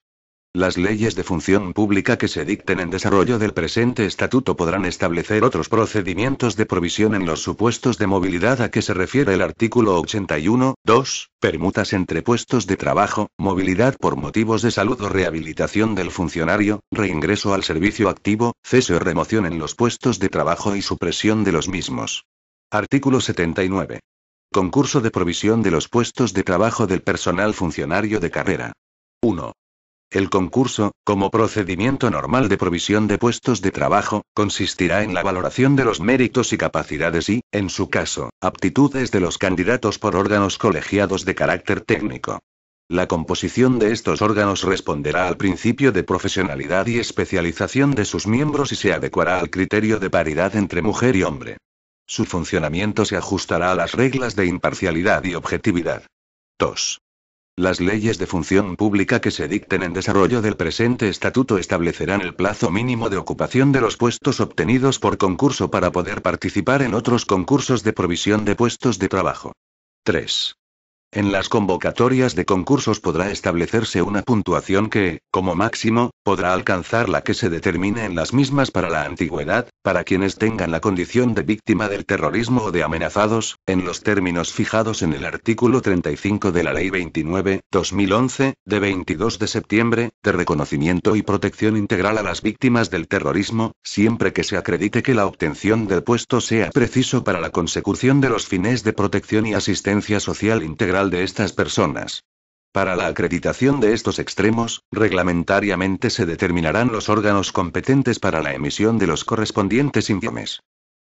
Las leyes de función pública que se dicten en desarrollo del presente estatuto podrán establecer otros procedimientos de provisión en los supuestos de movilidad a que se refiere el artículo 81, 2, permutas entre puestos de trabajo, movilidad por motivos de salud o rehabilitación del funcionario, reingreso al servicio activo, cese o remoción en los puestos de trabajo y supresión de los mismos. Artículo 79. Concurso de provisión de los puestos de trabajo del personal funcionario de carrera. 1. El concurso, como procedimiento normal de provisión de puestos de trabajo, consistirá en la valoración de los méritos y capacidades y, en su caso, aptitudes de los candidatos por órganos colegiados de carácter técnico. La composición de estos órganos responderá al principio de profesionalidad y especialización de sus miembros y se adecuará al criterio de paridad entre mujer y hombre. Su funcionamiento se ajustará a las reglas de imparcialidad y objetividad. 2. Las leyes de función pública que se dicten en desarrollo del presente estatuto establecerán el plazo mínimo de ocupación de los puestos obtenidos por concurso para poder participar en otros concursos de provisión de puestos de trabajo. 3. En las convocatorias de concursos podrá establecerse una puntuación que, como máximo, podrá alcanzar la que se determine en las mismas para la antigüedad, para quienes tengan la condición de víctima del terrorismo o de amenazados, en los términos fijados en el artículo 35 de la Ley 29-2011, de 22 de septiembre, de reconocimiento y protección integral a las víctimas del terrorismo, siempre que se acredite que la obtención del puesto sea preciso para la consecución de los fines de protección y asistencia social integral de estas personas. Para la acreditación de estos extremos, reglamentariamente se determinarán los órganos competentes para la emisión de los correspondientes informes.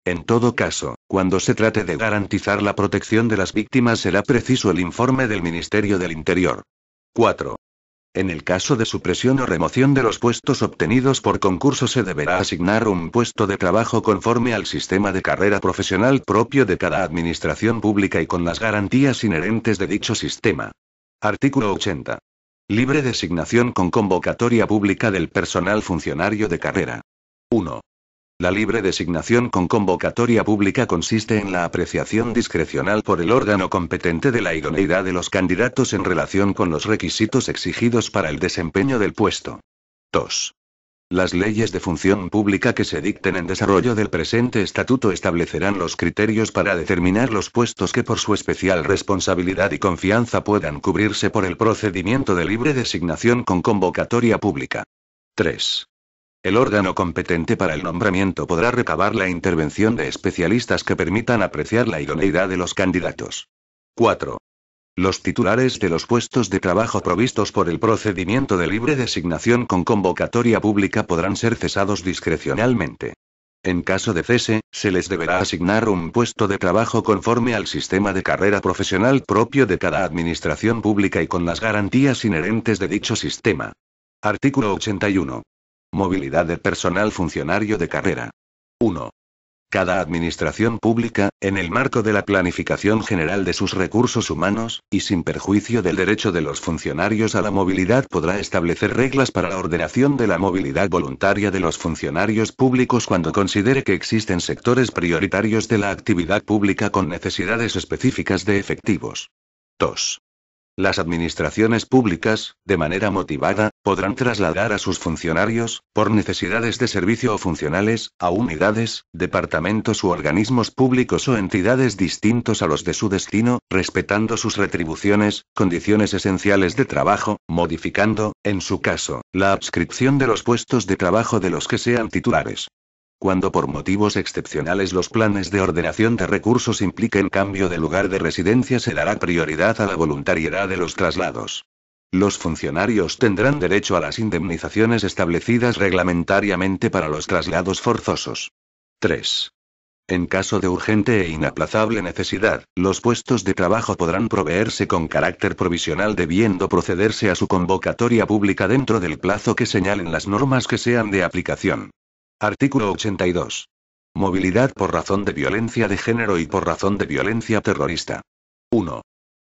En todo caso, cuando se trate de garantizar la protección de las víctimas será preciso el informe del Ministerio del Interior. 4. En el caso de supresión o remoción de los puestos obtenidos por concurso se deberá asignar un puesto de trabajo conforme al sistema de carrera profesional propio de cada administración pública y con las garantías inherentes de dicho sistema. Artículo 80. Libre designación con convocatoria pública del personal funcionario de carrera. 1. La libre designación con convocatoria pública consiste en la apreciación discrecional por el órgano competente de la idoneidad de los candidatos en relación con los requisitos exigidos para el desempeño del puesto. 2. Las leyes de función pública que se dicten en desarrollo del presente estatuto establecerán los criterios para determinar los puestos que por su especial responsabilidad y confianza puedan cubrirse por el procedimiento de libre designación con convocatoria pública. 3. El órgano competente para el nombramiento podrá recabar la intervención de especialistas que permitan apreciar la idoneidad de los candidatos. 4. Los titulares de los puestos de trabajo provistos por el procedimiento de libre designación con convocatoria pública podrán ser cesados discrecionalmente. En caso de cese, se les deberá asignar un puesto de trabajo conforme al sistema de carrera profesional propio de cada administración pública y con las garantías inherentes de dicho sistema. Artículo 81. Movilidad de personal funcionario de carrera. 1. Cada administración pública, en el marco de la planificación general de sus recursos humanos, y sin perjuicio del derecho de los funcionarios a la movilidad, podrá establecer reglas para la ordenación de la movilidad voluntaria de los funcionarios públicos cuando considere que existen sectores prioritarios de la actividad pública con necesidades específicas de efectivos. 2. Las administraciones públicas, de manera motivada, podrán trasladar a sus funcionarios, por necesidades de servicio o funcionales, a unidades, departamentos u organismos públicos o entidades distintos a los de su destino, respetando sus retribuciones, condiciones esenciales de trabajo, modificando, en su caso, la adscripción de los puestos de trabajo de los que sean titulares. Cuando por motivos excepcionales los planes de ordenación de recursos impliquen cambio de lugar de residencia se dará prioridad a la voluntariedad de los traslados. Los funcionarios tendrán derecho a las indemnizaciones establecidas reglamentariamente para los traslados forzosos. 3. En caso de urgente e inaplazable necesidad, los puestos de trabajo podrán proveerse con carácter provisional debiendo procederse a su convocatoria pública dentro del plazo que señalen las normas que sean de aplicación. Artículo 82. Movilidad por razón de violencia de género y por razón de violencia terrorista. 1.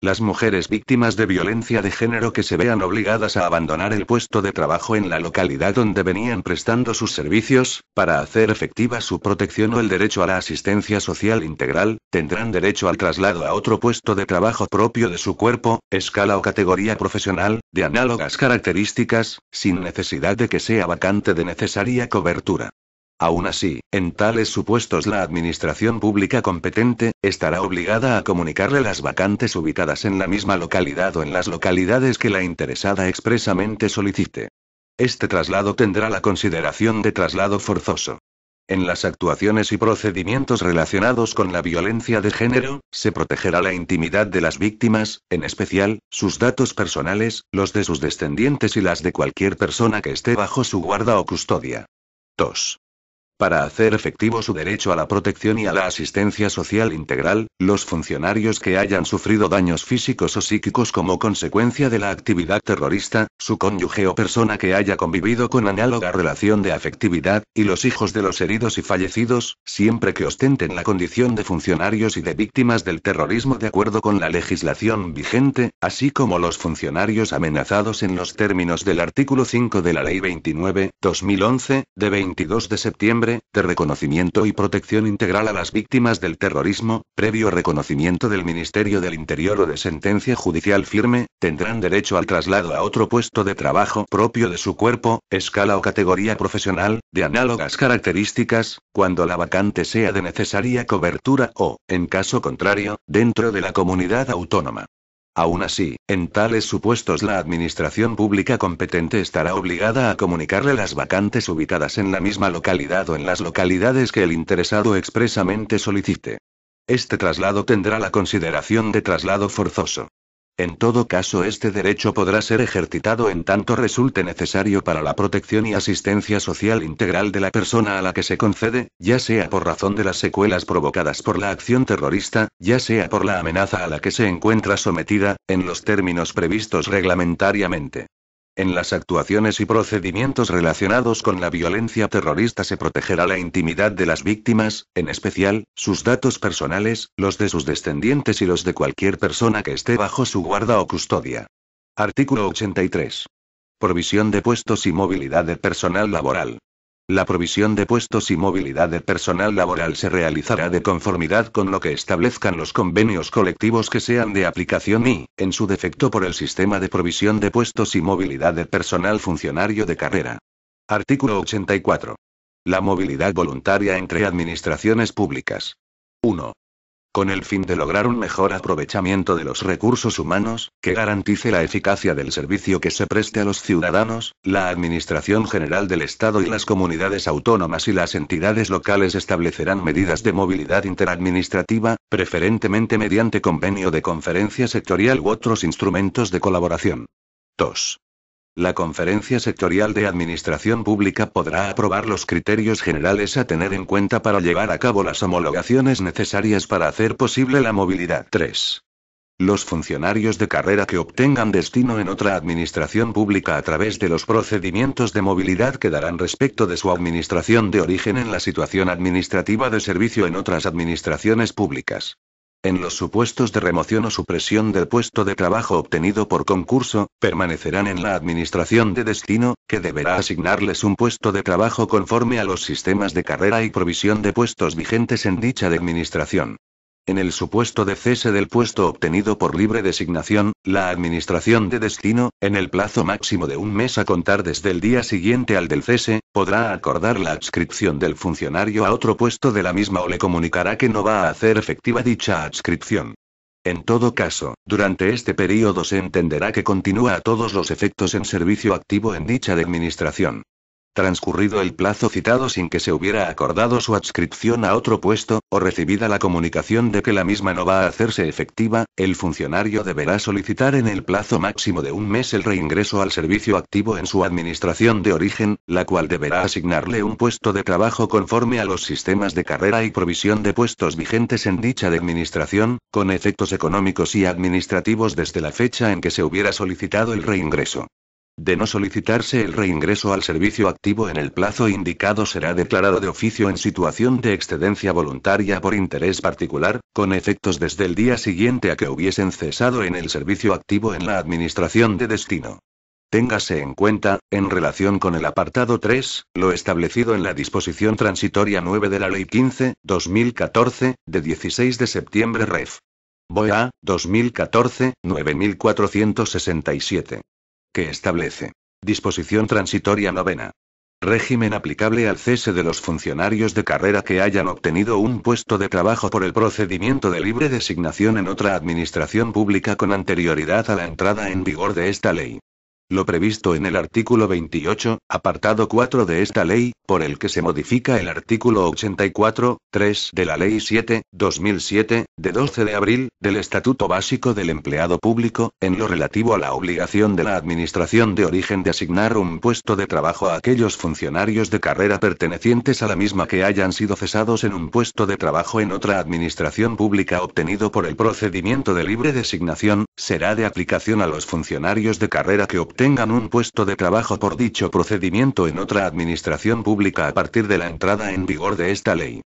Las mujeres víctimas de violencia de género que se vean obligadas a abandonar el puesto de trabajo en la localidad donde venían prestando sus servicios, para hacer efectiva su protección o el derecho a la asistencia social integral, tendrán derecho al traslado a otro puesto de trabajo propio de su cuerpo, escala o categoría profesional, de análogas características, sin necesidad de que sea vacante de necesaria cobertura. Aún así, en tales supuestos la administración pública competente, estará obligada a comunicarle las vacantes ubicadas en la misma localidad o en las localidades que la interesada expresamente solicite. Este traslado tendrá la consideración de traslado forzoso. En las actuaciones y procedimientos relacionados con la violencia de género, se protegerá la intimidad de las víctimas, en especial, sus datos personales, los de sus descendientes y las de cualquier persona que esté bajo su guarda o custodia. 2. Para hacer efectivo su derecho a la protección y a la asistencia social integral, los funcionarios que hayan sufrido daños físicos o psíquicos como consecuencia de la actividad terrorista, su cónyuge o persona que haya convivido con análoga relación de afectividad, y los hijos de los heridos y fallecidos, siempre que ostenten la condición de funcionarios y de víctimas del terrorismo de acuerdo con la legislación vigente, así como los funcionarios amenazados en los términos del artículo 5 de la Ley 29, 2011, de 22 de septiembre de reconocimiento y protección integral a las víctimas del terrorismo, previo reconocimiento del Ministerio del Interior o de sentencia judicial firme, tendrán derecho al traslado a otro puesto de trabajo propio de su cuerpo, escala o categoría profesional, de análogas características, cuando la vacante sea de necesaria cobertura o, en caso contrario, dentro de la comunidad autónoma. Aún así, en tales supuestos la administración pública competente estará obligada a comunicarle las vacantes ubicadas en la misma localidad o en las localidades que el interesado expresamente solicite. Este traslado tendrá la consideración de traslado forzoso. En todo caso, este derecho podrá ser ejercitado en tanto resulte necesario para la protección y asistencia social integral de la persona a la que se concede, ya sea por razón de las secuelas provocadas por la acción terrorista, ya sea por la amenaza a la que se encuentra sometida, en los términos previstos reglamentariamente. En las actuaciones y procedimientos relacionados con la violencia terrorista se protegerá la intimidad de las víctimas, en especial, sus datos personales, los de sus descendientes y los de cualquier persona que esté bajo su guarda o custodia. Artículo 83. Provisión de puestos y movilidad de personal laboral. La provisión de puestos y movilidad de personal laboral se realizará de conformidad con lo que establezcan los convenios colectivos que sean de aplicación y, en su defecto, por el sistema de provisión de puestos y movilidad de personal funcionario de carrera. Artículo 84. La movilidad voluntaria entre administraciones públicas. 1 con el fin de lograr un mejor aprovechamiento de los recursos humanos, que garantice la eficacia del servicio que se preste a los ciudadanos, la Administración General del Estado y las comunidades autónomas y las entidades locales establecerán medidas de movilidad interadministrativa, preferentemente mediante convenio de conferencia sectorial u otros instrumentos de colaboración. 2. La Conferencia Sectorial de Administración Pública podrá aprobar los criterios generales a tener en cuenta para llevar a cabo las homologaciones necesarias para hacer posible la movilidad 3. Los funcionarios de carrera que obtengan destino en otra administración pública a través de los procedimientos de movilidad quedarán respecto de su administración de origen en la situación administrativa de servicio en otras administraciones públicas. En los supuestos de remoción o supresión del puesto de trabajo obtenido por concurso, permanecerán en la administración de destino, que deberá asignarles un puesto de trabajo conforme a los sistemas de carrera y provisión de puestos vigentes en dicha administración. En el supuesto de cese del puesto obtenido por libre designación, la Administración de Destino, en el plazo máximo de un mes a contar desde el día siguiente al del cese, podrá acordar la adscripción del funcionario a otro puesto de la misma o le comunicará que no va a hacer efectiva dicha adscripción. En todo caso, durante este periodo se entenderá que continúa a todos los efectos en servicio activo en dicha administración transcurrido el plazo citado sin que se hubiera acordado su adscripción a otro puesto, o recibida la comunicación de que la misma no va a hacerse efectiva, el funcionario deberá solicitar en el plazo máximo de un mes el reingreso al servicio activo en su administración de origen, la cual deberá asignarle un puesto de trabajo conforme a los sistemas de carrera y provisión de puestos vigentes en dicha administración, con efectos económicos y administrativos desde la fecha en que se hubiera solicitado el reingreso. De no solicitarse el reingreso al servicio activo en el plazo indicado será declarado de oficio en situación de excedencia voluntaria por interés particular, con efectos desde el día siguiente a que hubiesen cesado en el servicio activo en la administración de destino. Téngase en cuenta, en relación con el apartado 3, lo establecido en la disposición transitoria 9 de la Ley 15-2014, de 16 de septiembre REF. BOEA, 2014, 9467 que establece. Disposición transitoria novena. Régimen aplicable al cese de los funcionarios de carrera que hayan obtenido un puesto de trabajo por el procedimiento de libre designación en otra administración pública con anterioridad a la entrada en vigor de esta ley lo previsto en el artículo 28, apartado 4 de esta ley, por el que se modifica el artículo 84, 3 de la Ley 7, 2007, de 12 de abril, del Estatuto Básico del Empleado Público, en lo relativo a la obligación de la Administración de origen de asignar un puesto de trabajo a aquellos funcionarios de carrera pertenecientes a la misma que hayan sido cesados en un puesto de trabajo en otra administración pública obtenido por el procedimiento de libre designación, será de aplicación a los funcionarios de carrera que tengan un puesto de trabajo por dicho procedimiento en otra administración pública a partir de la entrada en vigor de esta ley.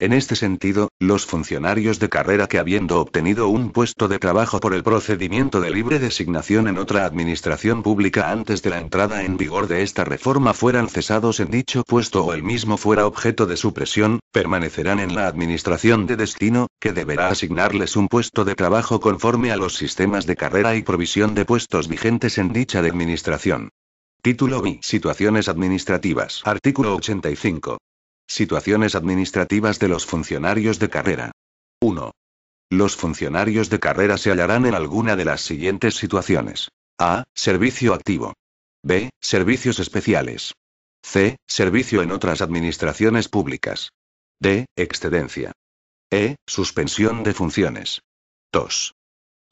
En este sentido, los funcionarios de carrera que habiendo obtenido un puesto de trabajo por el procedimiento de libre designación en otra administración pública antes de la entrada en vigor de esta reforma fueran cesados en dicho puesto o el mismo fuera objeto de supresión, permanecerán en la administración de destino, que deberá asignarles un puesto de trabajo conforme a los sistemas de carrera y provisión de puestos vigentes en dicha administración. Título B. Situaciones administrativas. Artículo 85. Situaciones administrativas de los funcionarios de carrera. 1. Los funcionarios de carrera se hallarán en alguna de las siguientes situaciones. A. Servicio activo. B. Servicios especiales. C. Servicio en otras administraciones públicas. D. Excedencia. E. Suspensión de funciones. 2.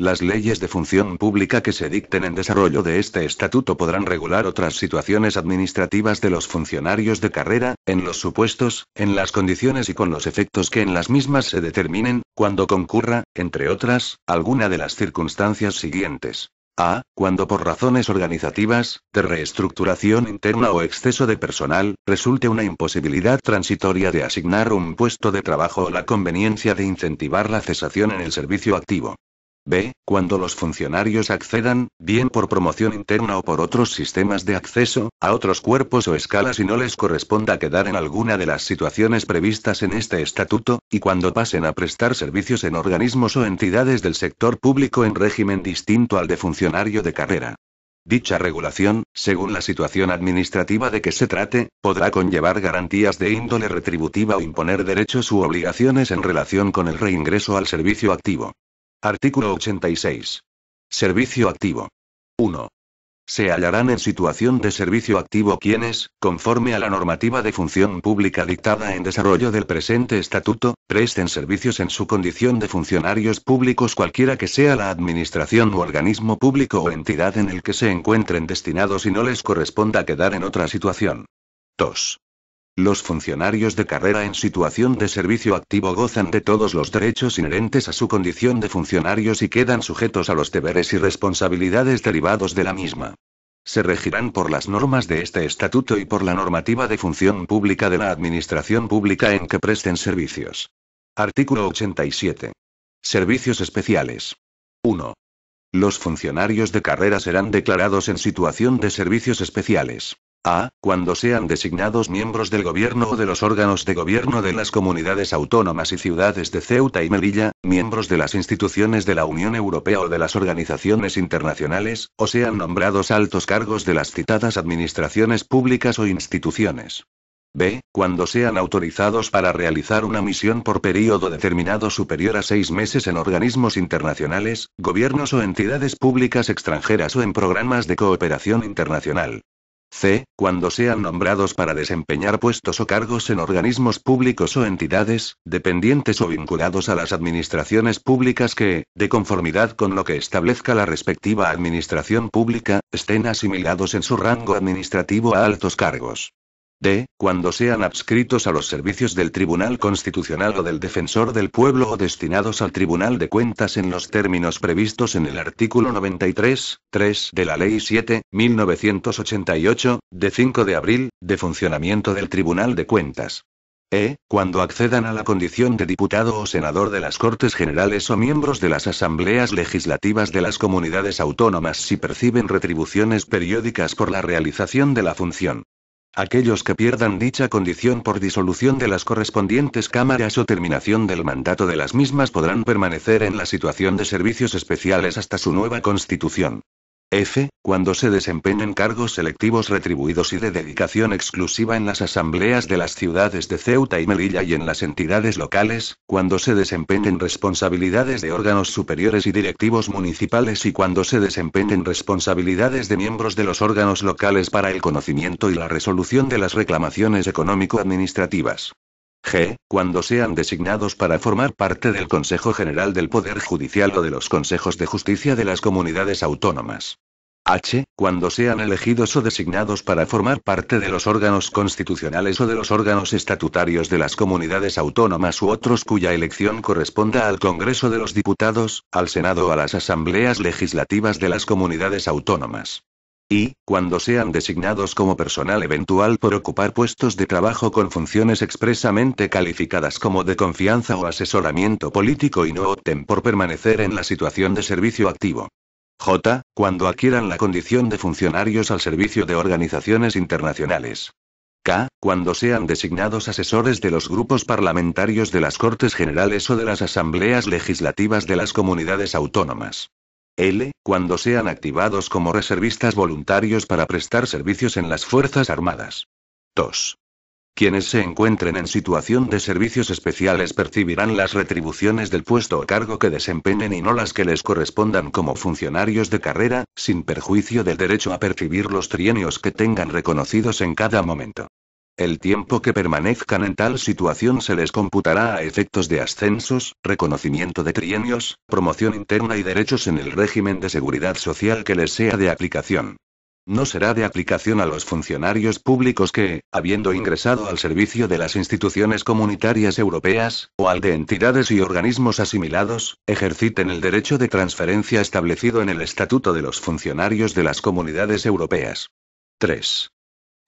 Las leyes de función pública que se dicten en desarrollo de este estatuto podrán regular otras situaciones administrativas de los funcionarios de carrera, en los supuestos, en las condiciones y con los efectos que en las mismas se determinen, cuando concurra, entre otras, alguna de las circunstancias siguientes. A. Cuando por razones organizativas, de reestructuración interna o exceso de personal, resulte una imposibilidad transitoria de asignar un puesto de trabajo o la conveniencia de incentivar la cesación en el servicio activo. B. Cuando los funcionarios accedan, bien por promoción interna o por otros sistemas de acceso, a otros cuerpos o escalas y no les corresponda quedar en alguna de las situaciones previstas en este estatuto, y cuando pasen a prestar servicios en organismos o entidades del sector público en régimen distinto al de funcionario de carrera. Dicha regulación, según la situación administrativa de que se trate, podrá conllevar garantías de índole retributiva o imponer derechos u obligaciones en relación con el reingreso al servicio activo. Artículo 86. Servicio activo. 1. Se hallarán en situación de servicio activo quienes, conforme a la normativa de función pública dictada en desarrollo del presente estatuto, presten servicios en su condición de funcionarios públicos cualquiera que sea la administración u organismo público o entidad en el que se encuentren destinados y no les corresponda quedar en otra situación. 2. Los funcionarios de carrera en situación de servicio activo gozan de todos los derechos inherentes a su condición de funcionarios y quedan sujetos a los deberes y responsabilidades derivados de la misma. Se regirán por las normas de este estatuto y por la normativa de función pública de la administración pública en que presten servicios. Artículo 87. Servicios especiales. 1. Los funcionarios de carrera serán declarados en situación de servicios especiales a. Cuando sean designados miembros del gobierno o de los órganos de gobierno de las comunidades autónomas y ciudades de Ceuta y Melilla, miembros de las instituciones de la Unión Europea o de las organizaciones internacionales, o sean nombrados altos cargos de las citadas administraciones públicas o instituciones. B. Cuando sean autorizados para realizar una misión por período determinado superior a seis meses en organismos internacionales, gobiernos o entidades públicas extranjeras o en programas de cooperación internacional c. cuando sean nombrados para desempeñar puestos o cargos en organismos públicos o entidades, dependientes o vinculados a las administraciones públicas que, de conformidad con lo que establezca la respectiva administración pública, estén asimilados en su rango administrativo a altos cargos. D. Cuando sean adscritos a los servicios del Tribunal Constitucional o del Defensor del Pueblo o destinados al Tribunal de Cuentas en los términos previstos en el artículo 93, 3 de la Ley 7, 1988, de 5 de abril, de funcionamiento del Tribunal de Cuentas. E. Cuando accedan a la condición de diputado o senador de las Cortes Generales o miembros de las asambleas legislativas de las comunidades autónomas si perciben retribuciones periódicas por la realización de la función. Aquellos que pierdan dicha condición por disolución de las correspondientes cámaras o terminación del mandato de las mismas podrán permanecer en la situación de servicios especiales hasta su nueva constitución. F. Cuando se desempeñen cargos selectivos retribuidos y de dedicación exclusiva en las asambleas de las ciudades de Ceuta y Melilla y en las entidades locales, cuando se desempeñen responsabilidades de órganos superiores y directivos municipales y cuando se desempeñen responsabilidades de miembros de los órganos locales para el conocimiento y la resolución de las reclamaciones económico-administrativas. G, cuando sean designados para formar parte del Consejo General del Poder Judicial o de los Consejos de Justicia de las comunidades autónomas. H, cuando sean elegidos o designados para formar parte de los órganos constitucionales o de los órganos estatutarios de las comunidades autónomas u otros cuya elección corresponda al Congreso de los Diputados, al Senado o a las asambleas legislativas de las comunidades autónomas. Y, cuando sean designados como personal eventual por ocupar puestos de trabajo con funciones expresamente calificadas como de confianza o asesoramiento político y no opten por permanecer en la situación de servicio activo. J. Cuando adquieran la condición de funcionarios al servicio de organizaciones internacionales. K. Cuando sean designados asesores de los grupos parlamentarios de las Cortes Generales o de las Asambleas Legislativas de las Comunidades Autónomas. L, cuando sean activados como reservistas voluntarios para prestar servicios en las Fuerzas Armadas. 2. Quienes se encuentren en situación de servicios especiales percibirán las retribuciones del puesto o cargo que desempeñen y no las que les correspondan como funcionarios de carrera, sin perjuicio del derecho a percibir los trienios que tengan reconocidos en cada momento. El tiempo que permanezcan en tal situación se les computará a efectos de ascensos, reconocimiento de trienios, promoción interna y derechos en el régimen de seguridad social que les sea de aplicación. No será de aplicación a los funcionarios públicos que, habiendo ingresado al servicio de las instituciones comunitarias europeas, o al de entidades y organismos asimilados, ejerciten el derecho de transferencia establecido en el Estatuto de los Funcionarios de las Comunidades Europeas. 3.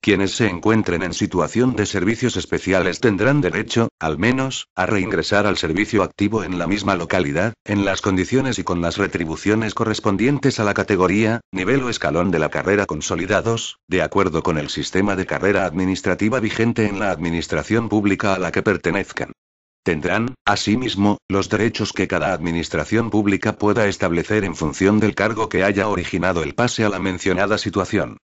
Quienes se encuentren en situación de servicios especiales tendrán derecho, al menos, a reingresar al servicio activo en la misma localidad, en las condiciones y con las retribuciones correspondientes a la categoría, nivel o escalón de la carrera consolidados, de acuerdo con el sistema de carrera administrativa vigente en la administración pública a la que pertenezcan. Tendrán, asimismo, los derechos que cada administración pública pueda establecer en función del cargo que haya originado el pase a la mencionada situación.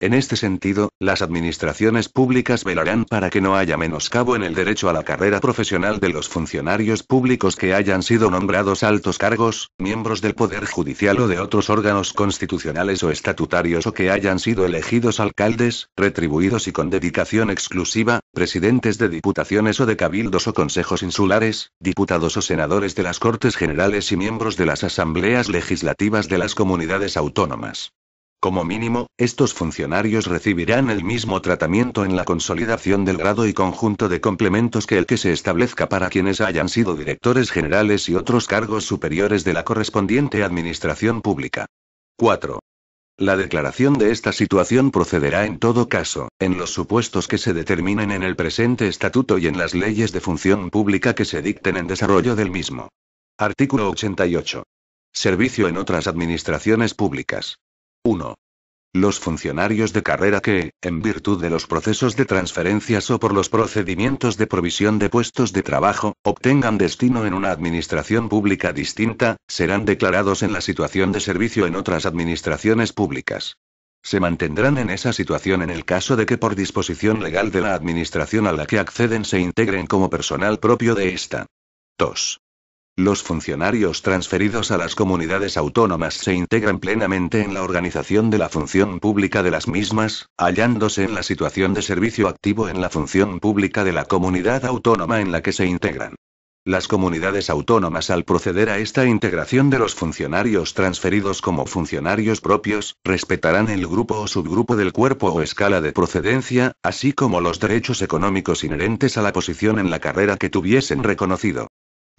En este sentido, las administraciones públicas velarán para que no haya menoscabo en el derecho a la carrera profesional de los funcionarios públicos que hayan sido nombrados altos cargos, miembros del Poder Judicial o de otros órganos constitucionales o estatutarios o que hayan sido elegidos alcaldes, retribuidos y con dedicación exclusiva, presidentes de diputaciones o de cabildos o consejos insulares, diputados o senadores de las Cortes Generales y miembros de las asambleas legislativas de las comunidades autónomas. Como mínimo, estos funcionarios recibirán el mismo tratamiento en la consolidación del grado y conjunto de complementos que el que se establezca para quienes hayan sido directores generales y otros cargos superiores de la correspondiente administración pública. 4. La declaración de esta situación procederá en todo caso, en los supuestos que se determinen en el presente estatuto y en las leyes de función pública que se dicten en desarrollo del mismo. Artículo 88. Servicio en otras administraciones públicas. 1. Los funcionarios de carrera que, en virtud de los procesos de transferencias o por los procedimientos de provisión de puestos de trabajo, obtengan destino en una administración pública distinta, serán declarados en la situación de servicio en otras administraciones públicas. Se mantendrán en esa situación en el caso de que por disposición legal de la administración a la que acceden se integren como personal propio de esta. 2. Los funcionarios transferidos a las comunidades autónomas se integran plenamente en la organización de la función pública de las mismas, hallándose en la situación de servicio activo en la función pública de la comunidad autónoma en la que se integran. Las comunidades autónomas al proceder a esta integración de los funcionarios transferidos como funcionarios propios, respetarán el grupo o subgrupo del cuerpo o escala de procedencia, así como los derechos económicos inherentes a la posición en la carrera que tuviesen reconocido.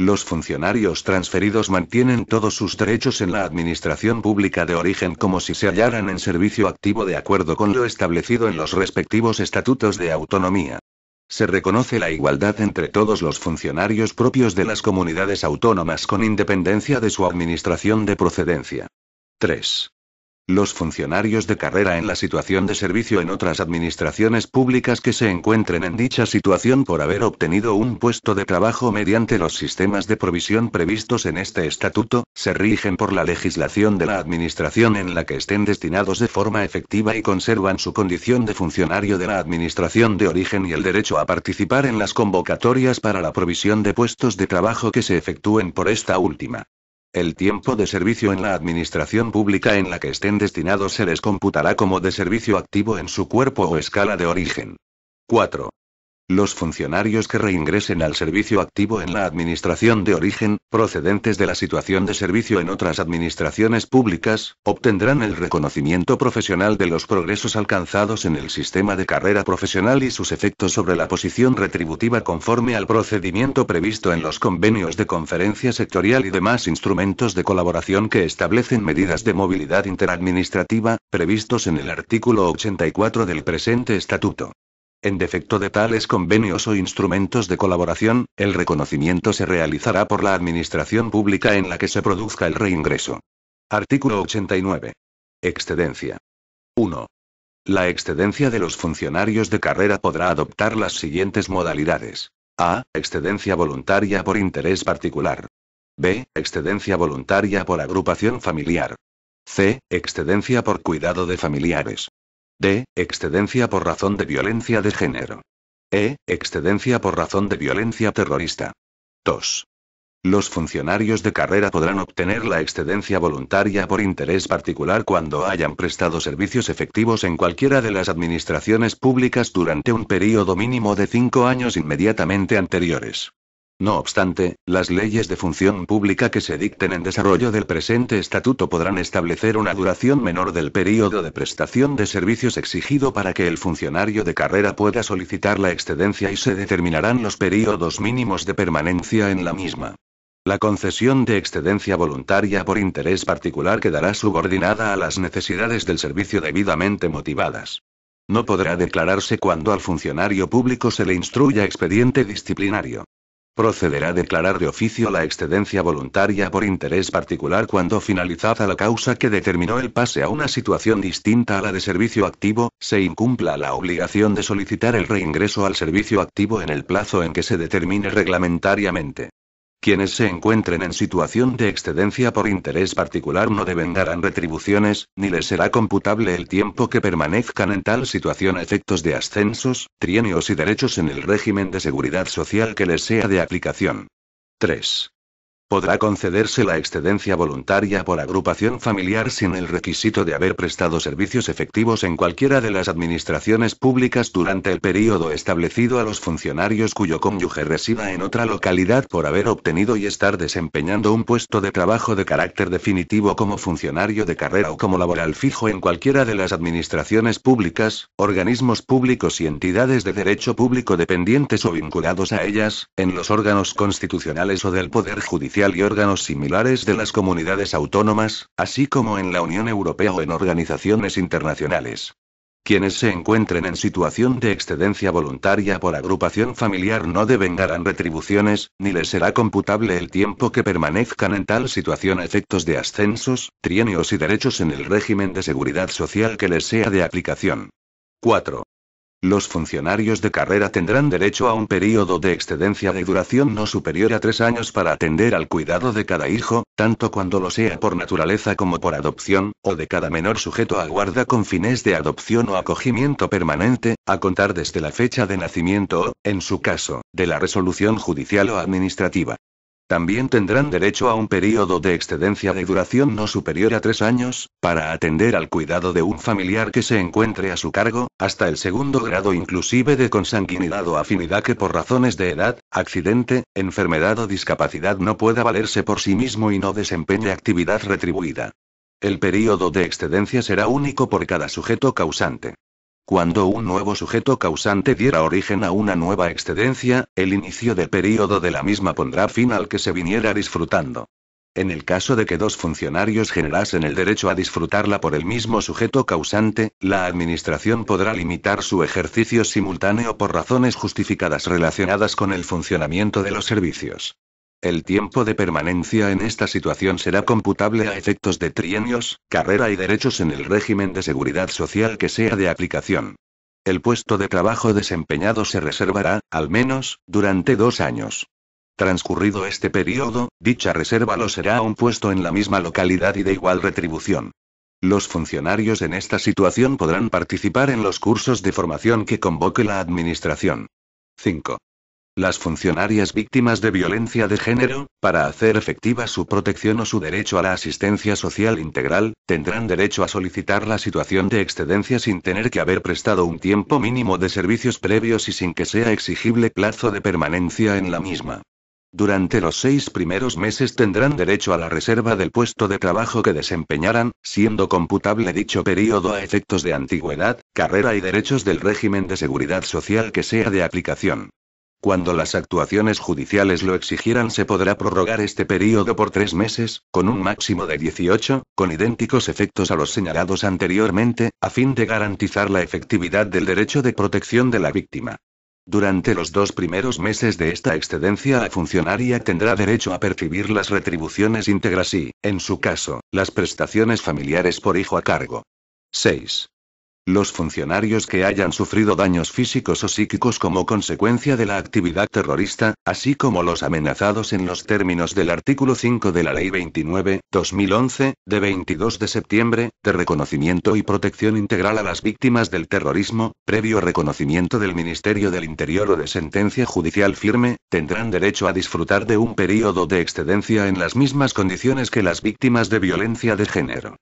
Los funcionarios transferidos mantienen todos sus derechos en la administración pública de origen como si se hallaran en servicio activo de acuerdo con lo establecido en los respectivos estatutos de autonomía. Se reconoce la igualdad entre todos los funcionarios propios de las comunidades autónomas con independencia de su administración de procedencia. 3. Los funcionarios de carrera en la situación de servicio en otras administraciones públicas que se encuentren en dicha situación por haber obtenido un puesto de trabajo mediante los sistemas de provisión previstos en este estatuto, se rigen por la legislación de la administración en la que estén destinados de forma efectiva y conservan su condición de funcionario de la administración de origen y el derecho a participar en las convocatorias para la provisión de puestos de trabajo que se efectúen por esta última. El tiempo de servicio en la administración pública en la que estén destinados se les computará como de servicio activo en su cuerpo o escala de origen. 4. Los funcionarios que reingresen al servicio activo en la administración de origen, procedentes de la situación de servicio en otras administraciones públicas, obtendrán el reconocimiento profesional de los progresos alcanzados en el sistema de carrera profesional y sus efectos sobre la posición retributiva conforme al procedimiento previsto en los convenios de conferencia sectorial y demás instrumentos de colaboración que establecen medidas de movilidad interadministrativa, previstos en el artículo 84 del presente estatuto. En defecto de tales convenios o instrumentos de colaboración, el reconocimiento se realizará por la administración pública en la que se produzca el reingreso. Artículo 89. Excedencia. 1. La excedencia de los funcionarios de carrera podrá adoptar las siguientes modalidades. A. Excedencia voluntaria por interés particular. B. Excedencia voluntaria por agrupación familiar. C. Excedencia por cuidado de familiares. D. Excedencia por razón de violencia de género. E. Excedencia por razón de violencia terrorista. 2. Los funcionarios de carrera podrán obtener la excedencia voluntaria por interés particular cuando hayan prestado servicios efectivos en cualquiera de las administraciones públicas durante un período mínimo de cinco años inmediatamente anteriores. No obstante, las leyes de función pública que se dicten en desarrollo del presente estatuto podrán establecer una duración menor del periodo de prestación de servicios exigido para que el funcionario de carrera pueda solicitar la excedencia y se determinarán los períodos mínimos de permanencia en la misma. La concesión de excedencia voluntaria por interés particular quedará subordinada a las necesidades del servicio debidamente motivadas. No podrá declararse cuando al funcionario público se le instruya expediente disciplinario. Procederá a declarar de oficio la excedencia voluntaria por interés particular cuando finalizada la causa que determinó el pase a una situación distinta a la de servicio activo, se incumpla la obligación de solicitar el reingreso al servicio activo en el plazo en que se determine reglamentariamente. Quienes se encuentren en situación de excedencia por interés particular no devengarán retribuciones, ni les será computable el tiempo que permanezcan en tal situación efectos de ascensos, trienios y derechos en el régimen de seguridad social que les sea de aplicación. 3. Podrá concederse la excedencia voluntaria por agrupación familiar sin el requisito de haber prestado servicios efectivos en cualquiera de las administraciones públicas durante el período establecido a los funcionarios cuyo cónyuge resida en otra localidad por haber obtenido y estar desempeñando un puesto de trabajo de carácter definitivo como funcionario de carrera o como laboral fijo en cualquiera de las administraciones públicas, organismos públicos y entidades de derecho público dependientes o vinculados a ellas, en los órganos constitucionales o del Poder Judicial y órganos similares de las comunidades autónomas, así como en la Unión Europea o en organizaciones internacionales. Quienes se encuentren en situación de excedencia voluntaria por agrupación familiar no devengarán retribuciones, ni les será computable el tiempo que permanezcan en tal situación efectos de ascensos, trienios y derechos en el régimen de seguridad social que les sea de aplicación. 4. Los funcionarios de carrera tendrán derecho a un periodo de excedencia de duración no superior a tres años para atender al cuidado de cada hijo, tanto cuando lo sea por naturaleza como por adopción, o de cada menor sujeto a guarda con fines de adopción o acogimiento permanente, a contar desde la fecha de nacimiento o, en su caso, de la resolución judicial o administrativa. También tendrán derecho a un periodo de excedencia de duración no superior a tres años, para atender al cuidado de un familiar que se encuentre a su cargo, hasta el segundo grado inclusive de consanguinidad o afinidad que por razones de edad, accidente, enfermedad o discapacidad no pueda valerse por sí mismo y no desempeñe actividad retribuida. El periodo de excedencia será único por cada sujeto causante. Cuando un nuevo sujeto causante diera origen a una nueva excedencia, el inicio de período de la misma pondrá fin al que se viniera disfrutando. En el caso de que dos funcionarios generasen el derecho a disfrutarla por el mismo sujeto causante, la Administración podrá limitar su ejercicio simultáneo por razones justificadas relacionadas con el funcionamiento de los servicios. El tiempo de permanencia en esta situación será computable a efectos de trienios, carrera y derechos en el régimen de seguridad social que sea de aplicación. El puesto de trabajo desempeñado se reservará, al menos, durante dos años. Transcurrido este periodo, dicha reserva lo será a un puesto en la misma localidad y de igual retribución. Los funcionarios en esta situación podrán participar en los cursos de formación que convoque la Administración. 5 las funcionarias víctimas de violencia de género, para hacer efectiva su protección o su derecho a la asistencia social integral, tendrán derecho a solicitar la situación de excedencia sin tener que haber prestado un tiempo mínimo de servicios previos y sin que sea exigible plazo de permanencia en la misma. Durante los seis primeros meses tendrán derecho a la reserva del puesto de trabajo que desempeñaran, siendo computable dicho periodo a efectos de antigüedad, carrera y derechos del régimen de seguridad social que sea de aplicación. Cuando las actuaciones judiciales lo exigieran se podrá prorrogar este periodo por tres meses, con un máximo de 18, con idénticos efectos a los señalados anteriormente, a fin de garantizar la efectividad del derecho de protección de la víctima. Durante los dos primeros meses de esta excedencia la funcionaria tendrá derecho a percibir las retribuciones íntegras y, en su caso, las prestaciones familiares por hijo a cargo. 6. Los funcionarios que hayan sufrido daños físicos o psíquicos como consecuencia de la actividad terrorista, así como los amenazados en los términos del artículo 5 de la Ley 29-2011, de 22 de septiembre, de reconocimiento y protección integral a las víctimas del terrorismo, previo reconocimiento del Ministerio del Interior o de sentencia judicial firme, tendrán derecho a disfrutar de un periodo de excedencia en las mismas condiciones que las víctimas de violencia de género.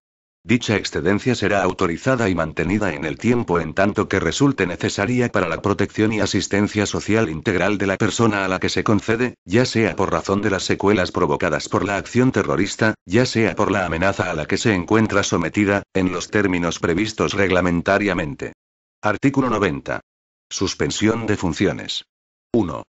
Dicha excedencia será autorizada y mantenida en el tiempo en tanto que resulte necesaria para la protección y asistencia social integral de la persona a la que se concede, ya sea por razón de las secuelas provocadas por la acción terrorista, ya sea por la amenaza a la que se encuentra sometida, en los términos previstos reglamentariamente. Artículo 90. Suspensión de funciones. 1.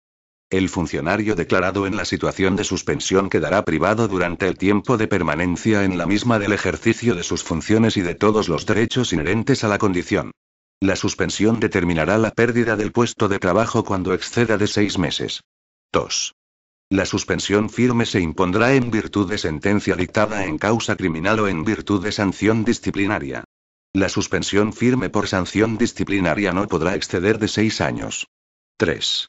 El funcionario declarado en la situación de suspensión quedará privado durante el tiempo de permanencia en la misma del ejercicio de sus funciones y de todos los derechos inherentes a la condición. La suspensión determinará la pérdida del puesto de trabajo cuando exceda de seis meses. 2. La suspensión firme se impondrá en virtud de sentencia dictada en causa criminal o en virtud de sanción disciplinaria. La suspensión firme por sanción disciplinaria no podrá exceder de seis años. 3.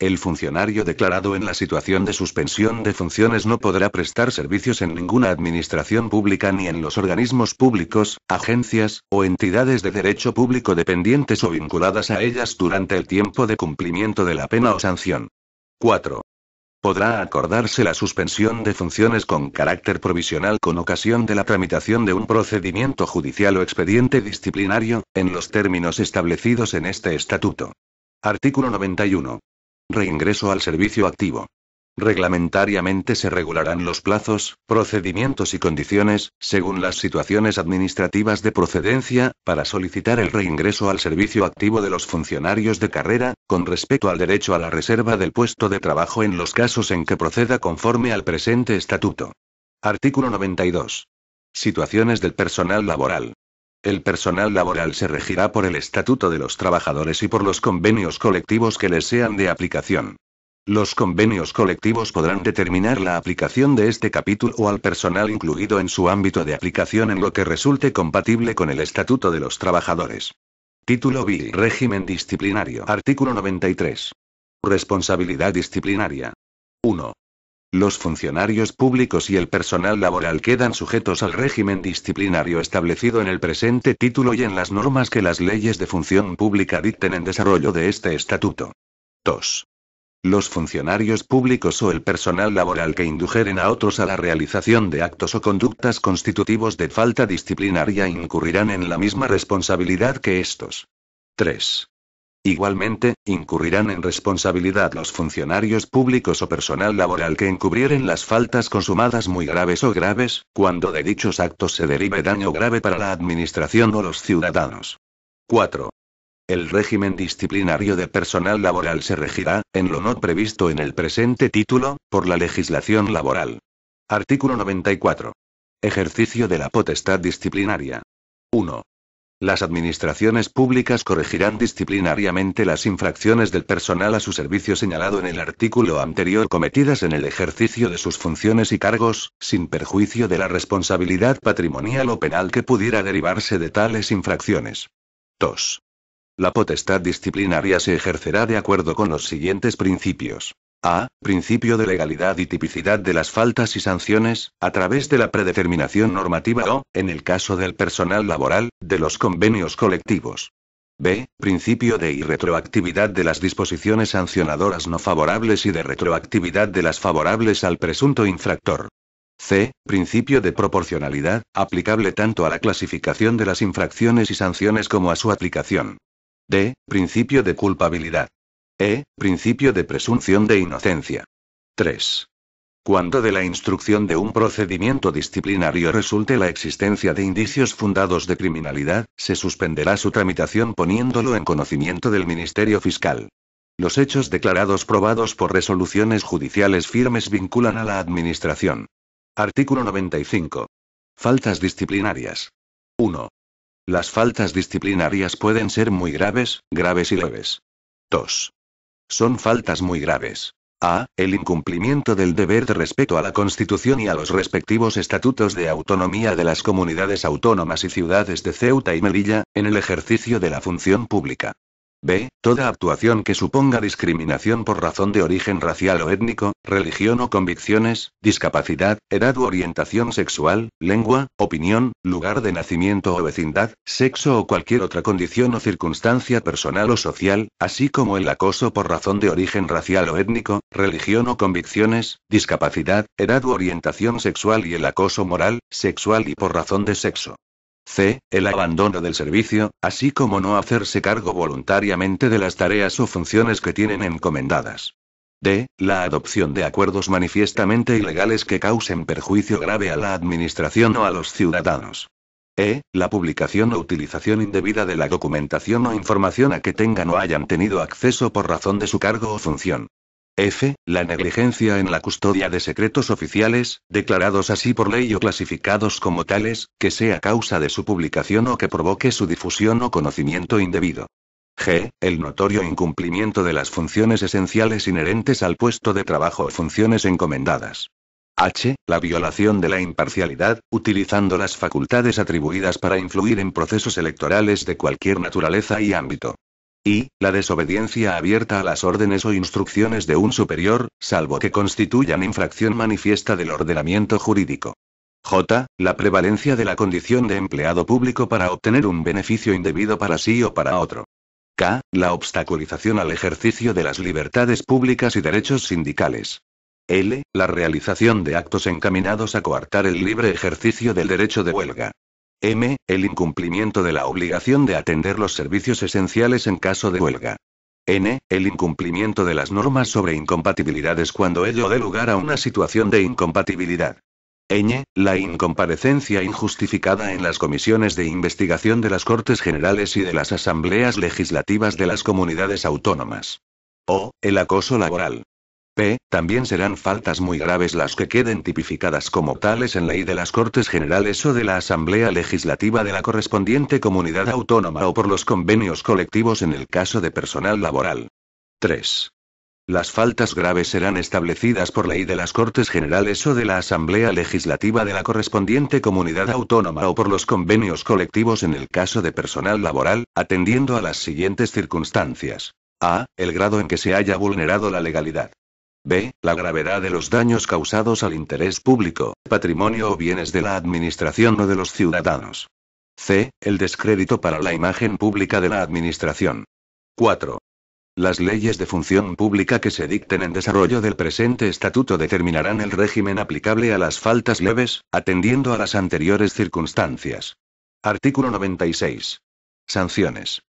El funcionario declarado en la situación de suspensión de funciones no podrá prestar servicios en ninguna administración pública ni en los organismos públicos, agencias, o entidades de derecho público dependientes o vinculadas a ellas durante el tiempo de cumplimiento de la pena o sanción. 4. Podrá acordarse la suspensión de funciones con carácter provisional con ocasión de la tramitación de un procedimiento judicial o expediente disciplinario, en los términos establecidos en este estatuto. Artículo 91. Reingreso al servicio activo. Reglamentariamente se regularán los plazos, procedimientos y condiciones, según las situaciones administrativas de procedencia, para solicitar el reingreso al servicio activo de los funcionarios de carrera, con respecto al derecho a la reserva del puesto de trabajo en los casos en que proceda conforme al presente estatuto. Artículo 92. Situaciones del personal laboral. El personal laboral se regirá por el Estatuto de los Trabajadores y por los convenios colectivos que les sean de aplicación. Los convenios colectivos podrán determinar la aplicación de este capítulo o al personal incluido en su ámbito de aplicación en lo que resulte compatible con el Estatuto de los Trabajadores. Título VI Régimen disciplinario. Artículo 93. Responsabilidad disciplinaria. 1. Los funcionarios públicos y el personal laboral quedan sujetos al régimen disciplinario establecido en el presente título y en las normas que las leyes de función pública dicten en desarrollo de este estatuto. 2. Los funcionarios públicos o el personal laboral que indujeren a otros a la realización de actos o conductas constitutivos de falta disciplinaria incurrirán en la misma responsabilidad que estos. 3. Igualmente, incurrirán en responsabilidad los funcionarios públicos o personal laboral que encubrieren las faltas consumadas muy graves o graves, cuando de dichos actos se derive daño grave para la administración o los ciudadanos. 4. El régimen disciplinario de personal laboral se regirá, en lo no previsto en el presente título, por la legislación laboral. Artículo 94. Ejercicio de la potestad disciplinaria. 1. Las administraciones públicas corregirán disciplinariamente las infracciones del personal a su servicio señalado en el artículo anterior cometidas en el ejercicio de sus funciones y cargos, sin perjuicio de la responsabilidad patrimonial o penal que pudiera derivarse de tales infracciones. 2. La potestad disciplinaria se ejercerá de acuerdo con los siguientes principios. A. Principio de legalidad y tipicidad de las faltas y sanciones, a través de la predeterminación normativa o, en el caso del personal laboral, de los convenios colectivos. B. Principio de irretroactividad de las disposiciones sancionadoras no favorables y de retroactividad de las favorables al presunto infractor. C. Principio de proporcionalidad, aplicable tanto a la clasificación de las infracciones y sanciones como a su aplicación. D. Principio de culpabilidad. E. Principio de presunción de inocencia. 3. Cuando de la instrucción de un procedimiento disciplinario resulte la existencia de indicios fundados de criminalidad, se suspenderá su tramitación poniéndolo en conocimiento del Ministerio Fiscal. Los hechos declarados probados por resoluciones judiciales firmes vinculan a la Administración. Artículo 95. Faltas disciplinarias. 1. Las faltas disciplinarias pueden ser muy graves, graves y leves. 2. Son faltas muy graves. A. El incumplimiento del deber de respeto a la Constitución y a los respectivos estatutos de autonomía de las comunidades autónomas y ciudades de Ceuta y Melilla, en el ejercicio de la función pública. B. Toda actuación que suponga discriminación por razón de origen racial o étnico, religión o convicciones, discapacidad, edad u orientación sexual, lengua, opinión, lugar de nacimiento o vecindad, sexo o cualquier otra condición o circunstancia personal o social, así como el acoso por razón de origen racial o étnico, religión o convicciones, discapacidad, edad u orientación sexual y el acoso moral, sexual y por razón de sexo c. el abandono del servicio, así como no hacerse cargo voluntariamente de las tareas o funciones que tienen encomendadas. D. La adopción de acuerdos manifiestamente ilegales que causen perjuicio grave a la Administración o a los ciudadanos. E. La publicación o utilización indebida de la documentación o información a que tengan o hayan tenido acceso por razón de su cargo o función. F. La negligencia en la custodia de secretos oficiales, declarados así por ley o clasificados como tales, que sea causa de su publicación o que provoque su difusión o conocimiento indebido. G. El notorio incumplimiento de las funciones esenciales inherentes al puesto de trabajo o funciones encomendadas. H. La violación de la imparcialidad, utilizando las facultades atribuidas para influir en procesos electorales de cualquier naturaleza y ámbito. Y, la desobediencia abierta a las órdenes o instrucciones de un superior, salvo que constituyan infracción manifiesta del ordenamiento jurídico. J. La prevalencia de la condición de empleado público para obtener un beneficio indebido para sí o para otro. K. La obstaculización al ejercicio de las libertades públicas y derechos sindicales. L. La realización de actos encaminados a coartar el libre ejercicio del derecho de huelga. M. El incumplimiento de la obligación de atender los servicios esenciales en caso de huelga. N. El incumplimiento de las normas sobre incompatibilidades cuando ello dé lugar a una situación de incompatibilidad. Ñ. La incomparecencia injustificada en las comisiones de investigación de las Cortes Generales y de las Asambleas Legislativas de las Comunidades Autónomas. O. El acoso laboral también serán faltas muy graves las que queden tipificadas como tales en ley de las Cortes Generales o de la Asamblea Legislativa de la correspondiente comunidad autónoma o por los convenios colectivos en el caso de personal laboral. 3. Las faltas graves serán establecidas por ley de las Cortes Generales o de la Asamblea Legislativa de la correspondiente comunidad autónoma o por los convenios colectivos en el caso de personal laboral, atendiendo a las siguientes circunstancias. A. El grado en que se haya vulnerado la legalidad. B. La gravedad de los daños causados al interés público, patrimonio o bienes de la Administración o de los ciudadanos. C. El descrédito para la imagen pública de la Administración. 4. Las leyes de función pública que se dicten en desarrollo del presente estatuto determinarán el régimen aplicable a las faltas leves, atendiendo a las anteriores circunstancias. Artículo 96. Sanciones.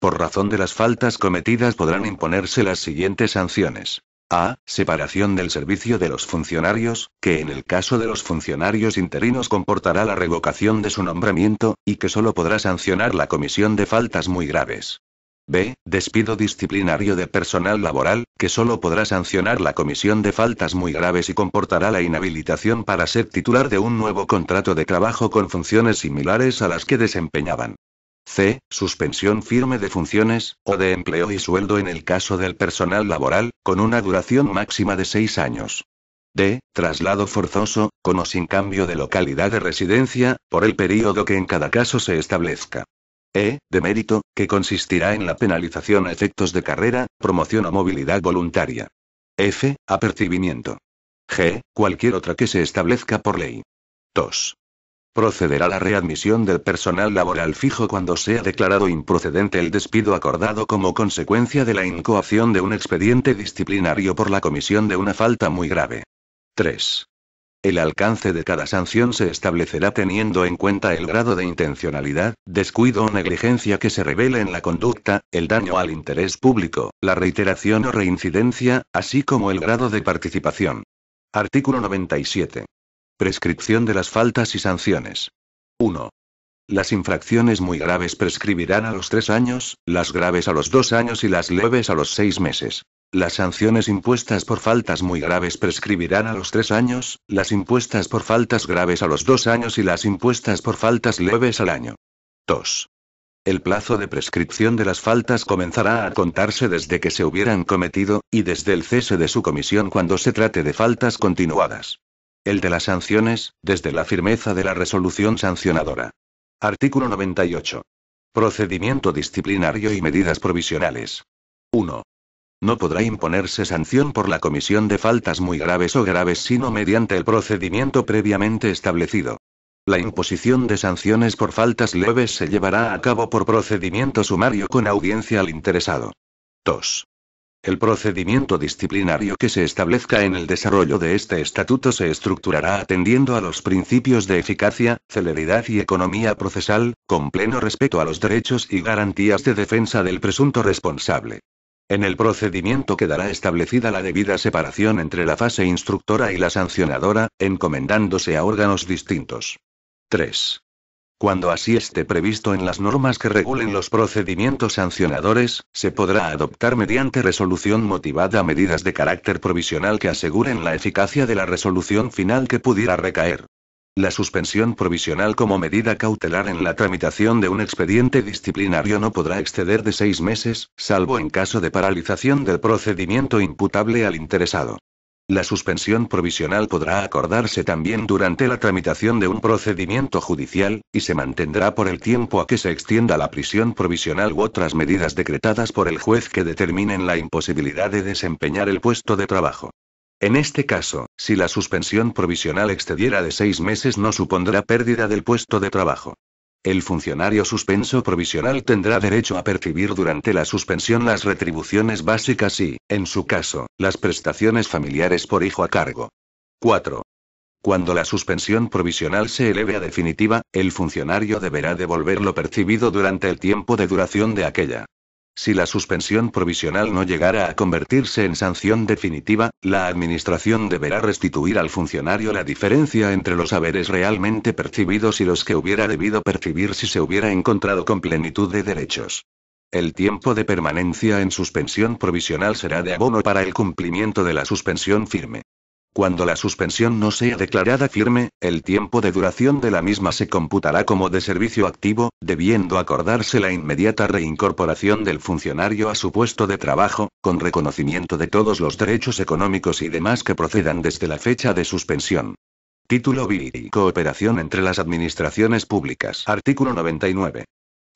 Por razón de las faltas cometidas podrán imponerse las siguientes sanciones. A. Separación del servicio de los funcionarios, que en el caso de los funcionarios interinos comportará la revocación de su nombramiento, y que solo podrá sancionar la comisión de faltas muy graves. B. Despido disciplinario de personal laboral, que solo podrá sancionar la comisión de faltas muy graves y comportará la inhabilitación para ser titular de un nuevo contrato de trabajo con funciones similares a las que desempeñaban. C. Suspensión firme de funciones, o de empleo y sueldo en el caso del personal laboral, con una duración máxima de seis años. D. Traslado forzoso, con o sin cambio de localidad de residencia, por el período que en cada caso se establezca. E. Demérito, que consistirá en la penalización a efectos de carrera, promoción o movilidad voluntaria. F. Apercibimiento. G. Cualquier otra que se establezca por ley. 2. Procederá la readmisión del personal laboral fijo cuando sea declarado improcedente el despido acordado como consecuencia de la incoación de un expediente disciplinario por la comisión de una falta muy grave. 3. El alcance de cada sanción se establecerá teniendo en cuenta el grado de intencionalidad, descuido o negligencia que se revele en la conducta, el daño al interés público, la reiteración o reincidencia, así como el grado de participación. Artículo 97. Prescripción de las faltas y sanciones. 1. Las infracciones muy graves prescribirán a los tres años, las graves a los dos años y las leves a los seis meses. Las sanciones impuestas por faltas muy graves prescribirán a los tres años, las impuestas por faltas graves a los dos años y las impuestas por faltas leves al año. 2. El plazo de prescripción de las faltas comenzará a contarse desde que se hubieran cometido, y desde el cese de su comisión cuando se trate de faltas continuadas. El de las sanciones, desde la firmeza de la resolución sancionadora. Artículo 98. Procedimiento disciplinario y medidas provisionales. 1. No podrá imponerse sanción por la comisión de faltas muy graves o graves sino mediante el procedimiento previamente establecido. La imposición de sanciones por faltas leves se llevará a cabo por procedimiento sumario con audiencia al interesado. 2. El procedimiento disciplinario que se establezca en el desarrollo de este estatuto se estructurará atendiendo a los principios de eficacia, celeridad y economía procesal, con pleno respeto a los derechos y garantías de defensa del presunto responsable. En el procedimiento quedará establecida la debida separación entre la fase instructora y la sancionadora, encomendándose a órganos distintos. 3. Cuando así esté previsto en las normas que regulen los procedimientos sancionadores, se podrá adoptar mediante resolución motivada medidas de carácter provisional que aseguren la eficacia de la resolución final que pudiera recaer. La suspensión provisional como medida cautelar en la tramitación de un expediente disciplinario no podrá exceder de seis meses, salvo en caso de paralización del procedimiento imputable al interesado. La suspensión provisional podrá acordarse también durante la tramitación de un procedimiento judicial, y se mantendrá por el tiempo a que se extienda la prisión provisional u otras medidas decretadas por el juez que determinen la imposibilidad de desempeñar el puesto de trabajo. En este caso, si la suspensión provisional excediera de seis meses no supondrá pérdida del puesto de trabajo. El funcionario suspenso provisional tendrá derecho a percibir durante la suspensión las retribuciones básicas y, en su caso, las prestaciones familiares por hijo a cargo. 4. Cuando la suspensión provisional se eleve a definitiva, el funcionario deberá devolver lo percibido durante el tiempo de duración de aquella. Si la suspensión provisional no llegara a convertirse en sanción definitiva, la Administración deberá restituir al funcionario la diferencia entre los haberes realmente percibidos y los que hubiera debido percibir si se hubiera encontrado con plenitud de derechos. El tiempo de permanencia en suspensión provisional será de abono para el cumplimiento de la suspensión firme. Cuando la suspensión no sea declarada firme, el tiempo de duración de la misma se computará como de servicio activo, debiendo acordarse la inmediata reincorporación del funcionario a su puesto de trabajo, con reconocimiento de todos los derechos económicos y demás que procedan desde la fecha de suspensión. Título VI Cooperación entre las administraciones públicas. Artículo 99.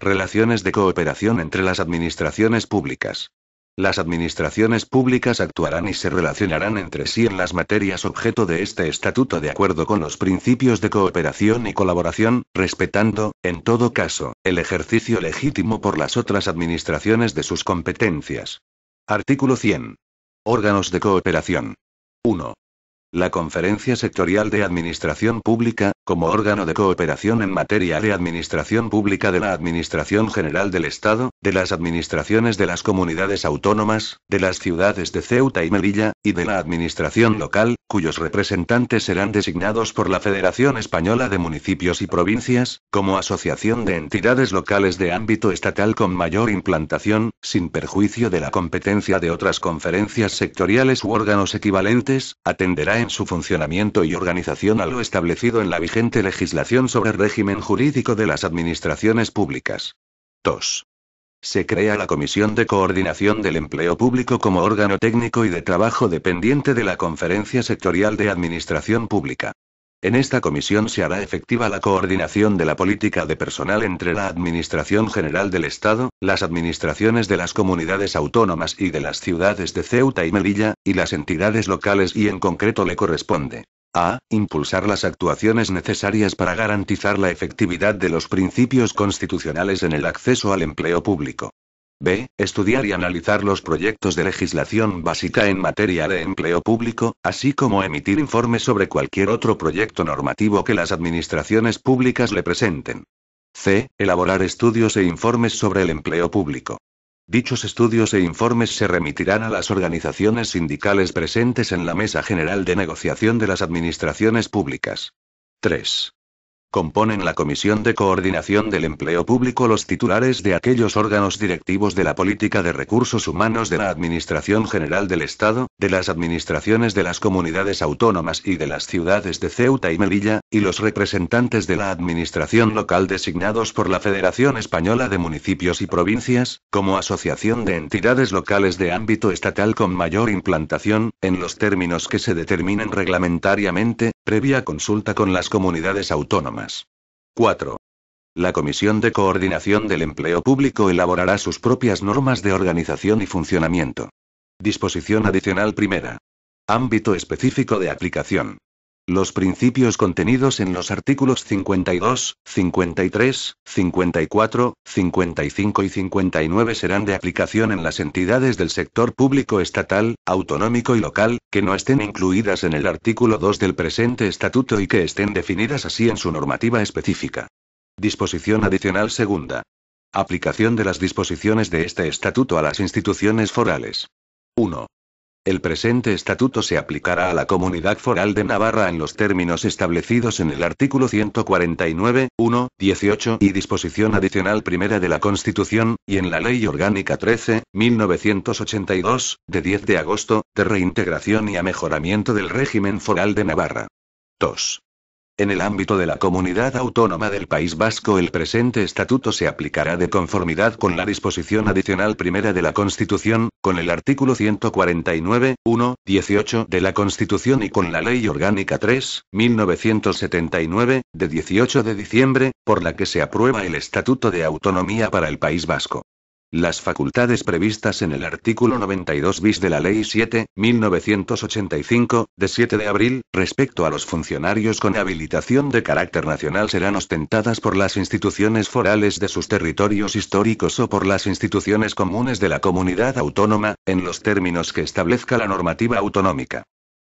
Relaciones de cooperación entre las administraciones públicas. Las administraciones públicas actuarán y se relacionarán entre sí en las materias objeto de este estatuto de acuerdo con los principios de cooperación y colaboración, respetando, en todo caso, el ejercicio legítimo por las otras administraciones de sus competencias. Artículo 100. Órganos de cooperación. 1. La Conferencia Sectorial de Administración Pública, como órgano de cooperación en materia de administración pública de la Administración General del Estado, de las administraciones de las comunidades autónomas, de las ciudades de Ceuta y Melilla, y de la Administración Local, cuyos representantes serán designados por la Federación Española de Municipios y Provincias, como asociación de entidades locales de ámbito estatal con mayor implantación, sin perjuicio de la competencia de otras conferencias sectoriales u órganos equivalentes, atenderá en su funcionamiento y organización a lo establecido en la vigente legislación sobre el régimen jurídico de las administraciones públicas. 2. Se crea la Comisión de Coordinación del Empleo Público como órgano técnico y de trabajo dependiente de la Conferencia Sectorial de Administración Pública. En esta comisión se hará efectiva la coordinación de la política de personal entre la Administración General del Estado, las administraciones de las comunidades autónomas y de las ciudades de Ceuta y Melilla, y las entidades locales y en concreto le corresponde. A. Impulsar las actuaciones necesarias para garantizar la efectividad de los principios constitucionales en el acceso al empleo público. B. Estudiar y analizar los proyectos de legislación básica en materia de empleo público, así como emitir informes sobre cualquier otro proyecto normativo que las administraciones públicas le presenten. C. Elaborar estudios e informes sobre el empleo público. Dichos estudios e informes se remitirán a las organizaciones sindicales presentes en la Mesa General de Negociación de las Administraciones Públicas. 3. Componen la Comisión de Coordinación del Empleo Público los titulares de aquellos órganos directivos de la política de recursos humanos de la Administración General del Estado, de las administraciones de las comunidades autónomas y de las ciudades de Ceuta y Melilla, y los representantes de la Administración local designados por la Federación Española de Municipios y Provincias, como asociación de entidades locales de ámbito estatal con mayor implantación, en los términos que se determinen reglamentariamente, previa consulta con las comunidades autónomas. 4. La Comisión de Coordinación del Empleo Público elaborará sus propias normas de organización y funcionamiento. Disposición adicional primera. Ámbito específico de aplicación. Los principios contenidos en los artículos 52, 53, 54, 55 y 59 serán de aplicación en las entidades del sector público estatal, autonómico y local, que no estén incluidas en el artículo 2 del presente estatuto y que estén definidas así en su normativa específica. Disposición adicional segunda. Aplicación de las disposiciones de este estatuto a las instituciones forales. 1. El presente estatuto se aplicará a la Comunidad Foral de Navarra en los términos establecidos en el artículo 149, 1, 18 y disposición adicional primera de la Constitución, y en la Ley Orgánica 13, 1982, de 10 de agosto, de reintegración y a mejoramiento del régimen foral de Navarra. 2. En el ámbito de la comunidad autónoma del País Vasco el presente estatuto se aplicará de conformidad con la disposición adicional primera de la Constitución, con el artículo 149, 1, 18 de la Constitución y con la Ley Orgánica 3, 1979, de 18 de diciembre, por la que se aprueba el Estatuto de Autonomía para el País Vasco. Las facultades previstas en el artículo 92 bis de la Ley 7, 1985, de 7 de abril, respecto a los funcionarios con habilitación de carácter nacional serán ostentadas por las instituciones forales de sus territorios históricos o por las instituciones comunes de la comunidad autónoma, en los términos que establezca la normativa autonómica.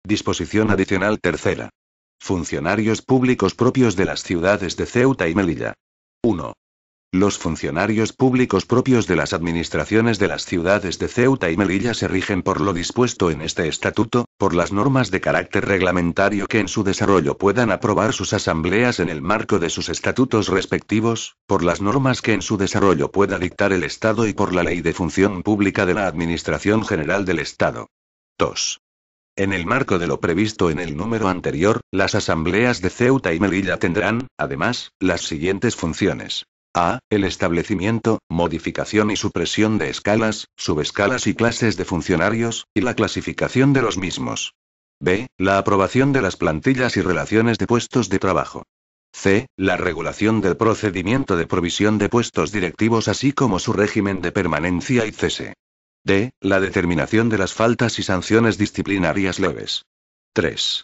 Disposición adicional tercera. Funcionarios públicos propios de las ciudades de Ceuta y Melilla. 1. Los funcionarios públicos propios de las administraciones de las ciudades de Ceuta y Melilla se rigen por lo dispuesto en este estatuto, por las normas de carácter reglamentario que en su desarrollo puedan aprobar sus asambleas en el marco de sus estatutos respectivos, por las normas que en su desarrollo pueda dictar el Estado y por la ley de función pública de la Administración General del Estado. 2. En el marco de lo previsto en el número anterior, las asambleas de Ceuta y Melilla tendrán, además, las siguientes funciones. A. El establecimiento, modificación y supresión de escalas, subescalas y clases de funcionarios, y la clasificación de los mismos. B. La aprobación de las plantillas y relaciones de puestos de trabajo. C. La regulación del procedimiento de provisión de puestos directivos así como su régimen de permanencia y cese. D. La determinación de las faltas y sanciones disciplinarias leves. 3.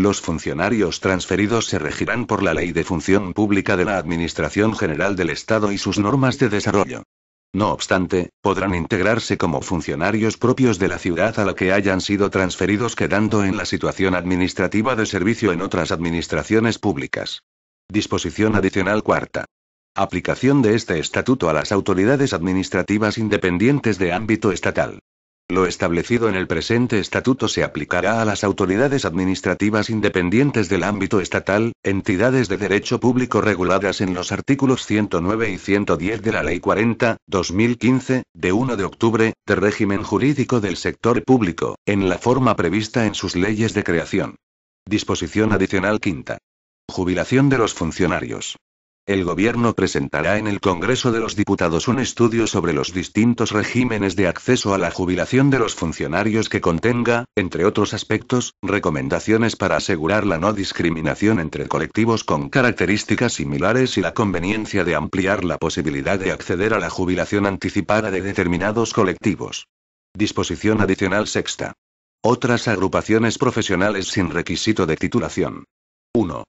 Los funcionarios transferidos se regirán por la Ley de Función Pública de la Administración General del Estado y sus normas de desarrollo. No obstante, podrán integrarse como funcionarios propios de la ciudad a la que hayan sido transferidos quedando en la situación administrativa de servicio en otras administraciones públicas. Disposición adicional cuarta. Aplicación de este estatuto a las autoridades administrativas independientes de ámbito estatal. Lo establecido en el presente estatuto se aplicará a las autoridades administrativas independientes del ámbito estatal, entidades de derecho público reguladas en los artículos 109 y 110 de la Ley 40, 2015, de 1 de octubre, de régimen jurídico del sector público, en la forma prevista en sus leyes de creación. Disposición adicional quinta. Jubilación de los funcionarios. El gobierno presentará en el Congreso de los Diputados un estudio sobre los distintos regímenes de acceso a la jubilación de los funcionarios que contenga, entre otros aspectos, recomendaciones para asegurar la no discriminación entre colectivos con características similares y la conveniencia de ampliar la posibilidad de acceder a la jubilación anticipada de determinados colectivos. Disposición adicional sexta. Otras agrupaciones profesionales sin requisito de titulación. 1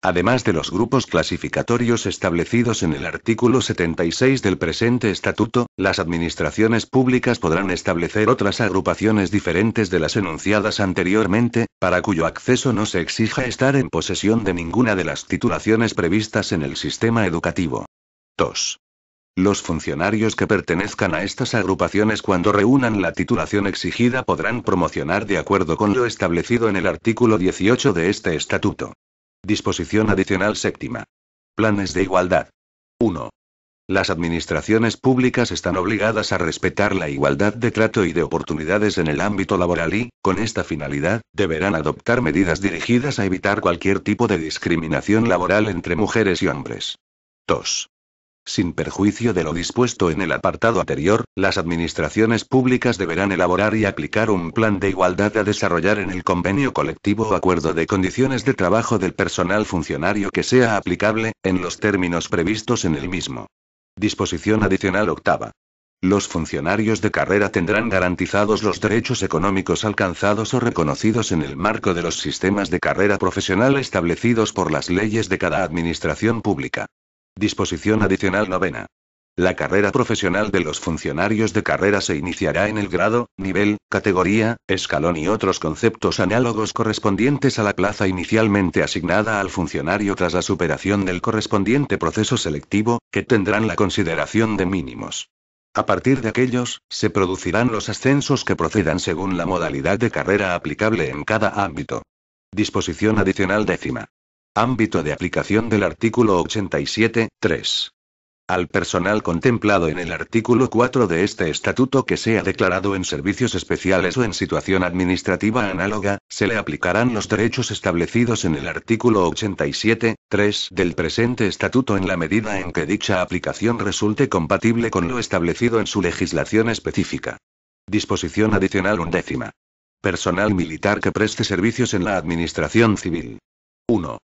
además de los grupos clasificatorios establecidos en el artículo 76 del presente estatuto, las administraciones públicas podrán establecer otras agrupaciones diferentes de las enunciadas anteriormente, para cuyo acceso no se exija estar en posesión de ninguna de las titulaciones previstas en el sistema educativo. 2. Los funcionarios que pertenezcan a estas agrupaciones cuando reúnan la titulación exigida podrán promocionar de acuerdo con lo establecido en el artículo 18 de este estatuto. Disposición adicional séptima. Planes de igualdad. 1. Las administraciones públicas están obligadas a respetar la igualdad de trato y de oportunidades en el ámbito laboral y, con esta finalidad, deberán adoptar medidas dirigidas a evitar cualquier tipo de discriminación laboral entre mujeres y hombres. 2. Sin perjuicio de lo dispuesto en el apartado anterior, las administraciones públicas deberán elaborar y aplicar un plan de igualdad a desarrollar en el convenio colectivo o acuerdo de condiciones de trabajo del personal funcionario que sea aplicable, en los términos previstos en el mismo. Disposición adicional octava. Los funcionarios de carrera tendrán garantizados los derechos económicos alcanzados o reconocidos en el marco de los sistemas de carrera profesional establecidos por las leyes de cada administración pública. Disposición adicional novena. La carrera profesional de los funcionarios de carrera se iniciará en el grado, nivel, categoría, escalón y otros conceptos análogos correspondientes a la plaza inicialmente asignada al funcionario tras la superación del correspondiente proceso selectivo, que tendrán la consideración de mínimos. A partir de aquellos, se producirán los ascensos que procedan según la modalidad de carrera aplicable en cada ámbito. Disposición adicional décima. Ámbito de aplicación del artículo 87, 3. Al personal contemplado en el artículo 4 de este estatuto que sea declarado en servicios especiales o en situación administrativa análoga, se le aplicarán los derechos establecidos en el artículo 87, 3 del presente estatuto en la medida en que dicha aplicación resulte compatible con lo establecido en su legislación específica. Disposición adicional undécima. Personal militar que preste servicios en la administración civil. 1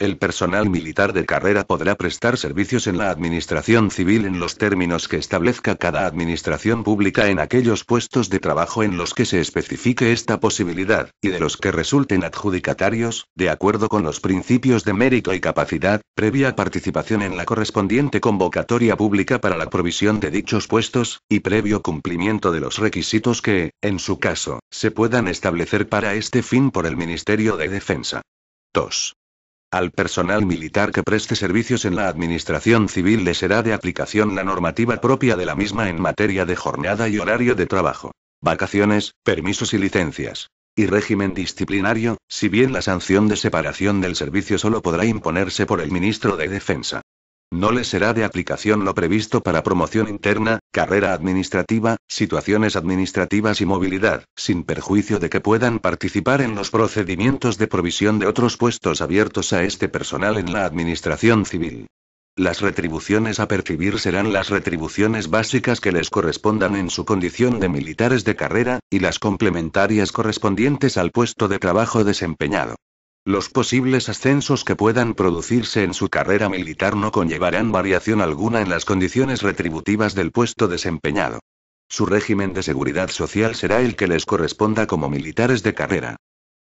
el personal militar de carrera podrá prestar servicios en la administración civil en los términos que establezca cada administración pública en aquellos puestos de trabajo en los que se especifique esta posibilidad, y de los que resulten adjudicatarios, de acuerdo con los principios de mérito y capacidad, previa participación en la correspondiente convocatoria pública para la provisión de dichos puestos, y previo cumplimiento de los requisitos que, en su caso, se puedan establecer para este fin por el Ministerio de Defensa. 2. Al personal militar que preste servicios en la administración civil le será de aplicación la normativa propia de la misma en materia de jornada y horario de trabajo, vacaciones, permisos y licencias. Y régimen disciplinario, si bien la sanción de separación del servicio solo podrá imponerse por el ministro de Defensa. No le será de aplicación lo previsto para promoción interna, carrera administrativa, situaciones administrativas y movilidad, sin perjuicio de que puedan participar en los procedimientos de provisión de otros puestos abiertos a este personal en la administración civil. Las retribuciones a percibir serán las retribuciones básicas que les correspondan en su condición de militares de carrera, y las complementarias correspondientes al puesto de trabajo desempeñado. Los posibles ascensos que puedan producirse en su carrera militar no conllevarán variación alguna en las condiciones retributivas del puesto desempeñado. Su régimen de seguridad social será el que les corresponda como militares de carrera.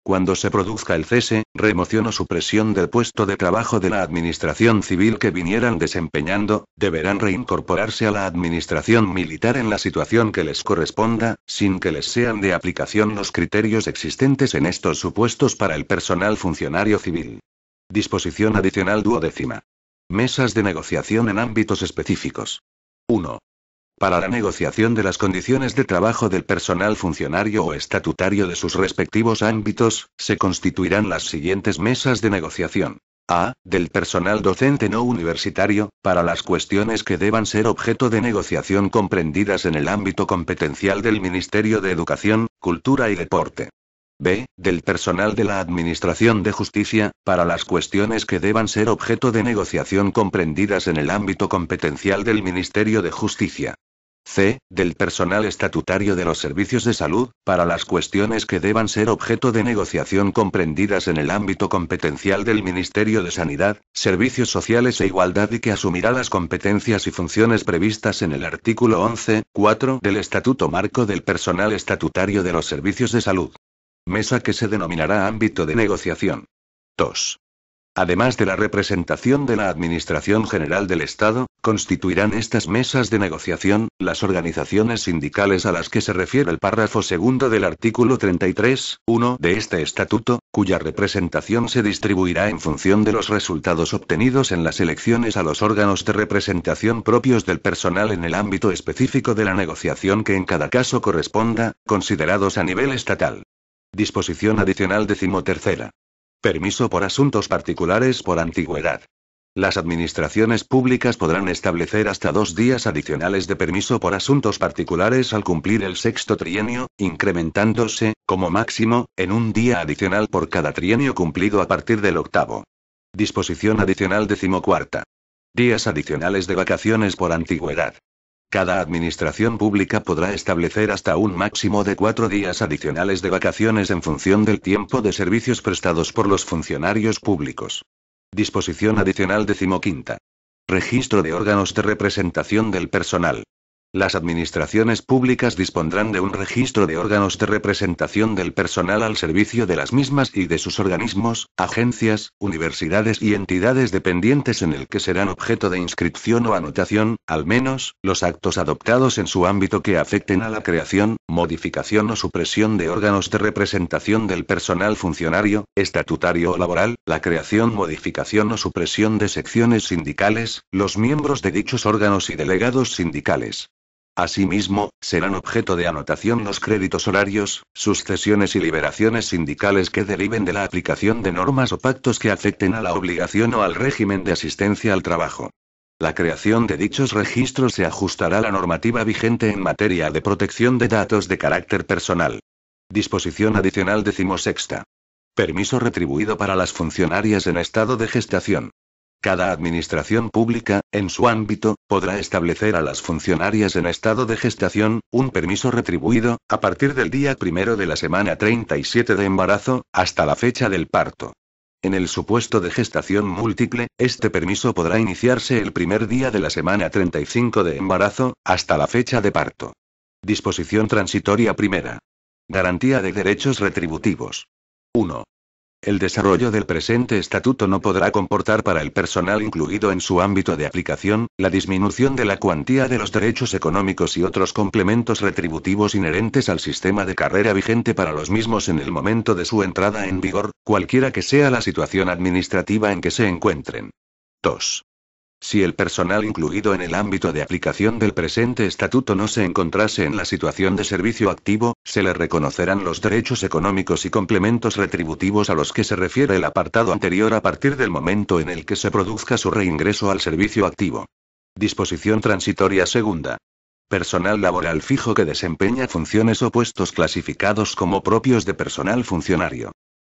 Cuando se produzca el cese, remoción o supresión del puesto de trabajo de la administración civil que vinieran desempeñando, deberán reincorporarse a la administración militar en la situación que les corresponda, sin que les sean de aplicación los criterios existentes en estos supuestos para el personal funcionario civil. Disposición adicional duodécima. Mesas de negociación en ámbitos específicos. 1 para la negociación de las condiciones de trabajo del personal funcionario o estatutario de sus respectivos ámbitos, se constituirán las siguientes mesas de negociación. A. Del personal docente no universitario, para las cuestiones que deban ser objeto de negociación comprendidas en el ámbito competencial del Ministerio de Educación, Cultura y Deporte. B. Del personal de la Administración de Justicia, para las cuestiones que deban ser objeto de negociación comprendidas en el ámbito competencial del Ministerio de Justicia c. del personal estatutario de los servicios de salud, para las cuestiones que deban ser objeto de negociación comprendidas en el ámbito competencial del Ministerio de Sanidad, Servicios Sociales e Igualdad y que asumirá las competencias y funciones previstas en el artículo 11.4 del Estatuto Marco del Personal Estatutario de los Servicios de Salud. Mesa que se denominará ámbito de negociación. 2 además de la representación de la Administración General del Estado, constituirán estas mesas de negociación, las organizaciones sindicales a las que se refiere el párrafo segundo del artículo 33, 1 de este estatuto, cuya representación se distribuirá en función de los resultados obtenidos en las elecciones a los órganos de representación propios del personal en el ámbito específico de la negociación que en cada caso corresponda, considerados a nivel estatal. Disposición adicional decimotercera. Permiso por asuntos particulares por antigüedad. Las administraciones públicas podrán establecer hasta dos días adicionales de permiso por asuntos particulares al cumplir el sexto trienio, incrementándose, como máximo, en un día adicional por cada trienio cumplido a partir del octavo. Disposición adicional decimocuarta. Días adicionales de vacaciones por antigüedad. Cada administración pública podrá establecer hasta un máximo de cuatro días adicionales de vacaciones en función del tiempo de servicios prestados por los funcionarios públicos. Disposición adicional decimoquinta. Registro de órganos de representación del personal. Las administraciones públicas dispondrán de un registro de órganos de representación del personal al servicio de las mismas y de sus organismos, agencias, universidades y entidades dependientes en el que serán objeto de inscripción o anotación, al menos, los actos adoptados en su ámbito que afecten a la creación, modificación o supresión de órganos de representación del personal funcionario, estatutario o laboral, la creación, modificación o supresión de secciones sindicales, los miembros de dichos órganos y delegados sindicales Asimismo, serán objeto de anotación los créditos horarios, suscesiones y liberaciones sindicales que deriven de la aplicación de normas o pactos que afecten a la obligación o al régimen de asistencia al trabajo. La creación de dichos registros se ajustará a la normativa vigente en materia de protección de datos de carácter personal. Disposición adicional decimosexta. Permiso retribuido para las funcionarias en estado de gestación. Cada administración pública, en su ámbito, podrá establecer a las funcionarias en estado de gestación, un permiso retribuido, a partir del día primero de la semana 37 de embarazo, hasta la fecha del parto. En el supuesto de gestación múltiple, este permiso podrá iniciarse el primer día de la semana 35 de embarazo, hasta la fecha de parto. Disposición transitoria primera. Garantía de derechos retributivos. 1 el desarrollo del presente estatuto no podrá comportar para el personal incluido en su ámbito de aplicación, la disminución de la cuantía de los derechos económicos y otros complementos retributivos inherentes al sistema de carrera vigente para los mismos en el momento de su entrada en vigor, cualquiera que sea la situación administrativa en que se encuentren. 2. Si el personal incluido en el ámbito de aplicación del presente estatuto no se encontrase en la situación de servicio activo, se le reconocerán los derechos económicos y complementos retributivos a los que se refiere el apartado anterior a partir del momento en el que se produzca su reingreso al servicio activo. Disposición transitoria segunda. Personal laboral fijo que desempeña funciones o puestos clasificados como propios de personal funcionario.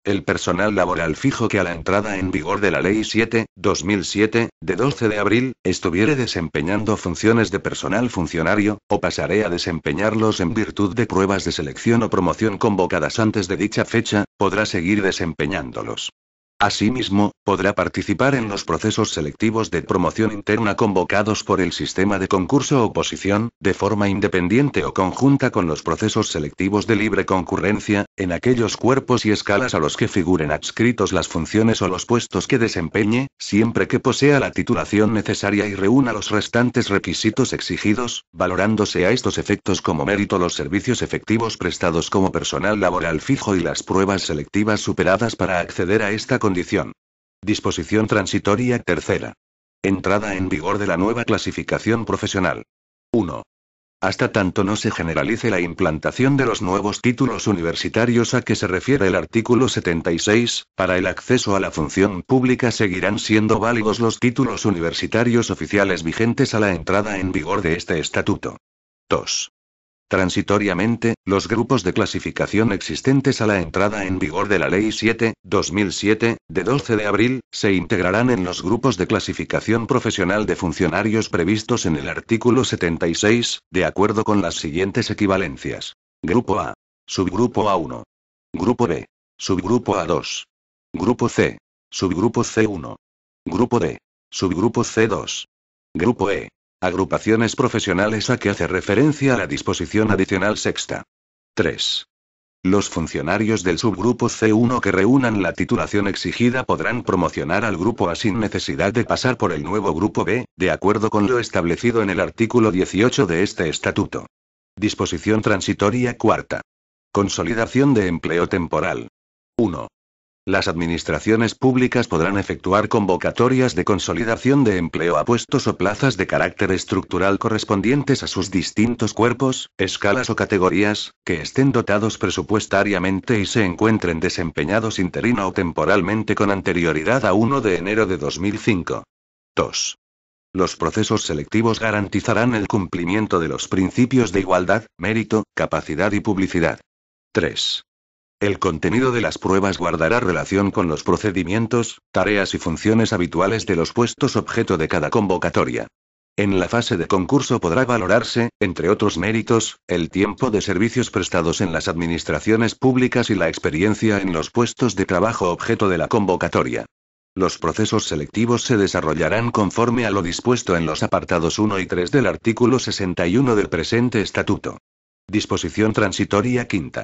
El personal laboral fijo que a la entrada en vigor de la Ley 7, 2007, de 12 de abril, estuviere desempeñando funciones de personal funcionario, o pasaré a desempeñarlos en virtud de pruebas de selección o promoción convocadas antes de dicha fecha, podrá seguir desempeñándolos. Asimismo, podrá participar en los procesos selectivos de promoción interna convocados por el sistema de concurso o posición, de forma independiente o conjunta con los procesos selectivos de libre concurrencia, en aquellos cuerpos y escalas a los que figuren adscritos las funciones o los puestos que desempeñe, siempre que posea la titulación necesaria y reúna los restantes requisitos exigidos, valorándose a estos efectos como mérito los servicios efectivos prestados como personal laboral fijo y las pruebas selectivas superadas para acceder a esta condición. Disposición transitoria tercera. Entrada en vigor de la nueva clasificación profesional. 1. Hasta tanto no se generalice la implantación de los nuevos títulos universitarios a que se refiere el artículo 76, para el acceso a la función pública seguirán siendo válidos los títulos universitarios oficiales vigentes a la entrada en vigor de este estatuto. 2. Transitoriamente, los grupos de clasificación existentes a la entrada en vigor de la Ley 7, 2007, de 12 de abril, se integrarán en los grupos de clasificación profesional de funcionarios previstos en el artículo 76, de acuerdo con las siguientes equivalencias. Grupo A. Subgrupo A1. Grupo B. Subgrupo A2. Grupo C. Subgrupo C1. Grupo D. Subgrupo C2. Grupo E. Agrupaciones profesionales a que hace referencia la disposición adicional sexta. 3. Los funcionarios del subgrupo C1 que reúnan la titulación exigida podrán promocionar al grupo A sin necesidad de pasar por el nuevo grupo B, de acuerdo con lo establecido en el artículo 18 de este estatuto. Disposición transitoria cuarta. Consolidación de empleo temporal. 1. Las administraciones públicas podrán efectuar convocatorias de consolidación de empleo a puestos o plazas de carácter estructural correspondientes a sus distintos cuerpos, escalas o categorías, que estén dotados presupuestariamente y se encuentren desempeñados interino o temporalmente con anterioridad a 1 de enero de 2005. 2. Los procesos selectivos garantizarán el cumplimiento de los principios de igualdad, mérito, capacidad y publicidad. 3. El contenido de las pruebas guardará relación con los procedimientos, tareas y funciones habituales de los puestos objeto de cada convocatoria. En la fase de concurso podrá valorarse, entre otros méritos, el tiempo de servicios prestados en las administraciones públicas y la experiencia en los puestos de trabajo objeto de la convocatoria. Los procesos selectivos se desarrollarán conforme a lo dispuesto en los apartados 1 y 3 del artículo 61 del presente estatuto. Disposición transitoria quinta.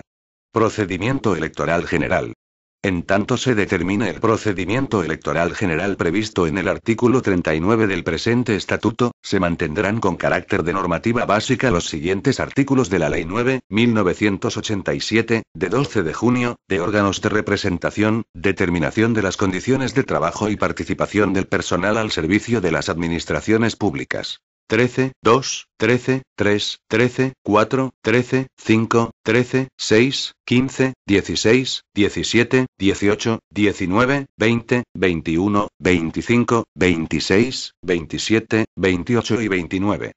Procedimiento electoral general. En tanto se determine el procedimiento electoral general previsto en el artículo 39 del presente estatuto, se mantendrán con carácter de normativa básica los siguientes artículos de la Ley 9, 1987, de 12 de junio, de órganos de representación, determinación de las condiciones de trabajo y participación del personal al servicio de las administraciones públicas. 13, 2, 13, 3, 13, 4, 13, 5, 13, 6, 15, 16, 17, 18, 19, 20, 21, 25, 26, 27, 28 y 29.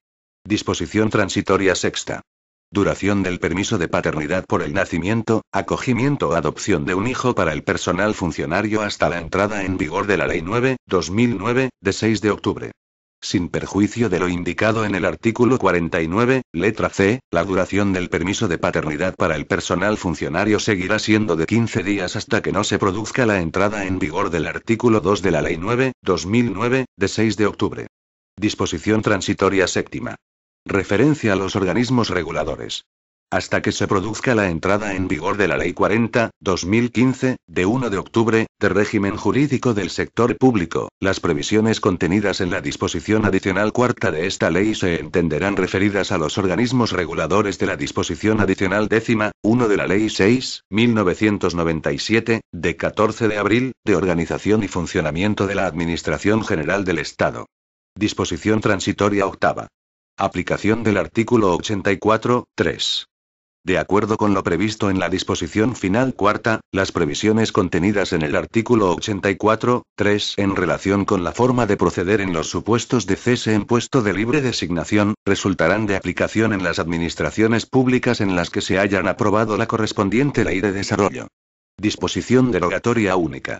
Disposición transitoria sexta. Duración del permiso de paternidad por el nacimiento, acogimiento o adopción de un hijo para el personal funcionario hasta la entrada en vigor de la Ley 9, 2009, de 6 de octubre. Sin perjuicio de lo indicado en el artículo 49, letra C, la duración del permiso de paternidad para el personal funcionario seguirá siendo de 15 días hasta que no se produzca la entrada en vigor del artículo 2 de la Ley 9, 2009, de 6 de octubre. Disposición transitoria séptima. Referencia a los organismos reguladores hasta que se produzca la entrada en vigor de la Ley 40, 2015, de 1 de octubre, de régimen jurídico del sector público. Las previsiones contenidas en la disposición adicional cuarta de esta ley se entenderán referidas a los organismos reguladores de la disposición adicional décima, 1 de la Ley 6, 1997, de 14 de abril, de organización y funcionamiento de la Administración General del Estado. Disposición transitoria octava. Aplicación del artículo 84, 3. De acuerdo con lo previsto en la disposición final cuarta, las previsiones contenidas en el artículo 84, 3 en relación con la forma de proceder en los supuestos de cese en puesto de libre designación, resultarán de aplicación en las administraciones públicas en las que se hayan aprobado la correspondiente ley de desarrollo. Disposición derogatoria única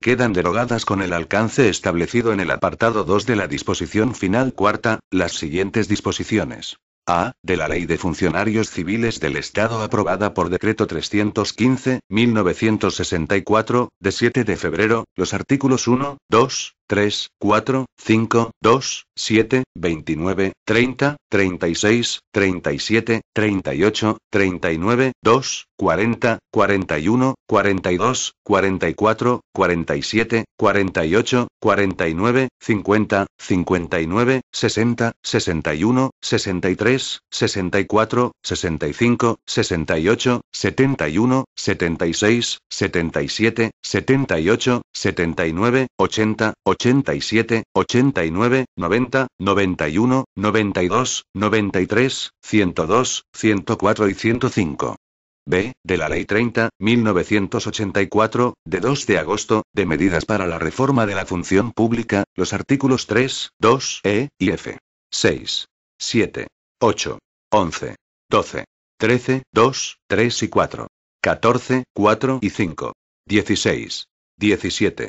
quedan derogadas con el alcance establecido en el apartado 2 de la disposición final cuarta, las siguientes disposiciones. A. De la Ley de Funcionarios Civiles del Estado aprobada por Decreto 315-1964, de 7 de febrero, los artículos 1, 2, 3, 4, 5, 2, 7, 29, 30, 36, 37, 38, 39, 2, 40, 41, 42, 44, 47, 48, 49, 50, 59, 60, 61, 63, 64, 65, 68, 71, 76, 77, 78, 79, 80, 80 87, 89, 90, 91, 92, 93, 102, 104 y 105. B. De la Ley 30, 1984, de 2 de agosto, de medidas para la reforma de la función pública, los artículos 3, 2, E y F. 6, 7, 8, 11, 12, 13, 2, 3 y 4. 14, 4 y 5. 16, 17,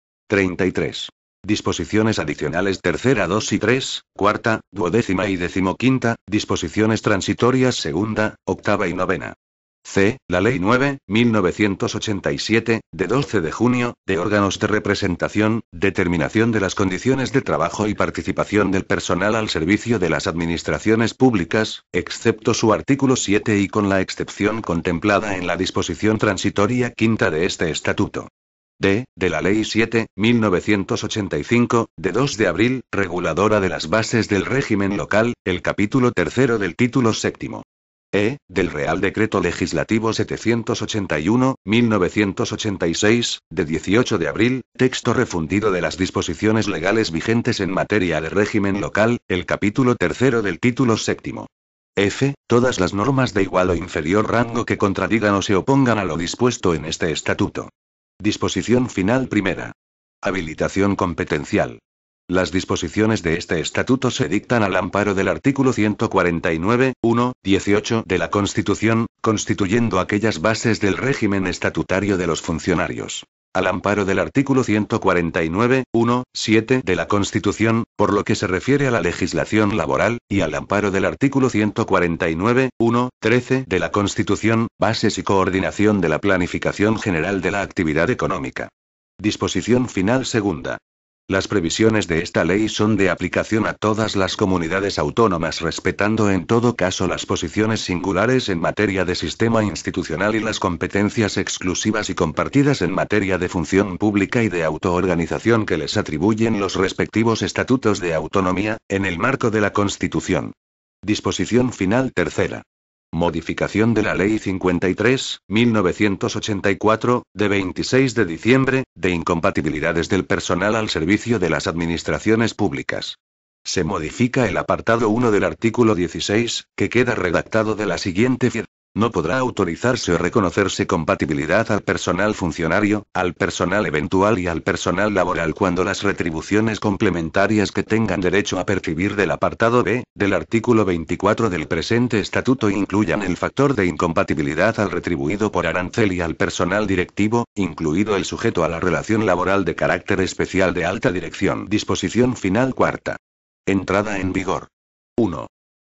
33. Disposiciones adicionales tercera 2 y 3, cuarta, duodécima y decimoquinta, disposiciones transitorias segunda, octava y novena. C. La Ley 9, 1987, de 12 de junio, de órganos de representación, determinación de las condiciones de trabajo y participación del personal al servicio de las administraciones públicas, excepto su artículo 7 y con la excepción contemplada en la disposición transitoria quinta de este estatuto. D. de la Ley 7, 1985, de 2 de abril, reguladora de las bases del régimen local, el capítulo tercero del título séptimo. E. Del Real Decreto Legislativo 781, 1986, de 18 de abril, texto refundido de las disposiciones legales vigentes en materia de régimen local, el capítulo tercero del título séptimo. F. Todas las normas de igual o inferior rango que contradigan o se opongan a lo dispuesto en este estatuto. Disposición final primera. Habilitación competencial. Las disposiciones de este estatuto se dictan al amparo del artículo 149, de la Constitución, constituyendo aquellas bases del régimen estatutario de los funcionarios al amparo del artículo 149, 1, de la Constitución, por lo que se refiere a la legislación laboral, y al amparo del artículo 149, 1, 13 de la Constitución, bases y coordinación de la planificación general de la actividad económica. Disposición final segunda. Las previsiones de esta ley son de aplicación a todas las comunidades autónomas respetando en todo caso las posiciones singulares en materia de sistema institucional y las competencias exclusivas y compartidas en materia de función pública y de autoorganización que les atribuyen los respectivos estatutos de autonomía, en el marco de la Constitución. Disposición final tercera. Modificación de la Ley 53, 1984, de 26 de diciembre, de incompatibilidades del personal al servicio de las administraciones públicas. Se modifica el apartado 1 del artículo 16, que queda redactado de la siguiente no podrá autorizarse o reconocerse compatibilidad al personal funcionario, al personal eventual y al personal laboral cuando las retribuciones complementarias que tengan derecho a percibir del apartado B del artículo 24 del presente estatuto incluyan el factor de incompatibilidad al retribuido por arancel y al personal directivo, incluido el sujeto a la relación laboral de carácter especial de alta dirección. Disposición final cuarta. Entrada en vigor. 1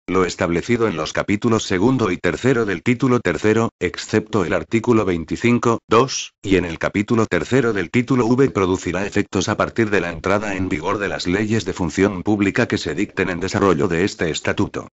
lo establecido en los capítulos segundo y tercero del título tercero, excepto el artículo 25, 2, y en el capítulo tercero del título V producirá efectos a partir de la entrada en vigor de las leyes de función pública que se dicten en desarrollo de este estatuto.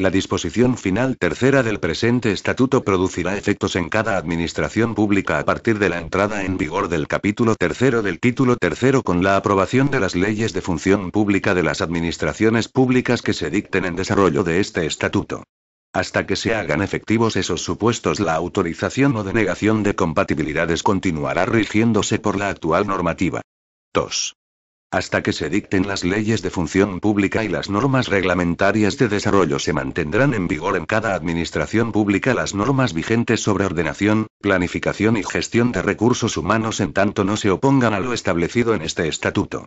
La disposición final tercera del presente estatuto producirá efectos en cada administración pública a partir de la entrada en vigor del capítulo tercero del título tercero con la aprobación de las leyes de función pública de las administraciones públicas que se dicten en desarrollo de este estatuto. Hasta que se hagan efectivos esos supuestos, la autorización o denegación de compatibilidades continuará rigiéndose por la actual normativa. 2. Hasta que se dicten las leyes de función pública y las normas reglamentarias de desarrollo se mantendrán en vigor en cada administración pública las normas vigentes sobre ordenación, planificación y gestión de recursos humanos en tanto no se opongan a lo establecido en este estatuto.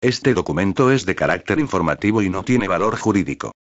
Este documento es de carácter informativo y no tiene valor jurídico.